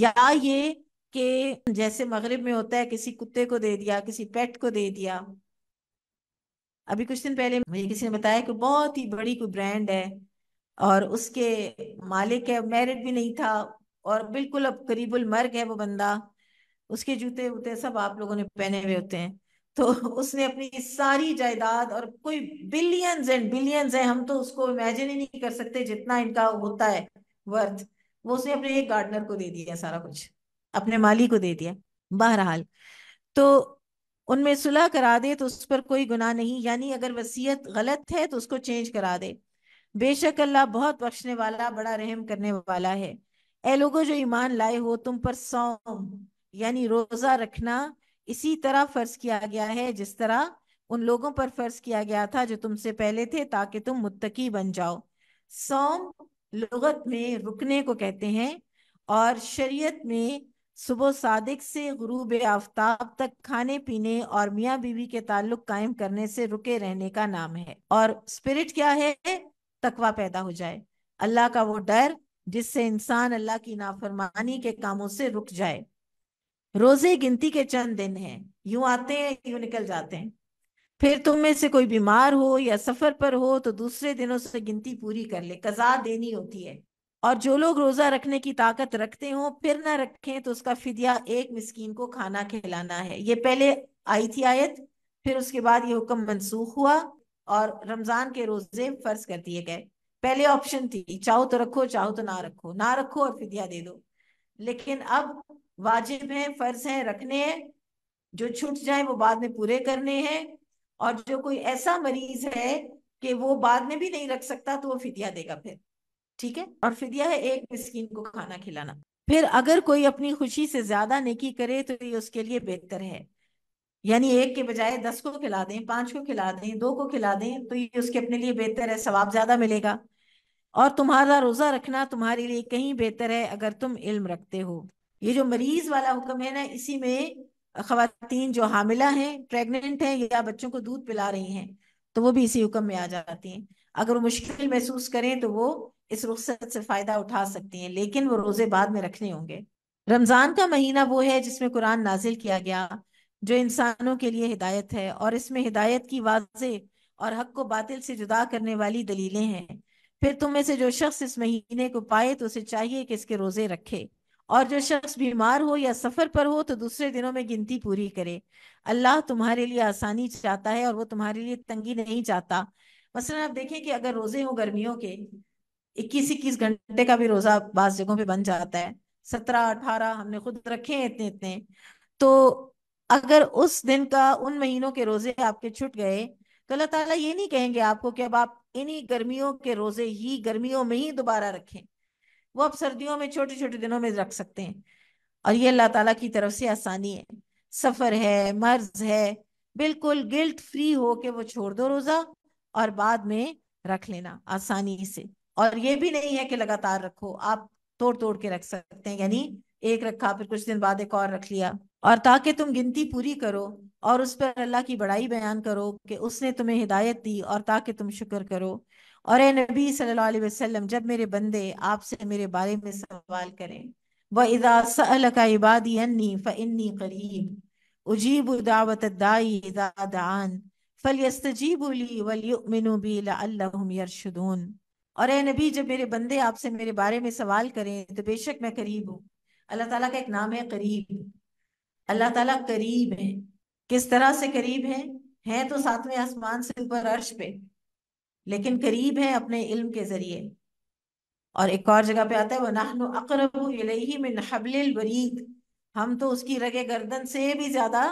या ये कि जैसे मगरब में होता है किसी कुत्ते को दे दिया किसी पेट को दे दिया अभी कुछ दिन पहले मुझे किसी ने बताया कि बहुत ही बड़ी कोई ब्रांड है और उसके मालिक है मैरिड भी नहीं था और बिल्कुल अब करीबुल मर्ग है वो बंदा उसके जूते वूते सब आप लोगों ने पहने हुए होते हैं तो उसने अपनी सारी जायदाद और कोई बिलियंस एंड बिलियंस है हम तो उसको इमेजिन ही नहीं कर सकते जितना इनका होता है वर्थ वो उसने अपने एक गार्डनर को दे दिया सारा कुछ अपने माली को दे दिया बहरहाल तो उनमें सुलह करा दे तो उस पर कोई गुनाह नहीं यानी अगर वसीयत गलत है तो उसको चेंज करा दे बेशक अल्लाह बहुत बख्शने वाला बड़ा रहम करने वाला है ए लोगों जो ईमान लाए हो तुम पर सौम यानी रोजा रखना इसी तरह फर्ज किया गया है जिस तरह उन लोगों पर फर्ज किया गया था जो तुमसे पहले थे ताकि तुम मुत्तकी बन जाओ सौम लगत में रुकने को कहते हैं और शरीयत में सुबह सादिक से गुरूब आफ्ताब तक खाने पीने और मियाँ बीवी के ताल्लुक कायम करने से रुके रहने का नाम है और स्पिरिट क्या है तकवा पैदा हो जाए अल्लाह का वो डर जिससे इंसान अल्लाह की नाफरमानी के कामों से रुक जाए रोजे गिनती के चंद दिन हैं यूं आते हैं यूं निकल जाते हैं फिर तुम में से कोई बीमार हो या सफर पर हो तो दूसरे दिनों से गिनती पूरी कर ले कजा देनी होती है और जो लोग रोजा रखने की ताकत रखते हो फिर ना रखें तो उसका फिदिया एक मिसकीन को खाना खिलाना है ये पहले आई थी आयत फिर उसके बाद ये हुक्म मनसूख हुआ और रमजान के रोजे फर्ज कर दिए गए पहले ऑप्शन थी चाहो तो रखो चाहो तो ना रखो ना रखो और फिदिया दे दो लेकिन अब वाजिब हैं फर्ज हैं रखने हैं जो छूट जाए वो बाद में पूरे करने हैं और जो कोई ऐसा मरीज है कि वो बाद में भी नहीं रख सकता तो वो फितिया देगा फिर ठीक है और फितिया है एक मिस्किन को खाना खिलाना फिर अगर कोई अपनी खुशी से ज्यादा नेकी करे तो ये उसके लिए बेहतर है यानी एक के बजाय दस को खिला दें पांच को खिला दें दो को खिला दें तो ये उसके अपने लिए बेहतर है सवाब ज्यादा मिलेगा और तुम्हारा रोजा रखना तुम्हारे लिए कहीं बेहतर है अगर तुम इल्म रखते हो ये जो मरीज वाला हुक्म है ना इसी में खातन जो हामिला हैं प्रेग्नेंट हैं या बच्चों को दूध पिला रही हैं तो वो भी इसी हुक्म में आ जाती हैं अगर वो मुश्किल महसूस करें तो वो इस रुख्सत से फायदा उठा सकती हैं लेकिन वो रोजे बाद में रखने होंगे रमजान का महीना वो है जिसमें कुरान नाजिल किया गया जो इंसानों के लिए हिदायत है और इसमें हिदायत की वाजे और हक को बातिल से जुदा करने वाली दलीलें हैं फिर तुम में से जो शख्स इस महीने को पाए तो उसे चाहिए कि इसके रोजे रखे और जो शख्स बीमार हो या सफर पर हो तो दूसरे दिनों में गिनती पूरी करे अल्लाह तुम्हारे लिए आसानी चाहता है और वो तुम्हारे लिए तंगी नहीं चाहता मसलन आप देखें कि अगर रोजे हो गर्मियों के इक्कीस इक्कीस घंटे का भी रोजा बास जगहों पे बन जाता है सत्रह अठारह हमने खुद रखे हैं इतने इतने तो अगर उस दिन का उन महीनों के रोजे आपके छुट गए तो अल्लाह ताला ये नहीं कहेंगे आपको कि अब आप इन्हीं गर्मियों के रोजे ही गर्मियों में ही दोबारा रखें वो आप सर्दियों में छोटे छोटे दिनों में रख सकते हैं और ये अल्लाह ताला की तरफ से आसानी है सफर है मर्ज है बिल्कुल गिल्ट फ्री हो के वो छोड़ दो रोजा और बाद में रख लेना आसानी से और ये भी नहीं है कि लगातार रखो आप तोड़ तोड़ के रख सकते हैं यानी एक रखा फिर कुछ दिन बाद एक और रख लिया और ताकि तुम गिनती पूरी करो और उस पर अल्लाह की बड़ाई बयान करो कि उसने तुम्हें हिदायत दी और ताकि तुम शुक्र करो और ए नबी सल्लल्लाहु अलैहि वसल्लम जब मेरे बंदे आपसे मेरे बारे में सवाल करें व इदासल इबादी अन्नी करीब उजीब दावत दाई और ए नबी जब मेरे बंदे आपसे मेरे बारे में सवाल करें तो बेशक मैं करीब हूँ अल्लाह ताला का एक नाम है करीब अल्लाह ताला करीब है किस तरह से करीब है हैं तो सातवें आसमान से ऊपर अर्श पे लेकिन करीब है अपने इल्म के जरिए और एक और जगह पे आता है वह नाहन इलैहि में वरीद हम तो उसकी रगे गर्दन से भी ज्यादा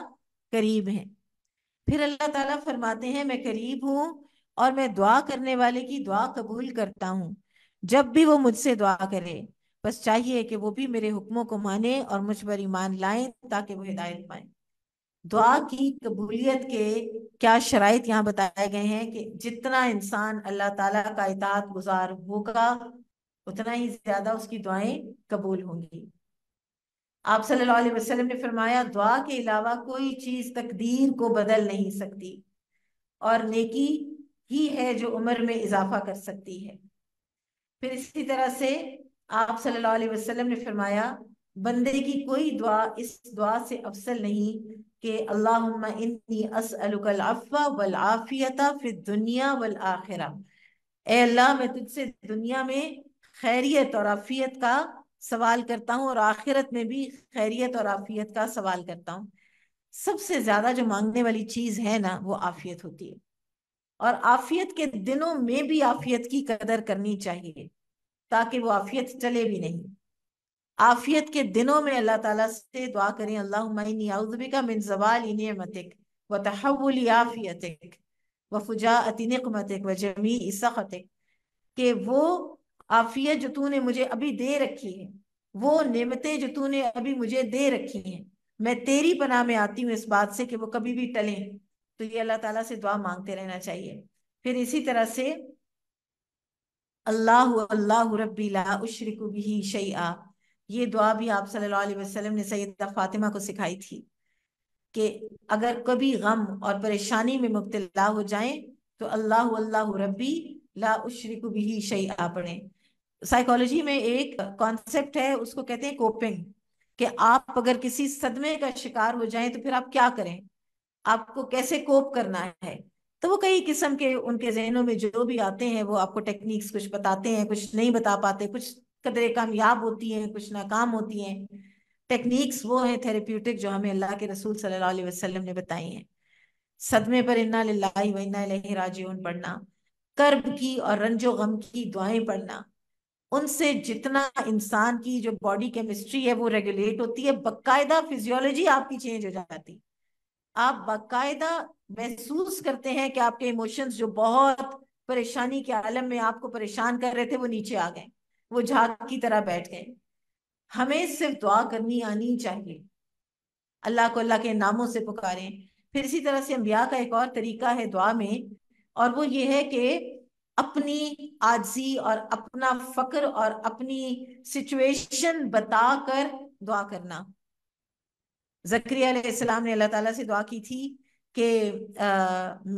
करीब हैं फिर अल्लाह ताला फरमाते हैं मैं करीब हूँ और मैं दुआ करने वाले की दुआ कबूल करता हूँ जब भी वो मुझसे दुआ करे बस चाहिए कि वो भी मेरे हुक्मों को माने और मुझ पर ईमान लाएं ताकि वो हिदायत पाएं दुआ की कबूलियत के क्या शराइत यहाँ बताए गए हैं कि जितना इंसान अल्लाह ताला का इतात गुजार होगा उतना ही ज्यादा उसकी दुआएं कबूल होंगी आप सल्लल्लाहु अलैहि वसल्लम ने फरमाया दुआ के अलावा कोई चीज तकदीर को बदल नहीं सकती और नेकी ही है जो उम्र में इजाफा कर सकती है फिर इसी तरह से आप सल्लल्लाहु अलैहि वसल्लम ने फरमाया बंदे की कोई दुआ इस दुआ से अफसल नहीं कि अल्लाहुम्मा इन्नी असअलुकल वल आफ़ियता फिद दुनिया वल आखिरा ए अल्लाह मैं तुझसे दुनिया में खैरियत और आफ़ियत का सवाल करता हूँ और आखिरत में भी खैरियत और आफ़ियत का सवाल करता हूँ सबसे ज़्यादा जो मांगने वाली चीज़ है ना वो आफ़ियत होती है और आफ़ियत के दिनों में भी आफ़ियत की कदर करनी चाहिए ताकि वो आफ़ियत चले भी नहीं आफियत के दिनों में अल्लाह ताला से दुआ करें अल्लाहबिका मिन नियमतिक व तहवल आफियतिक व फुजाअती नकमतिक व जमी इसखतिक कि वो आफियत जो तूने मुझे अभी दे रखी है वो नियमतें जो तूने अभी मुझे दे रखी हैं मैं तेरी पनाह में आती हूँ इस बात से कि वो कभी भी टलें तो ये अल्लाह ताला से दुआ मांगते रहना चाहिए फिर इसी तरह से अल्लाह अल्लाह रबी ला उशरिक भी शई ये दुआ भी आप सल्लल्लाहु अलैहि वसल्लम ने सैदा फातिमा को सिखाई थी कि अगर कभी गम और परेशानी में मुब्तला हो जाए तो अल्लाह अल्लाह रबी ला उशरिक भी आ पड़े साइकोलॉजी में एक कॉन्सेप्ट है उसको कहते हैं कोपिंग कि आप अगर किसी सदमे का शिकार हो जाए तो फिर आप क्या करें आपको कैसे कोप करना है तो वो कई किस्म के उनके जहनों में जो भी आते हैं वो आपको टेक्निक्स कुछ बताते हैं कुछ नहीं बता पाते कुछ कदर कामयाब होती हैं कुछ नाकाम होती हैं टेक्निक्स वो हैं थेरेप्यूटिक जो हमें अल्लाह के रसूल सल्लल्लाहु अलैहि वसल्लम ने बताई हैं सदमे पर इन्ना लिल्लाहि व इन्ना इलैहि राजिऊन पढ़ना कर्ब की और रंजो गम की दुआएं पढ़ना उनसे जितना इंसान की जो बॉडी केमिस्ट्री है वो रेगुलेट होती है बाकायदा फिजियोलॉजी आपकी चेंज हो जाती आप बाकायदा महसूस करते हैं कि आपके इमोशंस जो बहुत परेशानी के आलम में आपको परेशान कर रहे थे वो नीचे आ गए वो झाग की तरह बैठ गए हमें सिर्फ दुआ करनी आनी चाहिए अल्लाह को अल्लाह के नामों से पुकारें फिर इसी तरह से अम्बिया का एक और तरीका है दुआ में और वो ये है कि अपनी आजी और अपना फकर और अपनी सिचुएशन बताकर दुआ करना जक्रिया ने अल्लाह ताला से दुआ की थी कि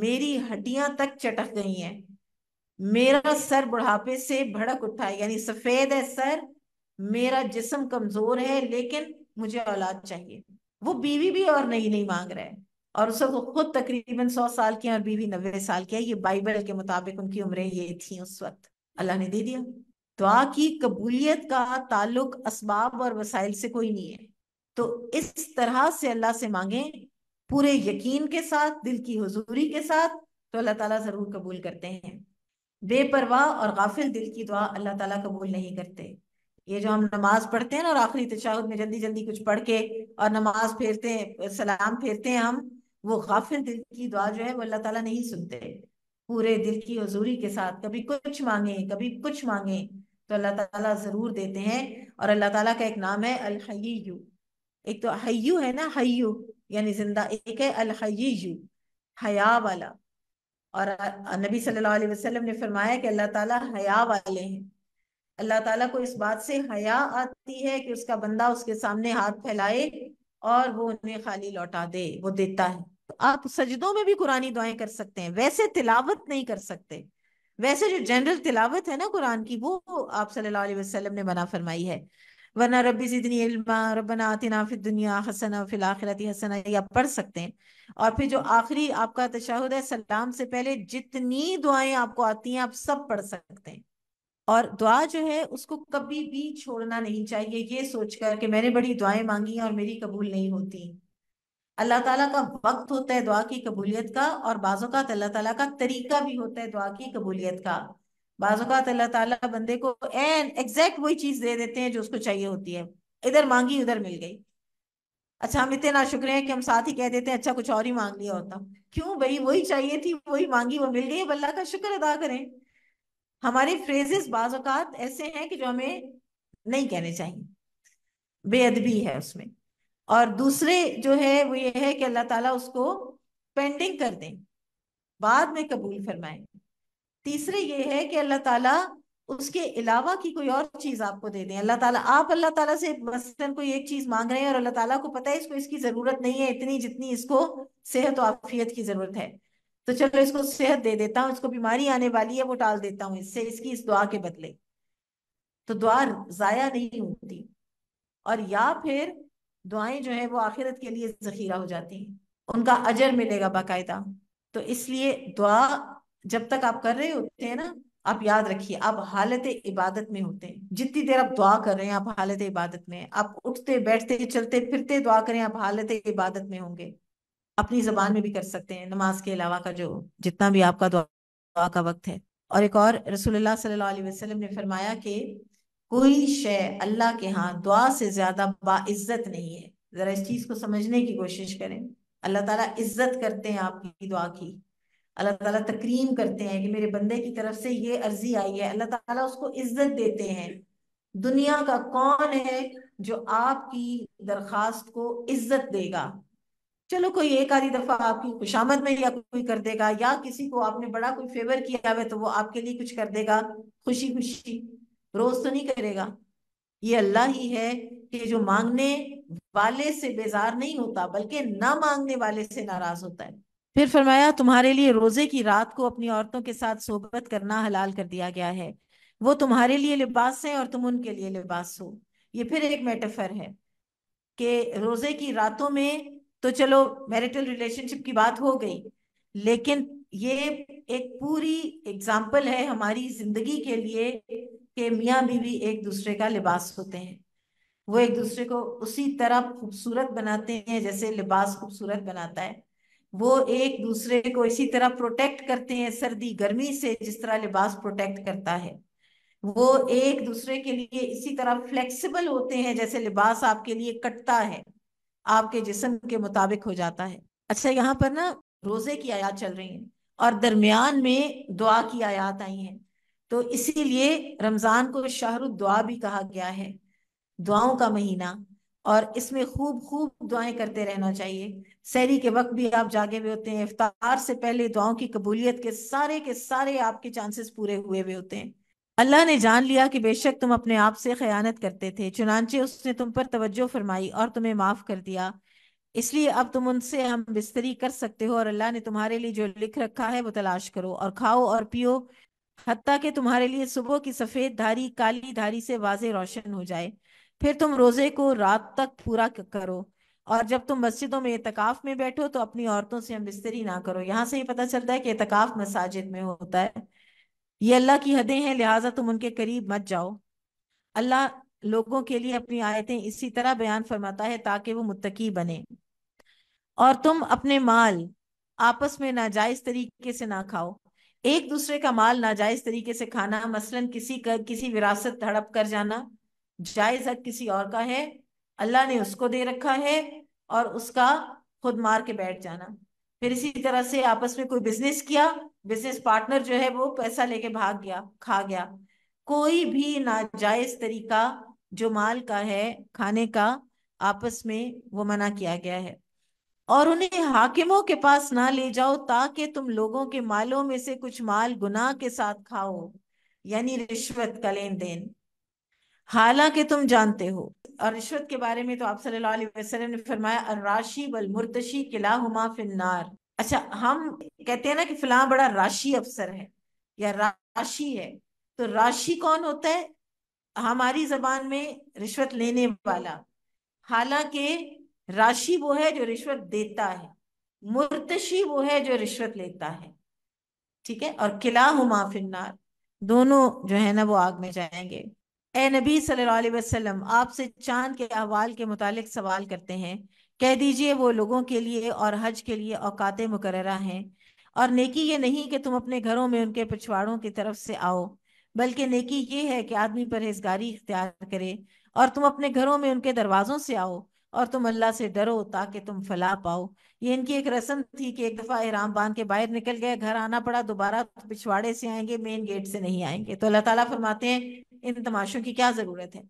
मेरी हड्डियां तक चटक गई हैं मेरा सर बुढ़ापे से भड़क उठा है यानी सफेद है सर मेरा जिसम कमजोर है लेकिन मुझे औलाद चाहिए वो बीवी भी और नई नई मांग रहे है और उस वक्त खुद तकरीबन सौ साल की और बीवी नब्बे साल की है ये बाइबल के मुताबिक उनकी उम्रें ये थी उस वक्त अल्लाह ने दे दिया दुआ की कबूलियत का ताल्लुक असबाब और वसाइल से कोई नहीं है तो इस तरह से अल्लाह से मांगे पूरे यकीन के साथ दिल की हजूरी के साथ तो अल्लाह ताला जरूर कबूल करते हैं बेपरवाह और गाफिल दिल की दुआ अल्लाह ताला कबूल नहीं करते ये जो हम नमाज पढ़ते हैं ना और आखिरी तशाह में जल्दी जल्दी कुछ पढ़ के और नमाज फेरते हैं सलाम फेरते हैं हम वो गाफिल दिल की दुआ जो है वो अल्लाह ताला नहीं सुनते पूरे दिल की हजूरी के साथ कभी कुछ मांगे कभी कुछ मांगे तो अल्लाह ताला जरूर देते हैं और अल्लाह ताला का एक नाम है अल एक तो हयू है ना हयू यानी जिंदा एक है अल हया वाला और नबी सल्लल्लाहु अलैहि वसल्लम ने फरमाया कि अल्लाह ताला हया वाले हैं अल्लाह ताला को इस बात से हया आती है कि उसका बंदा उसके सामने हाथ फैलाए और वो उन्हें खाली लौटा दे वो देता है तो आप सजदों में भी कुरानी दुआएं कर सकते हैं वैसे तिलावत नहीं कर सकते वैसे जो जनरल तिलावत है ना कुरान की वो आप सल्लल्लाहु अलैहि वसल्लम ने मना फरमाई है वरना रबी जिदनी इल्मा रबना आतिना फिर दुनिया हसना फिल आखिरती हसना या पढ़ सकते हैं और फिर जो आखिरी आपका तशाहुद है सलाम से पहले जितनी दुआएं आपको आती हैं आप सब पढ़ सकते हैं और दुआ जो है उसको कभी भी छोड़ना नहीं चाहिए ये सोचकर कि मैंने बड़ी दुआएं मांगी हैं और मेरी कबूल नहीं होती अल्लाह ताला का वक्त होता है दुआ की कबूलियत का और का तो अल्लाह ताला का तरीका भी होता है दुआ की कबूलियत का बाज़ात अल्लाह ताला बंदे को एन एग्जैक्ट वही चीज़ दे देते हैं जो उसको चाहिए होती है इधर मांगी उधर मिल गई अच्छा हम इतने ना शुक्र है कि हम साथ ही कह देते हैं अच्छा कुछ और ही मांग लिया होता क्यों भाई वही चाहिए थी वही मांगी वो मिल गई अल्लाह का शुक्र अदा करें हमारे फ्रेजेस बाज़ात ऐसे हैं कि जो हमें नहीं कहने चाहिए बेअदबी है उसमें और दूसरे जो है वो ये है कि अल्लाह ताला उसको पेंडिंग कर दें बाद में कबूल फरमाएंगे तीसरे ये है कि अल्लाह ताला उसके अलावा की कोई और चीज आपको दे दें अल्लाह ताला आप अल्लाह ताला से मसलन कोई एक चीज मांग रहे हैं और अल्लाह ताला को पता है इसको इसकी जरूरत नहीं है इतनी जितनी इसको सेहत और आफियत की जरूरत है तो चलो इसको सेहत दे देता हूँ इसको बीमारी आने वाली है वो टाल देता हूँ इससे इसकी इस दुआ के बदले तो दुआ जाया नहीं होती और या फिर दुआएं जो है वो आखिरत के लिए जखीरा हो जाती हैं उनका अजर मिलेगा बाकायदा तो इसलिए दुआ जब तक आप कर रहे होते हैं ना आप याद रखिए आप हालत इबादत में होते हैं जितनी देर आप दुआ कर रहे हैं आप हालत इबादत में आप उठते बैठते चलते फिरते दुआ करें आप हालत इबादत में होंगे अपनी जबान में भी कर सकते हैं नमाज के अलावा का जो जितना भी आपका दुआ, दुआ का वक्त है और एक और रसूलुल्लाह सल्लल्लाहु अलैहि वसल्लम ने फरमाया कि कोई शय अल्लाह के यहाँ दुआ से ज्यादा बाइज्जत नहीं है जरा इस चीज को समझने की कोशिश करें अल्लाह ताला इज्जत करते हैं आपकी दुआ की अल्लाह ताला तकरीम करते हैं कि मेरे बंदे की तरफ से ये अर्जी आई है अल्लाह ताला उसको इज्जत देते हैं दुनिया का कौन है जो आपकी दरखास्त को इज्जत देगा चलो कोई एक आधी दफा आपकी खुशामद में या कोई कर देगा या किसी को आपने बड़ा कोई फेवर किया है तो वो आपके लिए कुछ कर देगा खुशी खुशी रोज तो नहीं करेगा ये अल्लाह ही है कि जो मांगने वाले से बेजार नहीं होता बल्कि ना मांगने वाले से नाराज होता है फिर फरमाया तुम्हारे लिए रोजे की रात को अपनी औरतों के साथ सोबत करना हलाल कर दिया गया है वो तुम्हारे लिए लिबास है और तुम उनके लिए लिबास हो ये फिर एक मेटाफर है कि रोजे की रातों में तो चलो मैरिटल रिलेशनशिप की बात हो गई लेकिन ये एक पूरी एग्जाम्पल है हमारी जिंदगी के लिए कि मियाँ बीवी एक दूसरे का लिबास होते हैं वो एक दूसरे को उसी तरह खूबसूरत बनाते हैं जैसे लिबास खूबसूरत बनाता है वो एक दूसरे को इसी तरह प्रोटेक्ट करते हैं सर्दी गर्मी से जिस तरह लिबास प्रोटेक्ट करता है वो एक दूसरे के लिए इसी तरह फ्लेक्सिबल होते हैं जैसे लिबास आपके लिए कटता है आपके जिसम के मुताबिक हो जाता है अच्छा यहाँ पर ना रोजे की आयात चल रही है और दरमियान में दुआ की आयात आई है तो इसीलिए रमजान को शाहरुख दुआ भी कहा गया है दुआओं का महीना और इसमें खूब खूब दुआएं करते रहना चाहिए सहरी के वक्त भी आप जागे हुए होते हैं इफ्तार से पहले दुआओं की कबूलियत के सारे के सारे आपके चांसेस पूरे हुए हुए होते हैं अल्लाह ने जान लिया कि बेशक तुम अपने आप से खयानत करते थे चुनानचे उसने तुम पर तवज्जो फरमाई और तुम्हें माफ कर दिया इसलिए अब तुम उनसे हम बिस्तरी कर सकते हो और अल्लाह ने तुम्हारे लिए जो लिख रखा है वो तलाश करो और खाओ और पियो हती कि तुम्हारे लिए सुबह की सफेद धारी काली धारी से वाज रोशन हो जाए फिर तुम रोजे को रात तक पूरा करो और जब तुम मस्जिदों में एतकाफ में बैठो तो अपनी औरतों से हम बिस्तरी ना करो यहाँ से ही पता चलता है कि एतकाफ मसाजिद में होता है ये अल्लाह की हदें हैं लिहाजा तुम उनके करीब मत जाओ अल्लाह लोगों के लिए अपनी आयतें इसी तरह बयान फरमाता है ताकि वो मुत्तकी बने और तुम अपने माल आपस में नाजायज तरीके से ना खाओ एक दूसरे का माल नाजायज तरीके से खाना मसलन किसी का किसी विरासत हड़प कर जाना जायज हक किसी और का है अल्लाह ने उसको दे रखा है और उसका खुद मार के बैठ जाना फिर इसी तरह से आपस में कोई बिजनेस किया बिजनेस पार्टनर जो है वो पैसा लेके भाग गया खा गया कोई भी नाजायज तरीका जो माल का है खाने का आपस में वो मना किया गया है और उन्हें हाकिमों के पास ना ले जाओ ताकि तुम लोगों के मालों में से कुछ माल गुनाह के साथ खाओ यानी रिश्वत का लेन देन हालांकि तुम जानते हो और रिश्वत के बारे में तो आप सल्लल्लाहु वसल्लम ने फरमाया राशि बल मुर्तशी किला हुमा फिनार अच्छा हम कहते हैं ना कि फिलहाल बड़ा राशि अफसर है या राशि है तो राशि कौन होता है हमारी जबान में रिश्वत लेने वाला हालांकि राशि वो है जो रिश्वत देता है मुर्तशी वो है जो रिश्वत लेता है ठीक है और किला हुमा फिनार दोनों जो है ना वो आग में जाएंगे ए नबी सल्लल्लाहु अलैहि वसल्लम आपसे चांद के अहवाल के मुतालिक सवाल करते हैं कह दीजिए वो लोगों के लिए और हज के लिए औकात मुकर हैं और नेकी ये नहीं कि तुम अपने घरों में उनके पिछवाड़ों की तरफ से आओ बल्कि नेकी ये है कि आदमी परहेजगारी इख्तियार करे और तुम अपने घरों में उनके दरवाजों से आओ और तुम अल्लाह से डरो ताकि तुम फला पाओ ये इनकी एक रस्म थी कि एक दफा इराम बांध के बाहर निकल गए घर आना पड़ा दोबारा तो पिछवाड़े से आएंगे मेन गेट से नहीं आएंगे तो अल्लाह ताला फरमाते हैं इन तमाशों की क्या जरूरत है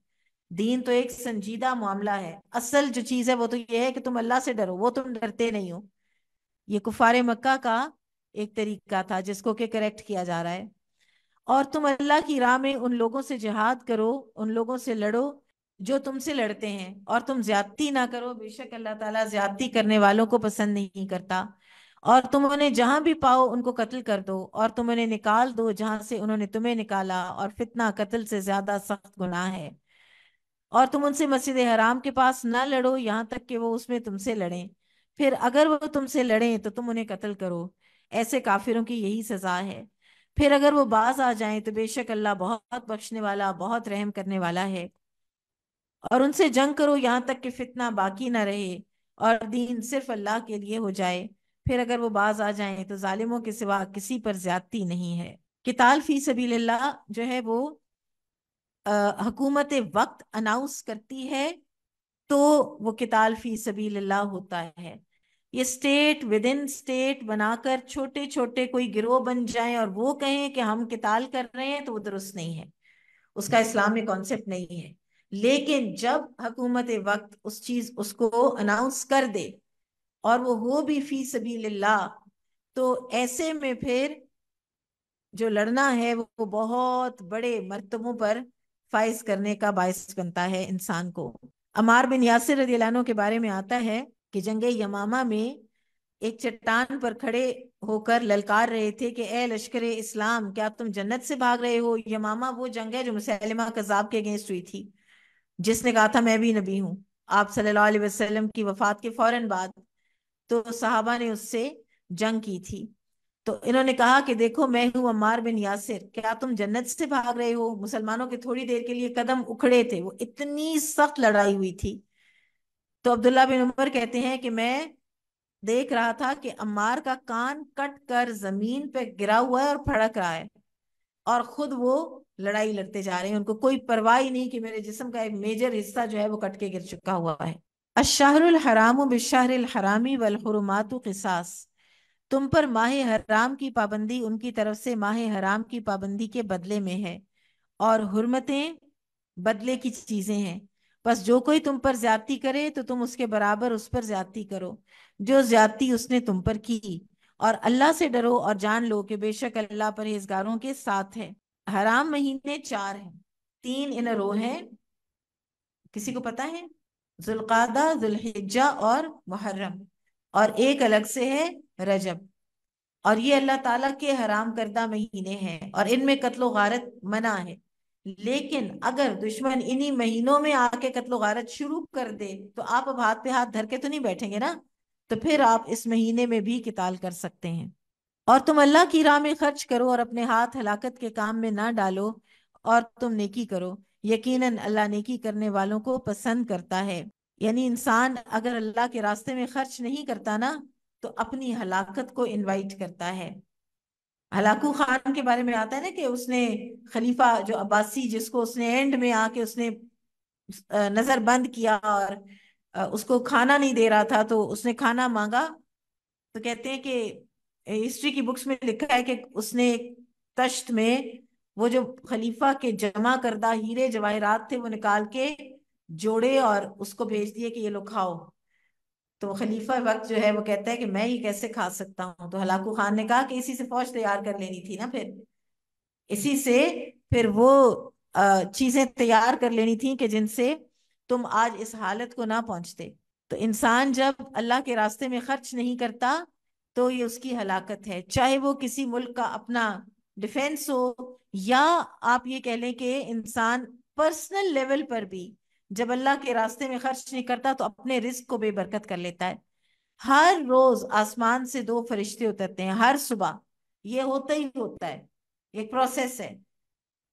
दीन तो एक संजीदा मामला है असल जो चीज है वो तो ये है कि तुम अल्लाह से डरो वो तुम डरते नहीं हो ये कुफार मक्का का एक तरीका था जिसको के करेक्ट किया जा रहा है और तुम अल्लाह की राह में उन लोगों से जिहाद करो उन लोगों से लड़ो जो तुमसे लड़ते हैं और तुम ज्यादती ना करो बेशक अल्लाह ताला ज्यादती करने वालों को पसंद नहीं करता और तुम उन्हें जहां भी पाओ उनको कत्ल कर दो और तुम उन्हें निकाल दो जहां से उन्होंने तुम्हें निकाला और फितना कत्ल से ज्यादा सख्त गुनाह है और तुम उनसे मस्जिद हराम के पास ना लड़ो यहाँ तक कि वो उसमें तुमसे लड़ें फिर अगर वो तुमसे लड़ें तो तुम उन्हें कत्ल करो ऐसे काफिरों की यही सजा है फिर अगर वो बाज आ जाए तो बेशक अल्लाह बहुत बख्शने वाला बहुत रहम करने वाला है और उनसे जंग करो यहाँ तक कि फितना बाकी ना रहे और दीन सिर्फ अल्लाह के लिए हो जाए फिर अगर वो बाज आ जाए तो जालिमों के सिवा किसी पर ज्यादती नहीं है किताल फी सबील जो है वो हकूमत वक्त अनाउंस करती है तो वो किताल फी सबील होता है ये स्टेट विद इन स्टेट बनाकर छोटे छोटे कोई गिरोह बन जाए और वो कहें कि हम किताल कर रहे हैं तो वो दुरुस्त नहीं है उसका इस्लाम में कॉन्सेप्ट नहीं है लेकिन जब हकूमत वक्त उस चीज उसको अनाउंस कर दे और वो हो भी फी सबील्ला तो ऐसे में फिर जो लड़ना है वो बहुत बड़े मरतबों पर फाइज करने का बायस बनता है इंसान को अमार बिन यासिर रदीलानों के बारे में आता है कि जंग यमामा में एक चट्टान पर खड़े होकर ललकार रहे थे कि ए लश्कर इस्लाम क्या तुम जन्नत से भाग रहे हो यमामा वो जंग है जो मुसलमा कजाब के अगेंस्ट हुई थी जिसने कहा था मैं भी नबी हूँ आप सल्लल्लाहु अलैहि वसल्लम की वफात के फौरन बाद तो साहबा ने उससे जंग की थी तो इन्होंने कहा कि देखो मैं हूँ अमार बिन यासिर क्या तुम जन्नत से भाग रहे हो मुसलमानों के थोड़ी देर के लिए कदम उखड़े थे वो इतनी सख्त लड़ाई हुई थी तो अब्दुल्ला बिन उमर कहते हैं कि मैं देख रहा था कि अम्मार का कान कट कर जमीन पे गिरा हुआ है और फड़क रहा है और खुद वो लड़ाई लड़ते जा रहे हैं उनको कोई परवाह ही नहीं कि मेरे जिसम का एक मेजर हिस्सा जो है वो कट के गिर चुका हुआ है अशाहरुल हराम बिशाहरुल हरामी वलहरमातु किसास तुम पर माह हराम की पाबंदी उनकी तरफ से माह हराम की पाबंदी के बदले में है और हरमतें बदले की चीज़ें हैं बस जो कोई तुम पर ज्यादती करे तो तुम उसके बराबर उस पर ज्यादती करो जो ज्यादती उसने तुम पर की और अल्लाह से डरो और जान लो कि बेशक अल्लाह परहेजगारों के साथ है हराम महीने चार हैं तीन इन रो हैं किसी को पता है जुल्कादा जुल्हिजा और मुहर्रम और एक अलग से है रजब और ये अल्लाह ताला के हराम करदा महीने हैं और इनमें कत्लो गारत मना है लेकिन अगर दुश्मन इन्हीं महीनों में आके कत्लो गारत शुरू कर दे तो आप अब हाथ पे हाथ धर के तो नहीं बैठेंगे ना तो फिर आप इस महीने में भी किताल कर सकते हैं और तुम अल्लाह की राह में खर्च करो और अपने हाथ हलाकत के काम में ना डालो और तुम नेकी करो यकीनन अल्लाह नेकी करने वालों को पसंद करता है यानी इंसान अगर अल्लाह के रास्ते में खर्च नहीं करता ना तो अपनी हलाकत को इनवाइट करता है हलाकू खान के बारे में आता है ना कि उसने खलीफा जो अब्बासी जिसको उसने एंड में आके उसने नजर बंद किया और उसको खाना नहीं दे रहा था तो उसने खाना मांगा तो कहते हैं कि हिस्ट्री की बुक्स में लिखा है कि उसने तश्त में वो जो खलीफा के जमा करदा हीरे जवाहरात थे वो निकाल के जोड़े और उसको भेज दिए कि ये लो खाओ तो खलीफा वक्त जो है वो कहता है कि मैं ये कैसे खा सकता हूँ तो हलाकू खान ने कहा कि इसी से फौज तैयार कर लेनी थी ना फिर इसी से फिर वो चीजें तैयार कर लेनी थी कि जिनसे तुम आज इस हालत को ना पहुंचते तो इंसान जब अल्लाह के रास्ते में खर्च नहीं करता तो ये उसकी हलाकत है चाहे वो किसी मुल्क का अपना डिफेंस हो या आप ये कह लें कि इंसान पर्सनल लेवल पर भी जब अल्लाह के रास्ते में खर्च नहीं करता तो अपने रिस्क को बेबरकत कर लेता है हर रोज आसमान से दो फरिश्ते उतरते हैं हर सुबह ये होता ही होता है एक प्रोसेस है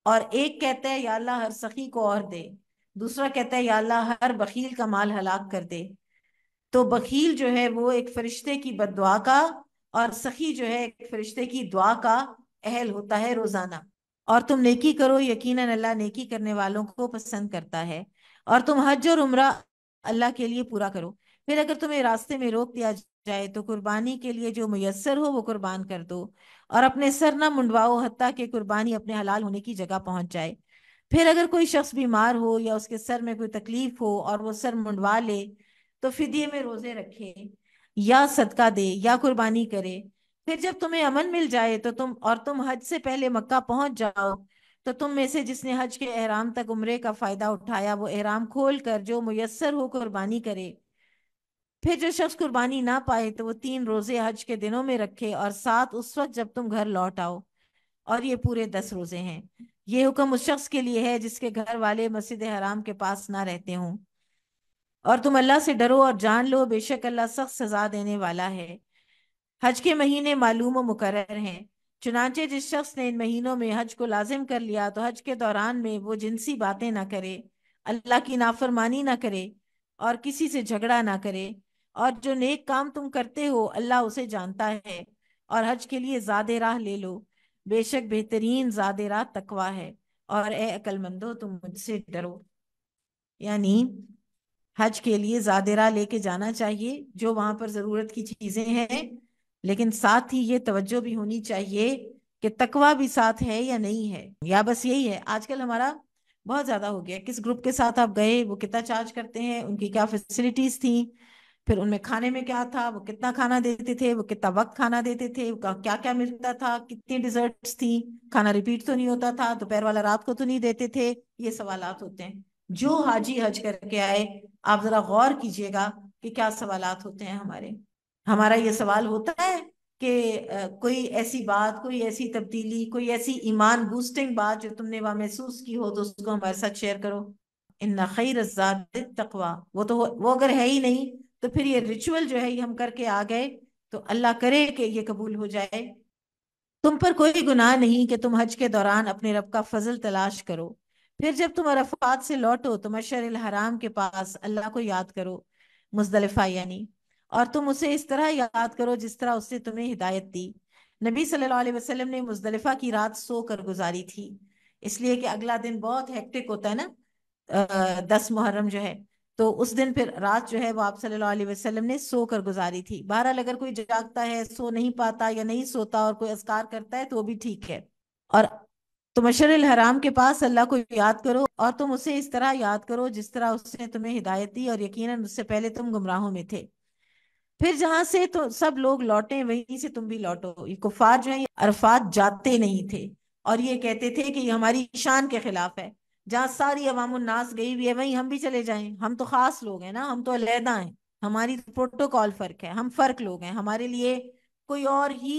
और एक कहता है या अल्लाह हर सखी को और दे दूसरा कहता है या अल्लाह हर बकील का माल हलाक कर दे तो बकील जो है वो एक फरिश्ते की दुआ का और सखी जो है एक फरिश्ते की दुआ का अहल होता है रोजाना और तुम नेकी करो यकीनन अल्लाह नेकी करने वालों को पसंद करता है और तुम हज और उम्र अल्लाह के लिए पूरा करो फिर अगर तुम्हें रास्ते में रोक दिया जाए तो कुर्बानी के लिए जो मैसर हो वो कुर्बान कर दो और अपने सर ना मुंडवाओ हती के कुर्बानी अपने हलाल होने की जगह पहुंच जाए फिर अगर कोई शख्स बीमार हो या उसके सर में कोई तकलीफ हो और वो सर मुंडवा ले तो फिदिये में रोजे रखे या सदका दे या कुर्बानी करे फिर जब तुम्हें अमन मिल जाए तो तुम और तुम हज से पहले मक्का पहुंच जाओ तो तुम में से जिसने हज के एहराम तक उम्रे का फायदा उठाया वो एहराम खोल कर जो मुयसर हो कुर्बानी करे फिर जो शख्स कुर्बानी ना पाए तो वो तीन रोजे हज के दिनों में रखे और सात उस वक्त जब तुम घर लौट आओ और ये पूरे दस रोजे हैं ये हुक्म उस शख्स के लिए है जिसके घर वाले मस्जिद हराम के पास ना रहते हों और तुम अल्लाह से डरो और जान लो बेशक अल्लाह सख्त सजा देने वाला है हज के महीने मालूम मुकर हैं चुनाचे जिस शख्स ने इन महीनों में हज को लाजिम कर लिया तो हज के दौरान में वो जिनसी बातें ना करे अल्लाह की नाफरमानी ना करे और किसी से झगड़ा ना करे और जो नेक काम तुम करते हो अल्लाह उसे जानता है और हज के लिए ज़्यादा राह ले लो बेशक बेहतरीन ज़्यादा राह तकवा है और ए अक्लमंदो तुम मुझसे डरो यानी हज के लिए ज़ादेरा लेके जाना चाहिए जो वहां पर ज़रूरत की चीज़ें हैं लेकिन साथ ही ये तवज्जो भी होनी चाहिए कि तकवा भी साथ है या नहीं है या बस यही है आजकल हमारा बहुत ज़्यादा हो गया किस ग्रुप के साथ आप गए वो कितना चार्ज करते हैं उनकी क्या फैसिलिटीज़ थी फिर उनमें खाने में क्या था वो कितना खाना देते थे वो कितना वक्त खाना देते थे क्या क्या मिलता था कितनी डिजर्ट्स थी खाना रिपीट तो नहीं होता था दोपहर वाला रात को तो नहीं देते थे ये सवाल होते हैं जो हाजी हज करके आए आप जरा गौर कीजिएगा कि क्या सवाल होते हैं हमारे हमारा ये सवाल होता है कि कोई ऐसी बात कोई ऐसी तब्दीली कोई ऐसी ईमान बूस्टिंग बात जो तुमने वहां महसूस की हो तो उसको हमारे साथ शेयर करो इन खैर तकवा वो तो वो अगर है ही नहीं तो फिर ये रिचुअल जो है ये हम करके आ गए तो अल्लाह करे कि ये कबूल हो जाए तुम पर कोई गुनाह नहीं कि तुम हज के दौरान अपने रब का फजल तलाश करो फिर जब तुम अरफात से लौटो तो मशर हराम के पास अल्लाह को याद करो मुजदलिफा यानी और तुम उसे इस तरह याद करो जिस तरह उसने तुम्हें हिदायत दी नबी सल्लल्लाहु अलैहि वसल्लम ने मुजलफ़ा की रात सो कर गुजारी थी इसलिए कि अगला दिन बहुत हेक्टिक होता है ना दस मुहर्रम जो है तो उस दिन फिर रात जो है वो आप सल्लल्लाहु अलैहि वसल्लम ने सो कर गुजारी थी बहरहाल अगर कोई जागता है सो नहीं पाता या नहीं सोता और कोई असकार करता है तो वो भी ठीक है और तो मशर हराम के पास अल्लाह को याद करो और तुम उसे इस तरह याद करो जिस तरह उसने तुम्हें हिदायत दी और यकीनन उससे पहले तुम गुमराहों में थे फिर जहां से तो सब लोग लौटे वहीं से तुम भी लौटो ये कुफार जो है अरफात जाते नहीं थे और ये कहते थे कि हमारी शान के खिलाफ है जहाँ सारी अवामनास गई हुई है वहीं हम भी चले जाए हम तो खास लोग हैं ना हम तो अलहदा हैं हमारी तो प्रोटोकॉल फर्क है हम फर्क लोग हैं हमारे लिए कोई और ही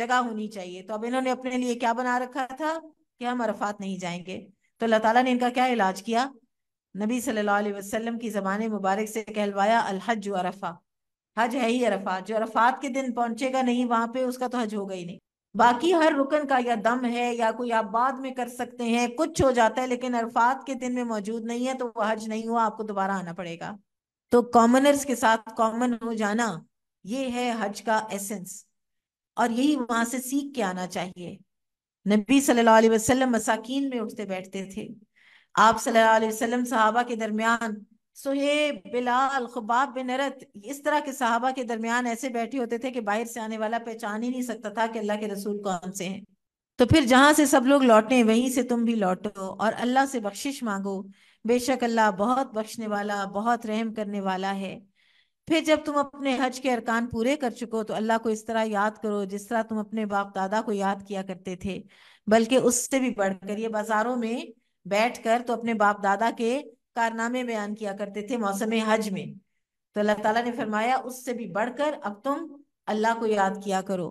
जगह होनी चाहिए तो अब इन्होंने अपने लिए क्या बना रखा था कि हम अरफात नहीं जाएंगे तो अल्लाह ताला ने इनका क्या इलाज किया नबी सल्लल्लाहु अलैहि वसल्लम की ज़बान मुबारक से कहलवाया अलहज अरफा हज है ही अरफात जो अरफात के दिन पहुंचेगा नहीं वहां पे उसका तो हज होगा ही नहीं बाकी हर रुकन का या दम है या कोई आप बाद में कर सकते हैं कुछ हो जाता है लेकिन अरफात के दिन में मौजूद नहीं है तो वह हज नहीं हुआ आपको दोबारा आना पड़ेगा तो कॉमनर्स के साथ कॉमन हो जाना ये है हज का एसेंस और यही वहां से सीख के आना चाहिए नबी सल्लल्लाहु अलैहि वसल्लम मसाकिन में उठते बैठते थे आप सल्लल्लाहु अलैहि वसल्लम सहाबा के दरमियान सुहेब बिलाल खुबाब बिन अरत इस तरह के सहाबा के दरमियान ऐसे बैठे होते थे कि बाहर से आने वाला पहचान ही नहीं सकता था कि अल्लाह के रसूल कौन से हैं तो फिर जहां से सब लोग लौटे वहीं से तुम भी लौटो और अल्लाह से बख्शिश मांगो बेशक अल्लाह बहुत बख्शने वाला बहुत रहम करने वाला है फिर जब तुम अपने हज के अरकान पूरे कर चुको तो अल्लाह को इस तरह याद करो जिस तरह तुम अपने बाप दादा को याद किया करते थे बल्कि उससे भी बढ़कर ये बाजारों में बैठ कर तो अपने बाप दादा के कारनामे बयान किया करते थे मौसम हज में तो अल्लाह ताला ने फरमाया उससे भी बढ़कर अब तुम अल्लाह को याद किया करो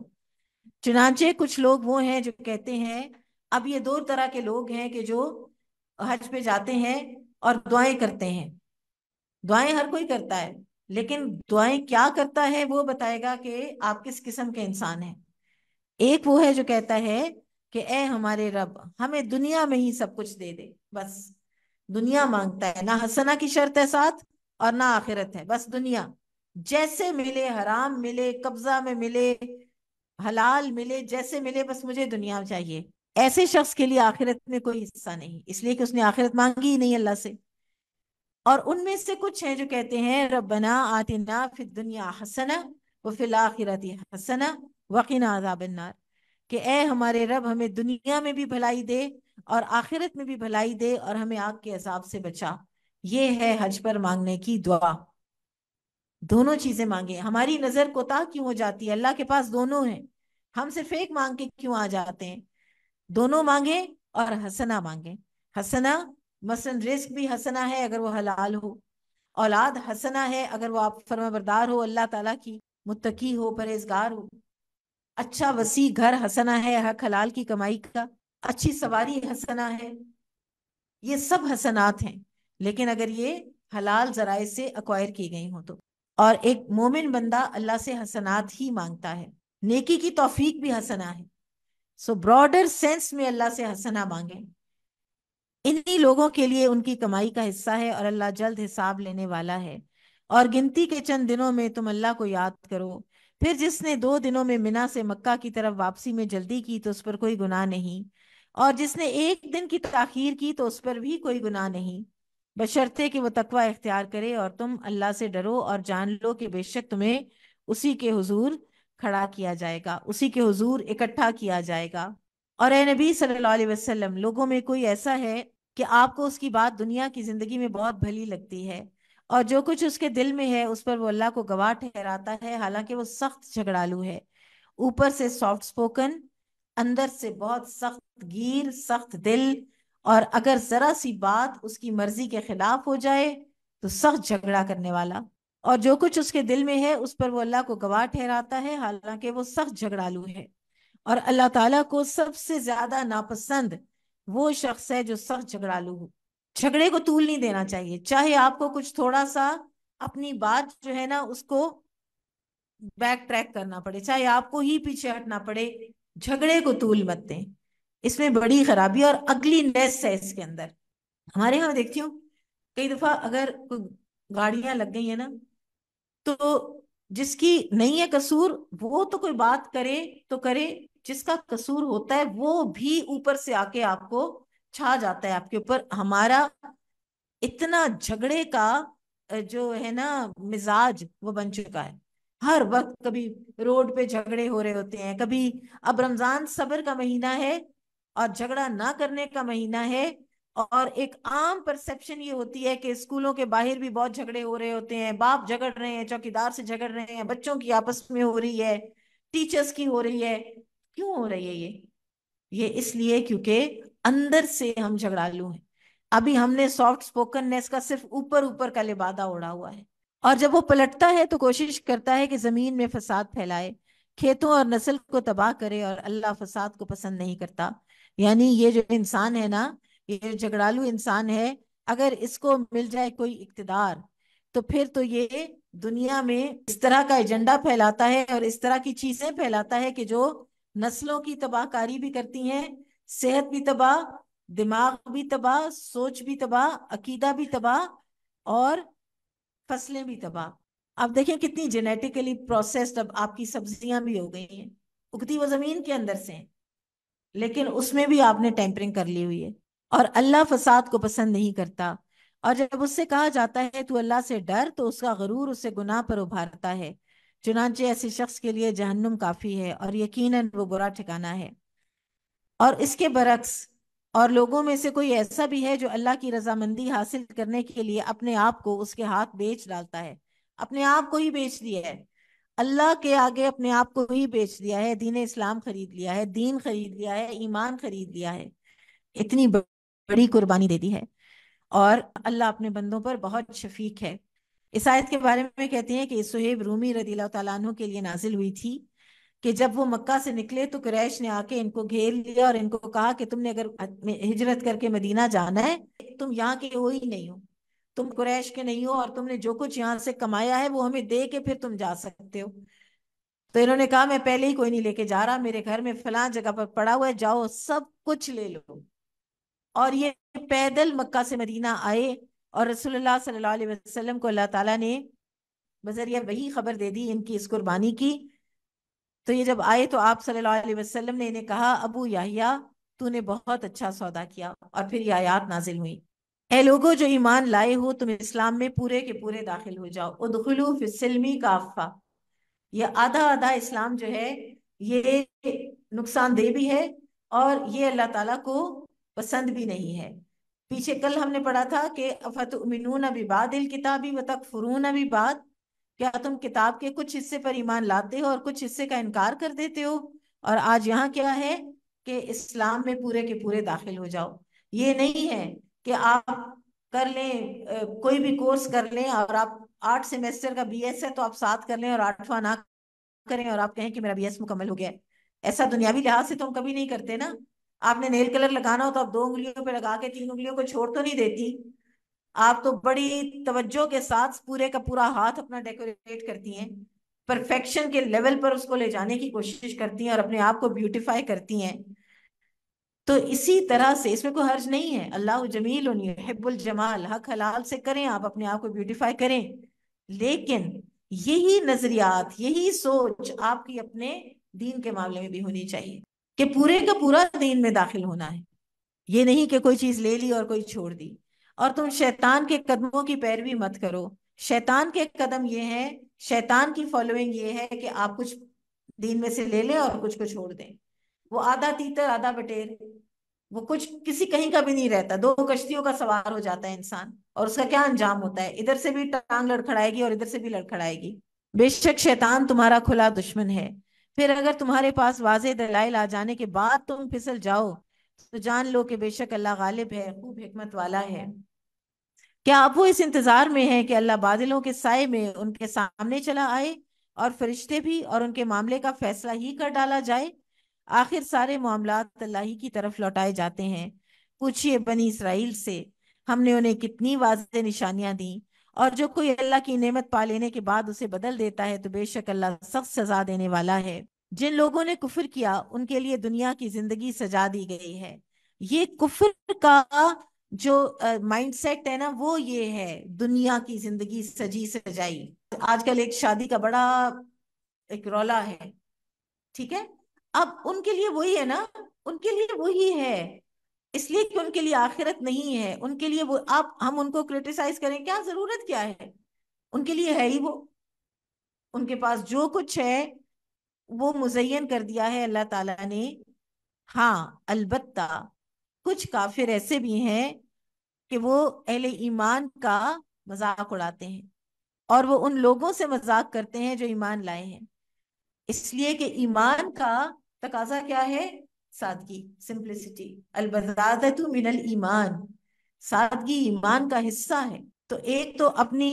चुनाचे कुछ लोग वो हैं जो कहते हैं अब ये दो तरह के लोग हैं कि जो हज पे जाते हैं और दुआएं करते हैं दुआएं हर कोई करता है लेकिन दुआएं क्या करता है वो बताएगा कि आप किस किस्म के इंसान हैं एक वो है जो कहता है कि ए हमारे रब हमें दुनिया में ही सब कुछ दे दे बस दुनिया मांगता है ना हसना की शर्त है साथ और ना आखिरत है बस दुनिया जैसे मिले हराम मिले कब्जा में मिले हलाल मिले जैसे मिले बस मुझे दुनिया चाहिए ऐसे शख्स के लिए आखिरत में कोई हिस्सा नहीं इसलिए कि उसने आखिरत मांगी ही नहीं अल्लाह से और उनमें से कुछ हैं जो कहते हैं रबना आतना फिर दुनिया हसना व फिल आखिरती हसना वकीना आजाबन्नार कि ए हमारे रब हमें दुनिया में भी भलाई दे और आखिरत में भी भलाई दे और हमें आग के असाब से बचा ये है हज पर मांगने की दुआ दोनों चीजें मांगे हमारी नजर कोताह क्यों हो जाती है अल्लाह के पास दोनों हैं हम सिर्फ एक मांग के क्यों आ जाते हैं दोनों मांगे और हसना मांगे हसना मसलन रिस्क भी हसना है अगर वो हलाल हो औलाद हसना है अगर वो आप फर्माबरदार हो अल्लाह ताला की मुतकी हो परहेजगार हो अच्छा वसी घर हसना है हक हलाल की कमाई का अच्छी सवारी हसना है ये सब हसनात हैं लेकिन अगर ये हलाल जराए से अक्वायर की गई हो तो और एक मोमिन बंदा अल्लाह से हसनात ही मांगता है नेकी की तोफीक भी हसना है सो ब्रॉडर सेंस में अल्लाह से हसना मांगे इन्हीं लोगों के लिए उनकी कमाई का हिस्सा है और अल्लाह जल्द हिसाब लेने वाला है और गिनती के चंद दिनों में तुम अल्लाह को याद करो फिर जिसने दो दिनों में मिना से मक्का की तरफ वापसी में जल्दी की तो उस पर कोई गुनाह नहीं और जिसने एक दिन की तखीर की तो उस पर भी कोई गुनाह नहीं बशर्ते कि वो तकवा इख्तियार करे और तुम अल्लाह से डरो और जान लो कि बेशक तुम्हें उसी के हुजूर खड़ा किया जाएगा उसी के हुजूर इकट्ठा किया जाएगा और ए नबी सल्लल्लाहु अलैहि वसल्लम लोगों में कोई ऐसा है कि आपको उसकी बात दुनिया की जिंदगी में बहुत भली लगती है और जो कुछ उसके दिल में है उस पर वो अल्लाह को गवाह ठहराता है हालांकि वो सख्त झगड़ालू है ऊपर से सॉफ्ट स्पोकन अंदर से बहुत सख्त गिर सख्त दिल और अगर जरा सी बात उसकी मर्जी के खिलाफ हो जाए तो सख्त झगड़ा करने वाला और जो कुछ उसके दिल में है उस पर वो अल्लाह को गवाह ठहराता है हालांकि वो सख्त झगड़ालू है और अल्लाह ताला को सबसे ज्यादा नापसंद वो शख्स है जो सख्त झगड़ालू हो झगड़े को तूल नहीं देना चाहिए चाहे आपको कुछ थोड़ा सा अपनी बात जो है ना उसको बैक ट्रैक करना पड़े चाहे आपको ही पीछे हटना पड़े झगड़े को तूल मत दें इसमें बड़ी खराबी और अगली नेस है इसके अंदर हमारे यहाँ देखती हूँ कई दफा अगर गाड़ियां लग गई है ना तो जिसकी नहीं है कसूर वो तो कोई बात करे तो करे जिसका कसूर होता है वो भी ऊपर से आके आपको छा जाता है आपके ऊपर हमारा इतना झगड़े का जो है ना मिजाज वो बन चुका है हर वक्त कभी रोड पे झगड़े हो रहे होते हैं कभी अब रमजान सबर का महीना है और झगड़ा ना करने का महीना है और एक आम परसेप्शन ये होती है कि स्कूलों के बाहर भी बहुत झगड़े हो रहे होते हैं बाप झगड़ रहे हैं चौकीदार से झगड़ रहे हैं बच्चों की आपस में हो रही है टीचर्स की हो रही है क्यों हो रही है ये हम्म। ये इसलिए क्योंकि अंदर से हम झगड़ालू हैं अभी हमने सॉफ्ट स्पोकननेस का सिर्फ ऊपर ऊपर का लिबादा उड़ा हुआ है और जब वो पलटता है तो कोशिश करता है कि जमीन में फसाद फैलाए खेतों और नस्ल को तबाह करे और अल्लाह फसाद को पसंद नहीं करता यानी ये जो इंसान है ना ये झगड़ालू इंसान है अगर इसको मिल जाए कोई इकतदार तो फिर तो ये दुनिया में इस तरह का एजेंडा फैलाता है और इस तरह की चीजें फैलाता है कि जो नस्लों की तबाहकारी भी करती हैं सेहत भी तबाह दिमाग भी तबाह सोच भी तबाह अकीदा भी तबाह और फसलें भी तबाह आप देखें कितनी जेनेटिकली प्रोसेस्ड अब आपकी सब्जियां भी हो गई हैं उगती वो जमीन के अंदर से लेकिन उसमें भी आपने टेम्परिंग कर ली हुई है और अल्लाह फसाद को पसंद नहीं करता और जब उससे कहा जाता है तू अल्लाह से डर तो उसका गरूर उसे गुनाह पर उभारता है चुनाचे ऐसे शख्स के लिए जहन्नुम काफ़ी है और यकीनन वो बुरा ठिकाना है और इसके बरक्स और लोगों में से कोई ऐसा भी है जो अल्लाह की रजामंदी हासिल करने के लिए अपने आप को उसके हाथ बेच डालता है अपने आप को ही बेच दिया है अल्लाह के आगे अपने आप को ही बेच दिया है दीन इस्लाम खरीद लिया है दीन खरीद लिया है ईमान खरीद लिया है इतनी बड़ी कुर्बानी दे दी है और अल्लाह अपने बंदों पर बहुत शफीक है इस आयत के बारे में कहते हैं कि सुहेब रूमी रदी तु के लिए नाजिल हुई थी कि जब वो मक्का से निकले तो क्रैश ने आके इनको घेर लिया और इनको कहा कि तुमने अगर हिजरत करके मदीना जाना है तुम यहाँ के हो ही नहीं हो तुम कुरैश के नहीं हो और तुमने जो कुछ यहाँ से कमाया है वो हमें दे के फिर तुम जा सकते हो तो इन्होंने कहा मैं पहले ही कोई नहीं लेके जा रहा मेरे घर में फला जगह पर पड़ा हुआ है जाओ सब कुछ ले लो और ये पैदल मक्का से मदीना आए और रसोल्ला सल्लाम को अल्लाह ताला ने बजरिया वही खबर दे दी इनकी इस कुर्बानी की तो ये जब आए तो आप सल्लल्लाहु अलैहि वसल्लम ने इन्हें कहा अबू याहिया तूने बहुत अच्छा सौदा किया और फिर ये आयात नाजिल हुई ए लोगो जो ईमान लाए हो तुम इस्लाम में पूरे के पूरे दाखिल हो जाओ उदखलू सिलमी काफा ये आधा आधा इस्लाम जो है ये नुकसानदेह भी है और ये अल्लाह तला को पसंद भी नहीं है पीछे कल हमने पढ़ा था कि अफत फतमिनून बिबादिल किताबी व अभी बाद क्या तुम किताब के कुछ हिस्से पर ईमान लाते हो और कुछ हिस्से का इनकार कर देते हो और आज यहाँ क्या है कि इस्लाम में पूरे के पूरे दाखिल हो जाओ ये नहीं है कि आप कर लें कोई भी कोर्स कर लें और आप आठ सेमेस्टर का बी है तो आप सात कर लें और आठवा ना करें और आप कहें कि मेरा बी मुकम्मल हो गया ऐसा दुनियावी लिहाज से तो हम कभी नहीं करते ना आपने नेल कलर लगाना हो तो आप दो उंगलियों पे लगा के तीन उंगलियों को छोड़ तो नहीं देती आप तो बड़ी तवज्जो के साथ पूरे का पूरा हाथ अपना डेकोरेट करती हैं परफेक्शन के लेवल पर उसको ले जाने की कोशिश करती हैं और अपने आप को ब्यूटिफाई करती हैं तो इसी तरह से इसमें कोई हर्ज नहीं है अल्लाह जमील हिब्बुल जमाल हक हलाल से करें आप अपने आप को ब्यूटिफाई करें लेकिन यही नजरियात यही सोच आपकी अपने दीन के मामले में भी होनी चाहिए कि पूरे का पूरा दीन में दाखिल होना है ये नहीं कि कोई चीज ले ली और कोई छोड़ दी और तुम शैतान के कदमों की पैरवी मत करो शैतान के कदम ये है शैतान की फॉलोइंग ये है कि आप कुछ दीन में से ले लें और कुछ को छोड़ दें वो आधा तीतर आधा बटेर वो कुछ किसी कहीं का भी नहीं रहता दो कश्तियों का सवार हो जाता है इंसान और उसका क्या अंजाम होता है इधर से भी टांग लड़खड़ाएगी और इधर से भी लड़खड़ाएगी बेशक शैतान तुम्हारा खुला दुश्मन है फिर अगर तुम्हारे पास वाज दलाइल आ जाने के बाद तुम फिसल जाओ तो जान लो कि बेशक अल्लाह गालिब है खूब हमत वाला है क्या आप वो इस इंतजार में है कि अल्लाह बादलों के साय में उनके सामने चला आए और फरिश्ते भी और उनके मामले का फैसला ही कर डाला जाए आखिर सारे मामला अल्लाह की तरफ लौटाए जाते हैं पूछिए बनी इसराइल से हमने उन्हें कितनी वाज निशानियां दी और जो कोई अल्लाह की नेमत पा लेने के बाद उसे बदल देता है तो बेशक अल्लाह सख्त सजा देने वाला है जिन लोगों ने कुफर किया उनके लिए दुनिया की जिंदगी सजा दी गई है ये कुफर का जो माइंडसेट uh, है ना वो ये है दुनिया की जिंदगी सजी सजाई आजकल एक शादी का बड़ा एक रौला है ठीक है अब उनके लिए वही है ना उनके लिए वही है इसलिए कि उनके लिए आखिरत नहीं है उनके लिए वो आप हम उनको क्रिटिसाइज करें क्या जरूरत क्या है उनके लिए है ही वो उनके पास जो कुछ है वो मुजयन कर दिया है अल्लाह ताला ने हाँ अलबत् कुछ काफिर ऐसे भी हैं कि वो अहले ईमान का मजाक उड़ाते हैं और वो उन लोगों से मजाक करते हैं जो ईमान लाए हैं इसलिए कि ईमान का तकाजा क्या है सादगी सिंप्लिसिटी अलबजातु मिनल ईमान सादगी ईमान का हिस्सा है तो एक तो अपनी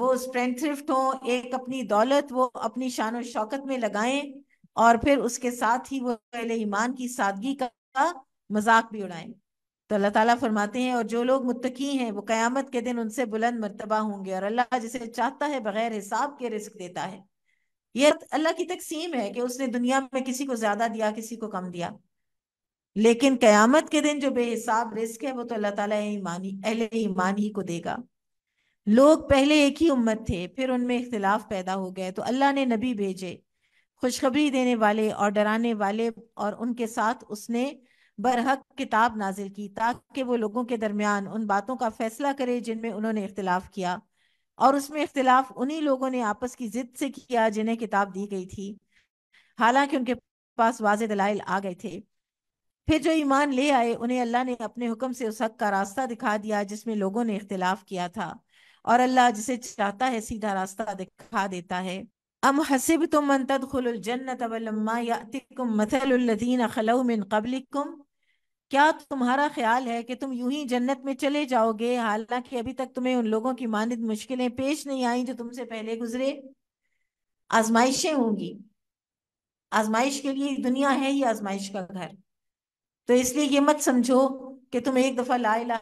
वो स्ट्रेंथ्रिफ्ट हो एक अपनी दौलत वो अपनी शान शौकत में लगाएं और फिर उसके साथ ही वो पहले ईमान की सादगी का मजाक भी उड़ाएं तो अल्लाह ताला फरमाते हैं और जो लोग मुत्तकी हैं वो कयामत के दिन उनसे बुलंद मरतबा होंगे और अल्लाह जिसे चाहता है बगैर हिसाब के रिस्क देता है ये अल्लाह की तकसीम है कि उसने दुनिया में किसी को ज्यादा दिया किसी को कम दिया लेकिन कयामत के दिन जो बेहिसाब रिस्क है वो तो अल्लाह ताला ईमानी अहले ईमान ही को देगा लोग पहले एक ही उम्मत थे फिर उनमें इख्तलाफ पैदा हो गए तो अल्लाह ने नबी भेजे खुशखबरी देने वाले और डराने वाले और उनके साथ उसने बरहक किताब नाजिल की ताकि वो लोगों के दरमियान उन बातों का फैसला करे जिनमें उन्होंने इख्तलाफ किया और उसमें इख्तलाफ उन्हीं लोगों ने आपस की जिद से किया जिन्हें किताब दी गई थी हालांकि उनके पास वाज दलाइल आ गए थे फिर जो ईमान ले आए उन्हें अल्लाह ने अपने हुक्म से उस हक का रास्ता दिखा दिया जिसमें लोगों ने इख्तिलाफ किया था और अल्लाह जिसे चाहता है सीधा रास्ता दिखा देता है अम हसिब तुम मंतद मिन कबलिकुम क्या तुम्हारा ख्याल है कि तुम यूं ही जन्नत में चले जाओगे हालांकि अभी तक तुम्हें उन लोगों की मानद मुश्किलें पेश नहीं आई जो तुमसे पहले गुजरे आजमाइशें होंगी आजमाइश के लिए दुनिया है ही आजमाइश का घर तो इसलिए ये मत समझो कि तुम एक दफा ला इला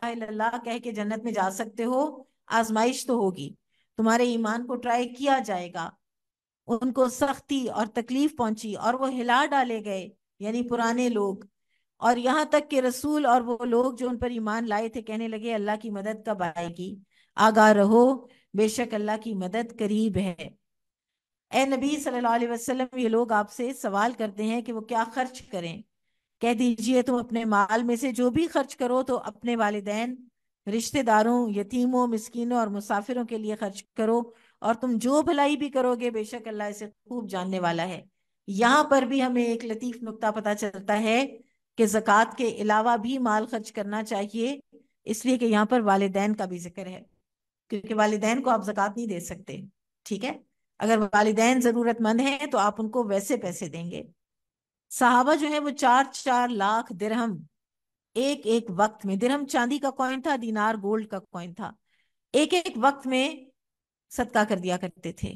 कह के जन्नत में जा सकते हो आजमाइश तो होगी तुम्हारे ईमान को ट्राई किया जाएगा उनको सख्ती और तकलीफ पहुंची और वो हिला डाले गए यानी पुराने लोग और यहाँ तक के रसूल और वो लोग जो उन पर ईमान लाए थे कहने लगे अल्लाह की मदद कब आएगी आगा रहो बेशक अल्लाह की मदद करीब है ए नबी सल्लल्लाहु अलैहि वसल्लम ये लोग आपसे सवाल करते हैं कि वो क्या खर्च करें कह दीजिए तुम अपने माल में से जो भी खर्च करो तो अपने वालदेन रिश्तेदारों यतीमों मस्किनों और मुसाफिरों के लिए खर्च करो और तुम जो भलाई भी करोगे बेशक अल्लाह इसे खूब जानने वाला है यहाँ पर भी हमें एक लतीफ नुकता पता चलता है कि जक़ात के अलावा भी माल खर्च करना चाहिए इसलिए कि यहाँ पर वालदेन का भी जिक्र है क्योंकि वालदेन को आप जक़ात नहीं दे सकते ठीक है अगर वालदेन ज़रूरतमंद हैं तो आप उनको वैसे पैसे देंगे सहाबा जो है वो चार चार लाख दिरहम एक एक वक्त में दिरहम चांदी का कॉइन था दीनार गोल्ड का कॉइन था एक एक वक्त में सदका कर दिया करते थे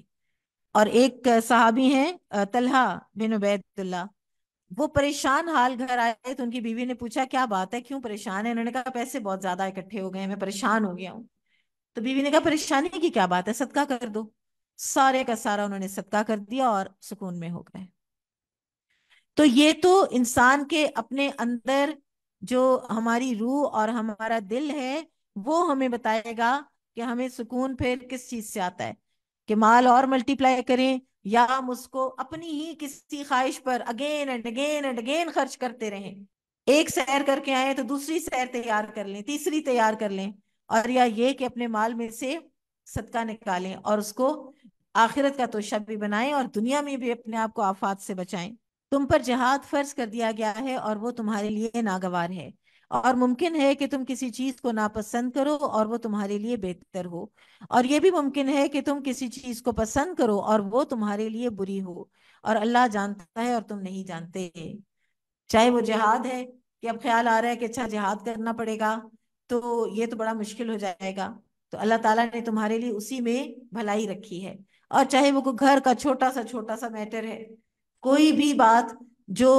और एक सहाबी हैं तलहा बिन उबैदुल्ला वो परेशान हाल घर आए तो उनकी बीवी ने पूछा क्या बात है क्यों परेशान है उन्होंने कहा पैसे बहुत ज्यादा इकट्ठे हो गए हैं मैं परेशान हो गया हूँ तो बीवी ने कहा परेशानी की क्या बात है सदका कर दो सारे का सारा उन्होंने सदका कर दिया और सुकून में हो गए तो ये तो इंसान के अपने अंदर जो हमारी रूह और हमारा दिल है वो हमें बताएगा कि हमें सुकून फिर किस चीज से आता है कि माल और मल्टीप्लाई करें या हम उसको अपनी ही किसी ख्वाहिश पर again and again and again खर्च करते रहें एक सैर करके आए तो दूसरी सैर तैयार कर लें तीसरी तैयार कर लें और या ये कि अपने माल में से सदका निकालें और उसको आखिरत का तोशा भी बनाएं और दुनिया में भी अपने आप को आफात से बचाएं तुम पर जहाद फर्ज कर दिया गया है और वो तुम्हारे लिए नागवार है और मुमकिन है कि तुम किसी चीज को नापसंद करो और वो तुम्हारे लिए बेहतर हो और ये भी मुमकिन है कि तुम किसी चीज को पसंद करो और वो तुम्हारे लिए बुरी हो और अल्लाह जानता है और तुम नहीं जानते चाहे वो जिहाद है कि अब ख्याल आ रहा है कि अच्छा जहाद करना पड़ेगा तो ये तो बड़ा मुश्किल हो जाएगा तो अल्लाह ताला ने तुम्हारे लिए उसी में भलाई रखी है और चाहे वो घर का छोटा सा छोटा सा मैटर है कोई भी बात जो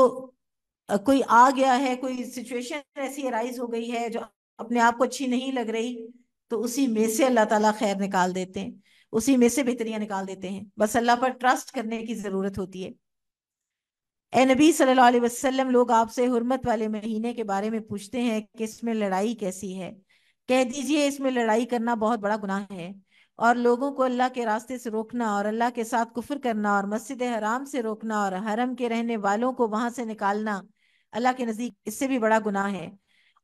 कोई आ गया है कोई सिचुएशन ऐसी अराइज हो गई है जो अपने आप को अच्छी नहीं लग रही तो उसी में से अल्लाह ताला खैर निकाल देते हैं उसी में से बेहतरियां निकाल देते हैं बस अल्लाह पर ट्रस्ट करने की ज़रूरत होती है ए नबी सल्लल्लाहु अलैहि वसल्लम लोग आपसे हुरमत वाले महीने के बारे में पूछते हैं कि इसमें लड़ाई कैसी है कह दीजिए इसमें लड़ाई करना बहुत बड़ा गुनाह है और लोगों को अल्लाह के रास्ते से रोकना और अल्लाह के साथ कुफर करना और मस्जिद हराम से रोकना और हरम के रहने वालों को वहां से निकालना अल्लाह के नज़दीक इससे भी बड़ा गुनाह है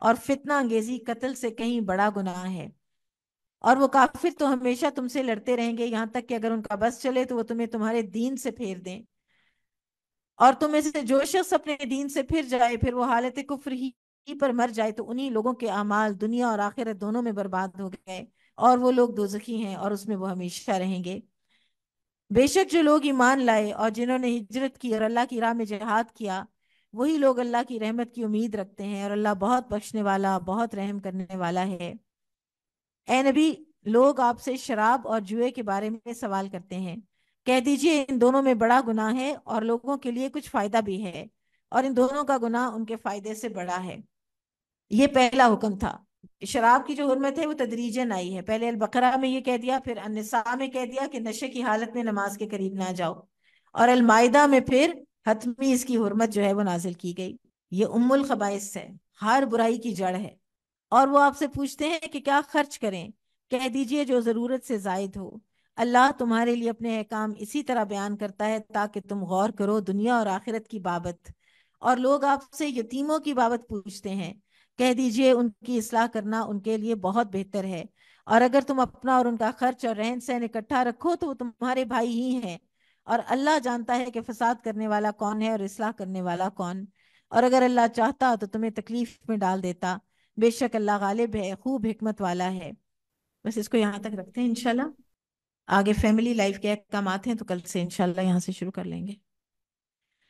और फितना अंगेजी कत्ल से कहीं बड़ा गुनाह है और वो काफिर तो हमेशा तुमसे लड़ते रहेंगे यहाँ तक कि अगर उनका बस चले तो वो तुम्हें तुम्हारे दीन से फेर दें और तुम से जो शख्स अपने दीन से फिर जाए फिर वो हालत कुफर ही पर मर जाए तो उन्हीं लोगों के अमाल दुनिया और आखिरत दोनों में बर्बाद हो गए और वो लोग दोजखी हैं और उसमें वो हमेशा रहेंगे बेशक जो लोग ईमान लाए और जिन्होंने हिजरत की और अल्लाह की राह में जहाद किया वही लोग अल्लाह की रहमत की उम्मीद रखते हैं और अल्लाह बहुत बख्शने वाला बहुत रहम करने वाला है ए नबी लोग आपसे शराब और जुए के बारे में सवाल करते हैं कह दीजिए इन दोनों में बड़ा गुनाह है और लोगों के लिए कुछ फायदा भी है और इन दोनों का गुनाह उनके फायदे से बड़ा है ये पहला हुक्म था शराब की जो हरमत है वो तदरीजन आई है पहले अलबकरा में ये कह दिया फिर अनसा में कह दिया कि नशे की हालत में नमाज के करीब ना जाओ और अलमायदा में फिर हतमी इसकी हरमत जो है वो नाजिल की गई ये उमुल खबाइस है हर बुराई की जड़ है और वो आपसे पूछते हैं कि क्या खर्च करें कह दीजिए जो ज़रूरत से जायद हो अल्लाह तुम्हारे लिए अपने अहकाम इसी तरह बयान करता है ताकि तुम गौर करो दुनिया और आखिरत की बाबत और लोग आपसे यतीमों की बाबत पूछते हैं कह दीजिए उनकी इसलाह करना उनके लिए बहुत बेहतर है और अगर तुम अपना और उनका खर्च और रहन सहन इकट्ठा रखो तो वो तुम्हारे भाई ही हैं और अल्लाह जानता है कि फसाद करने वाला कौन है और इसलाह करने वाला कौन और अगर अल्लाह चाहता तो तुम्हें तकलीफ में डाल देता बेशक अल्लाह गालिब है खूब हमत वाला है बस इसको यहाँ तक रखते हैं इनशाला आगे फैमिली लाइफ के अहकाम हैं तो कल से इनशाला यहाँ से शुरू कर लेंगे